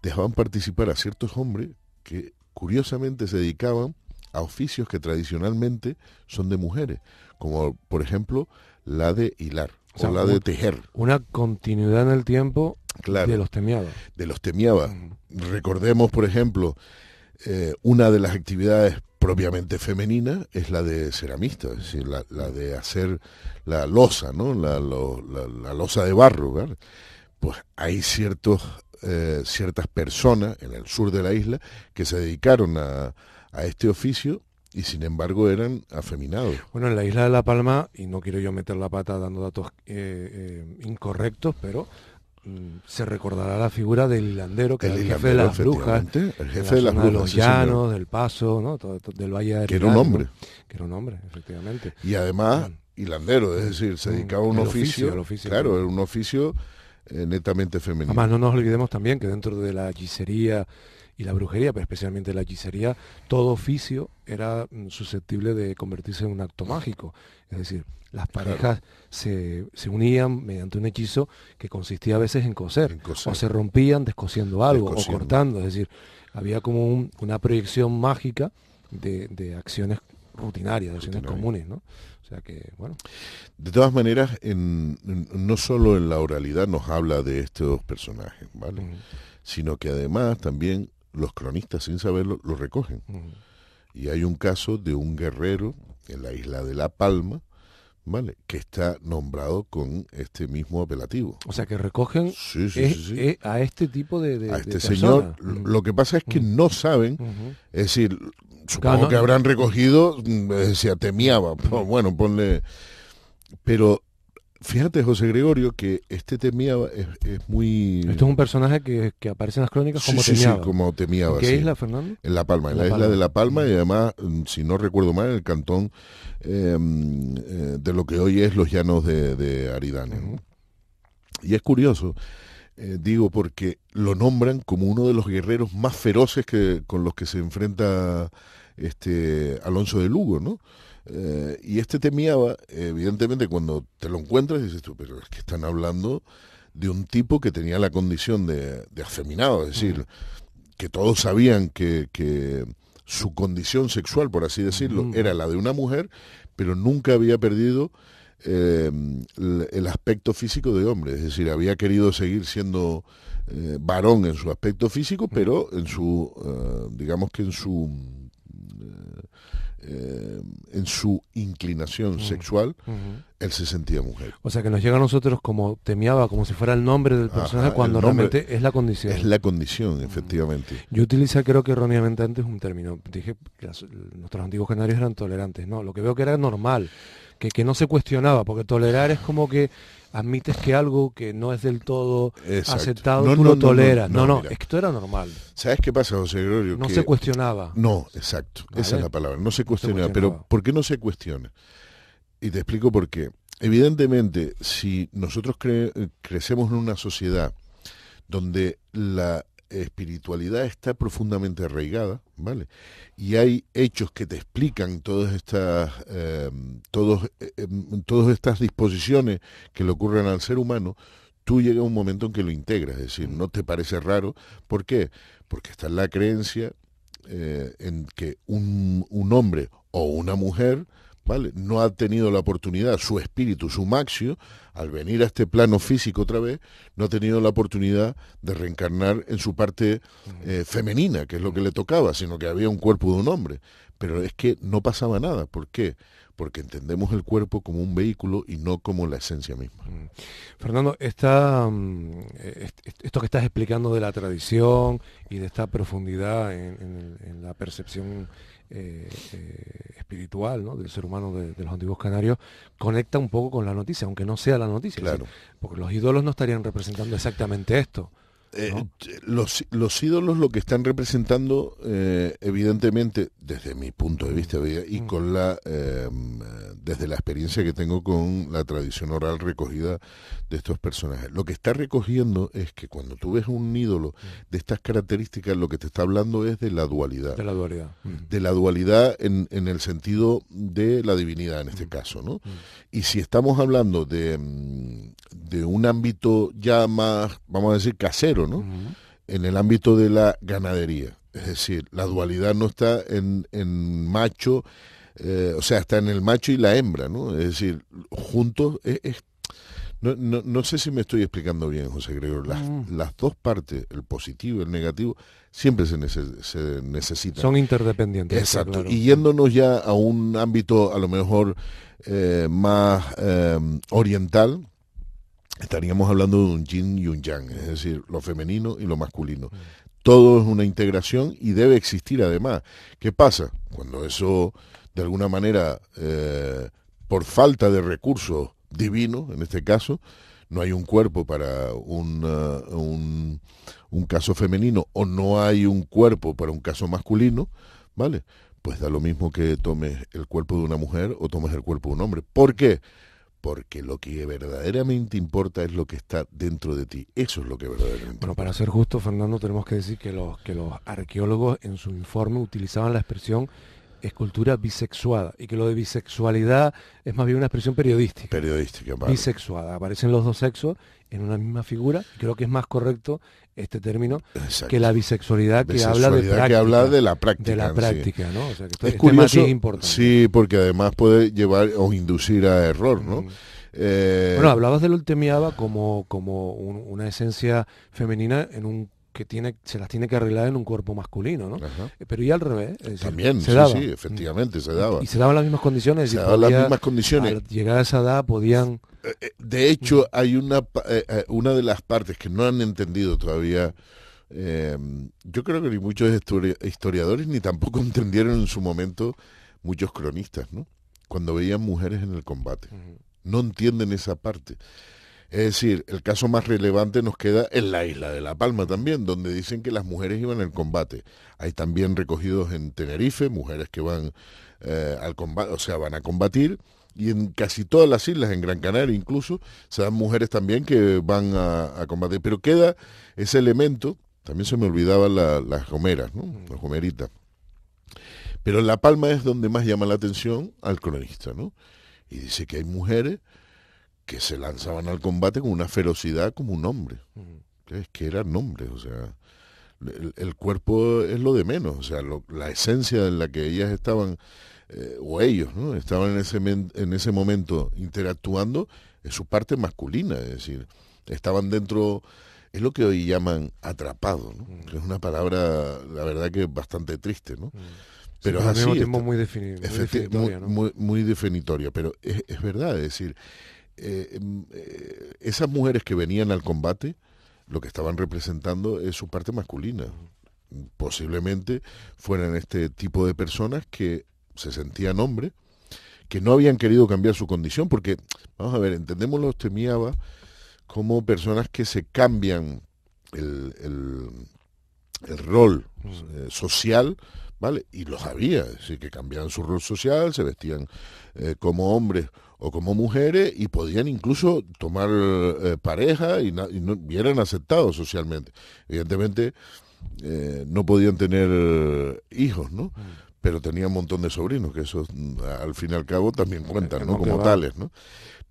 dejaban participar a ciertos hombres que curiosamente se dedicaban a oficios que tradicionalmente son de mujeres como por ejemplo la de hilar o, la de tejer. Una continuidad en el tiempo de los temiaba. De los temiaba. Recordemos, por ejemplo, eh, una de las actividades propiamente femenina es la de ceramista, es decir, la, de hacer la losa, ¿no? La, losa de barro, Pues hay ciertos, eh, ciertas personas en el sur de la isla que se dedicaron a, a este oficio y sin embargo eran afeminados. Bueno, en la isla de La Palma, y no quiero yo meter la pata dando datos eh, eh, incorrectos, pero mm, se recordará la figura del hilandero, que era el jefe de las brujas, el jefe de, la de los llanos, del paso, ¿no? del valle Que era un hombre. Que era un hombre, efectivamente. Y además, hilandero, es decir, se mm, dedicaba a un oficio, Claro, era un oficio eh, netamente femenino. Además, no nos olvidemos también que dentro de la hechicería y la brujería, pero pues, especialmente la hechicería, todo oficio era mm, susceptible de convertirse en un acto mágico. Es decir, las parejas se, unían mediante un hechizo que consistía a veces en coser, o se rompían descosiendo algo o cortando. Es decir, había como una proyección mágica de, acciones rutinarias, de acciones comunes, ¿no? O sea que, bueno. De todas maneras, no solo en la oralidad nos habla de estos personajes, ¿vale? Sino que además también los cronistas sin saberlo lo recogen. Y hay un caso de un guerrero en la isla de La Palma, ¿vale? Que está nombrado con este mismo apelativo. O sea, que recogen a este tipo de... a este señor. Lo que pasa es que no saben, es decir, supongo que habrán recogido, mm, eh, se atemiaba, bueno, ponle... Pero Fíjate, José Gregorio, que este temía es, muy... Esto es un personaje que, aparece en las crónicas como temía. Sí, como temía ¿En qué isla, Fernando? En La Palma, en la, isla de La Palma y además, mm, si no recuerdo mal, en el cantón em, eh, de lo que hoy es los llanos de, Aridane. Y es curioso, eh, digo, porque lo nombran como uno de los guerreros más feroces que, con los que se enfrenta este Alonso de Lugo, ¿no? Eh, y este temiaba, evidentemente, cuando te lo encuentras, dices tú, pero es que están hablando de un tipo que tenía la condición de, afeminado, es decir, que todos sabían que, su condición sexual, por así decirlo, era la de una mujer, pero nunca había perdido em, el, aspecto físico de hombre, es decir, había querido seguir siendo eh, varón en su aspecto físico, pero en su, eh, digamos que en su eh, en su inclinación mm. sexual, él se sentía mujer. O sea que nos llega a nosotros como temiaba, como si fuera el nombre del personaje, cuando cuando realmente es la condición. Es la condición, mm. efectivamente. Yo utiliza, creo que erróneamente antes, un término. Dije que nuestros antiguos canarios eran tolerantes. No, lo que veo que era normal, que, que no se cuestionaba, porque tolerar es como que admites que algo que no es del todo aceptado, no, tú lo toleras. No, no, esto era normal. ¿Sabes qué pasa, José Gregorio? No se cuestionaba. No, exacto, esa es la palabra, no se cuestionaba. Pero ¿por qué no se cuestiona? Y te explico por qué. Evidentemente, si nosotros crecemos en una sociedad donde la, espiritualidad está profundamente arraigada, ¿vale? Y hay hechos que te explican todas estas, em, todos, em, todas estas disposiciones que le ocurren al ser humano, tú llegas a un momento en que lo integras, es decir, no te parece raro. ¿Por qué? Porque está en la creencia eh, en que un, un hombre o una mujer no ha tenido la oportunidad, su espíritu, su maxio, al venir a este plano físico otra vez, no ha tenido la oportunidad de reencarnar en su parte eh, femenina, que es lo que le tocaba, sino que había un cuerpo de un hombre. Pero es que no pasaba nada. ¿Por qué? Porque entendemos el cuerpo como un vehículo y no como la esencia misma. Mm. Fernando, mm, e, esto que estás explicando de la tradición y de esta profundidad en la percepción eh, eh, espiritual ¿no? del ser humano de, los antiguos canarios conecta un poco con la noticia, aunque no sea la noticia. Claro. Porque los ídolos no estarían representando exactamente esto. Eh, los, ídolos lo que están representando, eh, evidentemente, desde mi punto de vista y mm. con la em, eh, desde la experiencia que tengo con la tradición oral recogida de estos personajes, lo que está recogiendo es que cuando tú ves un ídolo mm. de estas características, lo que te está hablando es de la dualidad. De la dualidad. Mm. De la dualidad en, el sentido de la divinidad en este caso, Y si estamos hablando de un ámbito ya más, vamos a decir, casero, en el ámbito de la ganadería. Es decir, la dualidad no está en, macho, eh, o sea, está en el macho y la hembra, ¿no? Es decir, juntos es, no, sé si me estoy explicando bien, José Gregorio. Las, mm. las dos partes, el positivo y el negativo, siempre se, se necesitan. Son interdependientes. Exacto. Y yéndonos ya a un ámbito a lo mejor eh, más eh, oriental, estaríamos hablando de un yin y un yang, es decir, lo femenino y lo masculino. Todo es una integración y debe existir además. ¿Qué pasa? Cuando eso, de alguna manera, eh, por falta de recursos divinos, en este caso, no hay un cuerpo para un, eh, un, un, caso femenino o no hay un cuerpo para un caso masculino, ¿vale? Pues da lo mismo que tomes el cuerpo de una mujer o tomes el cuerpo de un hombre. ¿Por qué? porque lo que verdaderamente importa es lo que está dentro de ti. Eso es lo que verdaderamente importa. Bueno, para ser justo, Fernando, tenemos que decir que los, que los arqueólogos en su informe utilizaban la expresión escultura bisexuada y que lo de bisexualidad es más bien una expresión periodística. Periodística, vale. Bisexuada, aparecen los dos sexos en una misma figura. Creo que es más correcto este término, que la bisexualidad que habla de práctica, de la práctica, la práctica, ¿no? O que es, este importante. sí, porque además puede llevar o inducir a error, ¿no? Eh, bueno, hablabas del ultemiaba como como una esencia femenina en un que tiene, se las tiene que arreglar en un cuerpo masculino, ¿no? Eh, pero y al revés. También, sí, sí, efectivamente, se daba. Y, se daban las mismas condiciones. Se las mismas condiciones. Al llegar a esa edad podían eh, de hecho, hay eh, eh, una, de las partes que no han entendido todavía. yo creo que ni muchos historiadores ni tampoco entendieron en su momento muchos cronistas, ¿no? Cuando veían mujeres en el combate. No entienden esa parte. Es decir, el caso más relevante nos queda en la isla de La Palma también, donde dicen que las mujeres iban al combate. Hay también recogidos en Tenerife mujeres que van al combate, o sea, van a combatir y en casi todas las islas, en Gran Canaria incluso, se dan mujeres también que van a, a combatir. Pero queda ese elemento, también se me olvidaba las homeras, ¿no? Mm. las homeritas. Pero La Palma es donde más llama la atención al cronista, ¿no? Y dice que hay mujeres que se lanzaban al combate con una ferocidad como un hombre. Mm. Es que eran hombres, o sea, el, cuerpo es lo de menos, o sea, la esencia en la que ellas estaban eh, o ellos, ¿no? Estaban en ese, en ese momento interactuando en su parte masculina, es decir, estaban dentro, es lo que hoy llaman atrapado, ¿no? Mm. es una palabra, la verdad que bastante triste, ¿no? Pero es así, muy, muy, definitorio, pero es, verdad, es decir, eh, em, eh, esas mujeres que venían al combate, lo que estaban representando es su parte masculina. Mm. Posiblemente fueran este tipo de personas que se sentían hombres, que no habían querido cambiar su condición, porque, vamos a ver, entendemos los temiaba como personas que se cambian el, rol mm. eh, social, ¿vale? Y los había, es decir, que cambiaban su rol social, se vestían eh, como hombres o como mujeres y podían incluso tomar eh, pareja y, no, eran aceptados socialmente. Evidentemente no podían tener hijos, ¿no? Mm pero tenía un montón de sobrinos, que eso mm, al fin y al cabo también cuentan, ¿no? Como tales, ¿no?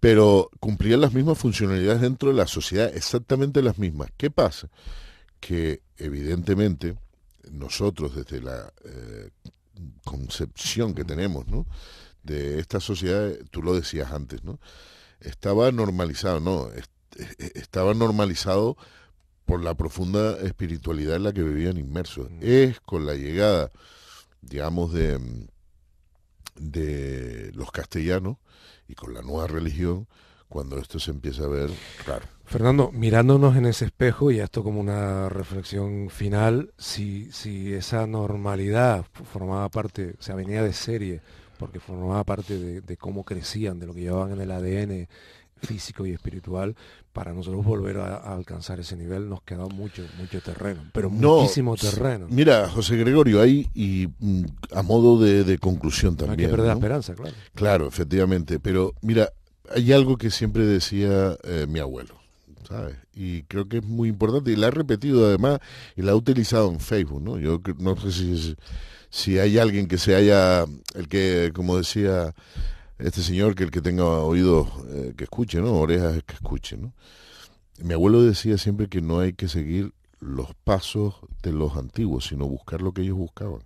Pero cumplían las mismas funcionalidades dentro de la sociedad, exactamente las mismas. ¿Qué pasa? Que evidentemente nosotros desde la eh, concepción que tenemos, ¿no? De esta sociedad, tú lo decías antes, ¿no? Estaba normalizado, no, e-, e-, estaba normalizado por la profunda espiritualidad en la que vivían inmersos. Mm. Es con la llegada digamos, de, de los castellanos y con la nueva religión, cuando esto se empieza a ver claro. Fernando, mirándonos en ese espejo, y esto como una reflexión final, si, esa normalidad formaba parte, o sea, venía de serie, porque formaba parte de cómo crecían, de lo que llevaban en el ADN, físico y espiritual, para nosotros volver a, alcanzar ese nivel nos queda mucho, mucho terreno, pero muchísimo terreno. Mira, José Gregorio, ahí y mm, a modo de, conclusión también. que perder la esperanza, claro. Claro, efectivamente, pero mira, hay algo que siempre decía eh, mi abuelo. ¿sabes? Y creo que es muy importante, y la ha repetido además, y la ha utilizado en Facebook, ¿no? Yo no sé si, si hay alguien que se haya, el que, como decía este señor que el que tenga oídos eh, que escuche, ¿no? Orejas que escuche, ¿no? Mi abuelo decía siempre que no hay que seguir los pasos de los antiguos, sino buscar lo que ellos buscaban.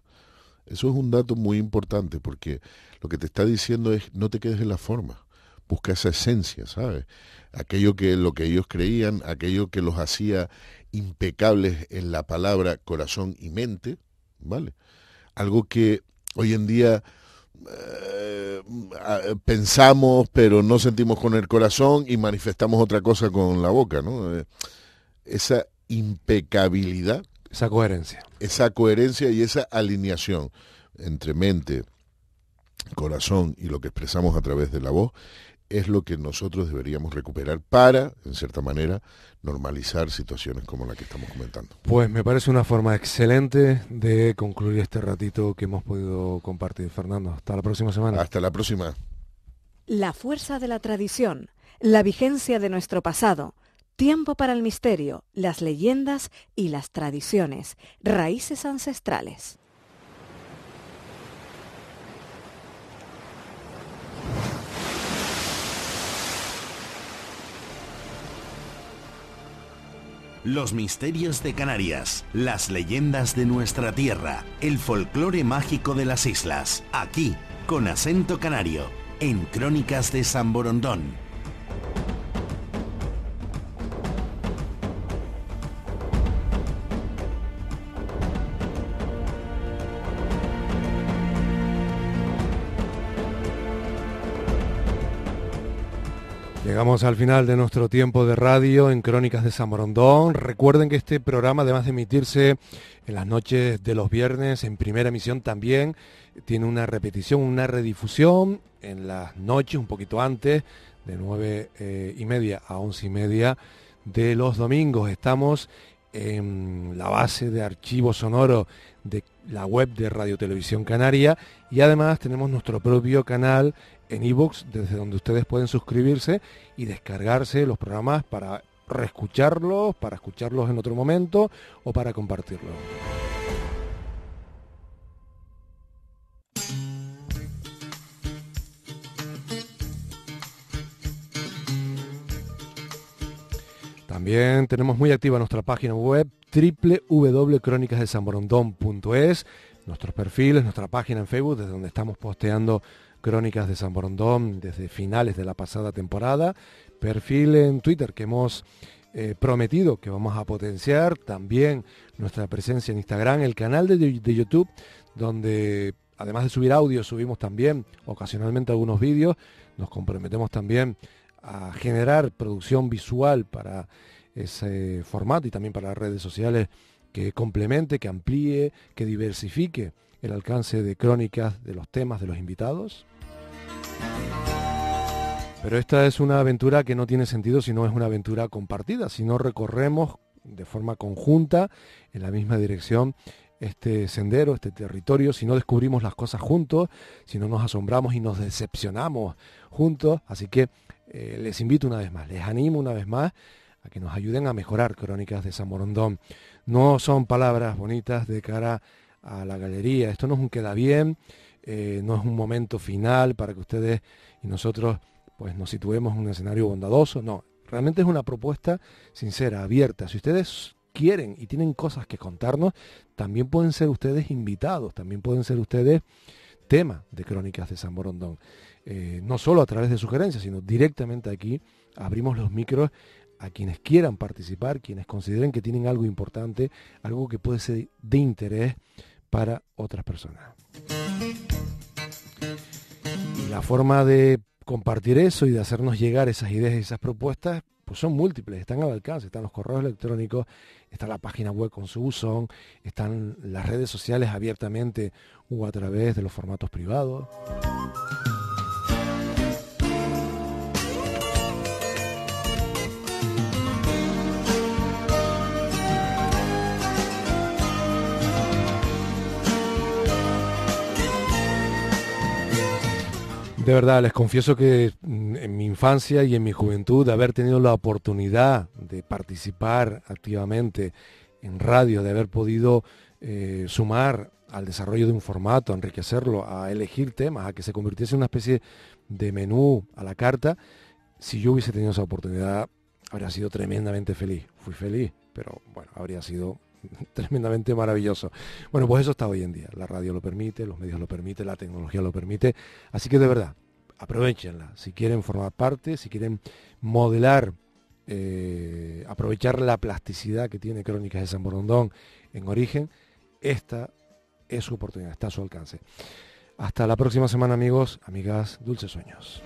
Eso es un dato muy importante porque lo que te está diciendo es no te quedes en la forma, busca esa esencia, ¿sabes? Aquello que lo que ellos creían, aquello que los hacía impecables en la palabra corazón y mente, ¿vale? Algo que hoy en día eh, pensamos, pero no sentimos con el corazón y manifestamos otra cosa con la boca, eh, Esa impecabilidad. Esa coherencia. Esa coherencia y esa alineación entre mente, corazón y lo que expresamos a través de la voz es lo que nosotros deberíamos recuperar para, en cierta manera, normalizar situaciones como la que estamos comentando. Pues me parece una forma excelente de concluir este ratito que hemos podido compartir, Fernando. Hasta la próxima semana. Hasta la próxima. La fuerza de la tradición, la vigencia de nuestro pasado, tiempo para el misterio, las leyendas y las tradiciones, raíces ancestrales. los misterios de Canarias, las leyendas de nuestra tierra, el folclore mágico de las islas, aquí, con acento canario, en Crónicas de San Borondón Llegamos al final de nuestro tiempo de radio en Crónicas de Zamorondón. Recuerden que este programa, además de emitirse en las noches de los viernes, en primera emisión también, tiene una repetición, una redifusión en las noches, un poquito antes, de nueve eh, y media a once y media de los domingos. Estamos en la base de archivo sonoro de la web de Radio Televisión Canaria y además tenemos nuestro propio canal en ebooks desde donde ustedes pueden suscribirse y descargarse los programas para reescucharlos, para escucharlos en otro momento o para compartirlos. También tenemos muy activa nuestra página web www.cronicasdesanborondón.es, nuestros perfiles, nuestra página en Facebook, desde donde estamos posteando Crónicas de San Borondón desde finales de la pasada temporada, perfil en Twitter que hemos eh, prometido que vamos a potenciar, también nuestra presencia en Instagram, el canal de, de YouTube, donde además de subir audio, subimos también ocasionalmente algunos vídeos, nos comprometemos también a generar producción visual para ese formato y también para las redes sociales que complemente, que amplíe, que diversifique el alcance de crónicas, de los temas, de los invitados. Pero esta es una aventura que no tiene sentido si no es una aventura compartida, si no recorremos de forma conjunta, en la misma dirección, este sendero, este territorio, si no descubrimos las cosas juntos, si no nos asombramos y nos decepcionamos juntos. Así que eh, les invito una vez más, les animo una vez más a que nos ayuden a mejorar Crónicas de San Morondón. No son palabras bonitas de cara a la galería, esto no es un queda bien, eh, no es un momento final para que ustedes y nosotros pues nos situemos en un escenario bondadoso, no, realmente es una propuesta sincera, abierta. Si ustedes quieren y tienen cosas que contarnos, también pueden ser ustedes invitados, también pueden ser ustedes tema de Crónicas de San Borondón. Eh, no solo a través de sugerencias, sino directamente aquí abrimos los micros a quienes quieran participar, quienes consideren que tienen algo importante, algo que puede ser de interés para otras personas la forma de compartir eso y de hacernos llegar esas ideas y esas propuestas, pues son múltiples, están al alcance, están los correos electrónicos, está la página web con su buzón, están las redes sociales abiertamente o a través de los formatos privados. De verdad, les confieso que mm, en mi infancia y en mi juventud, haber tenido la oportunidad de participar activamente en radio, de haber podido eh, sumar al desarrollo de un formato, a enriquecerlo, a elegir temas, a que se convirtiese en una especie de menú a la carta, si yo hubiese tenido esa oportunidad, habría sido tremendamente feliz. Fui feliz, pero bueno, habría sido tremendamente maravilloso. Bueno, pues eso está hoy en día. La radio lo permite, los medios lo permiten, la tecnología lo permite. Así que de verdad, aprovechenla. Si quieren formar parte, si quieren modelar, eh, aprovechar la plasticidad que tiene Crónicas de San Borondón en origen, esta es su oportunidad, está a su alcance. Hasta la próxima semana amigos, amigas, dulces sueños.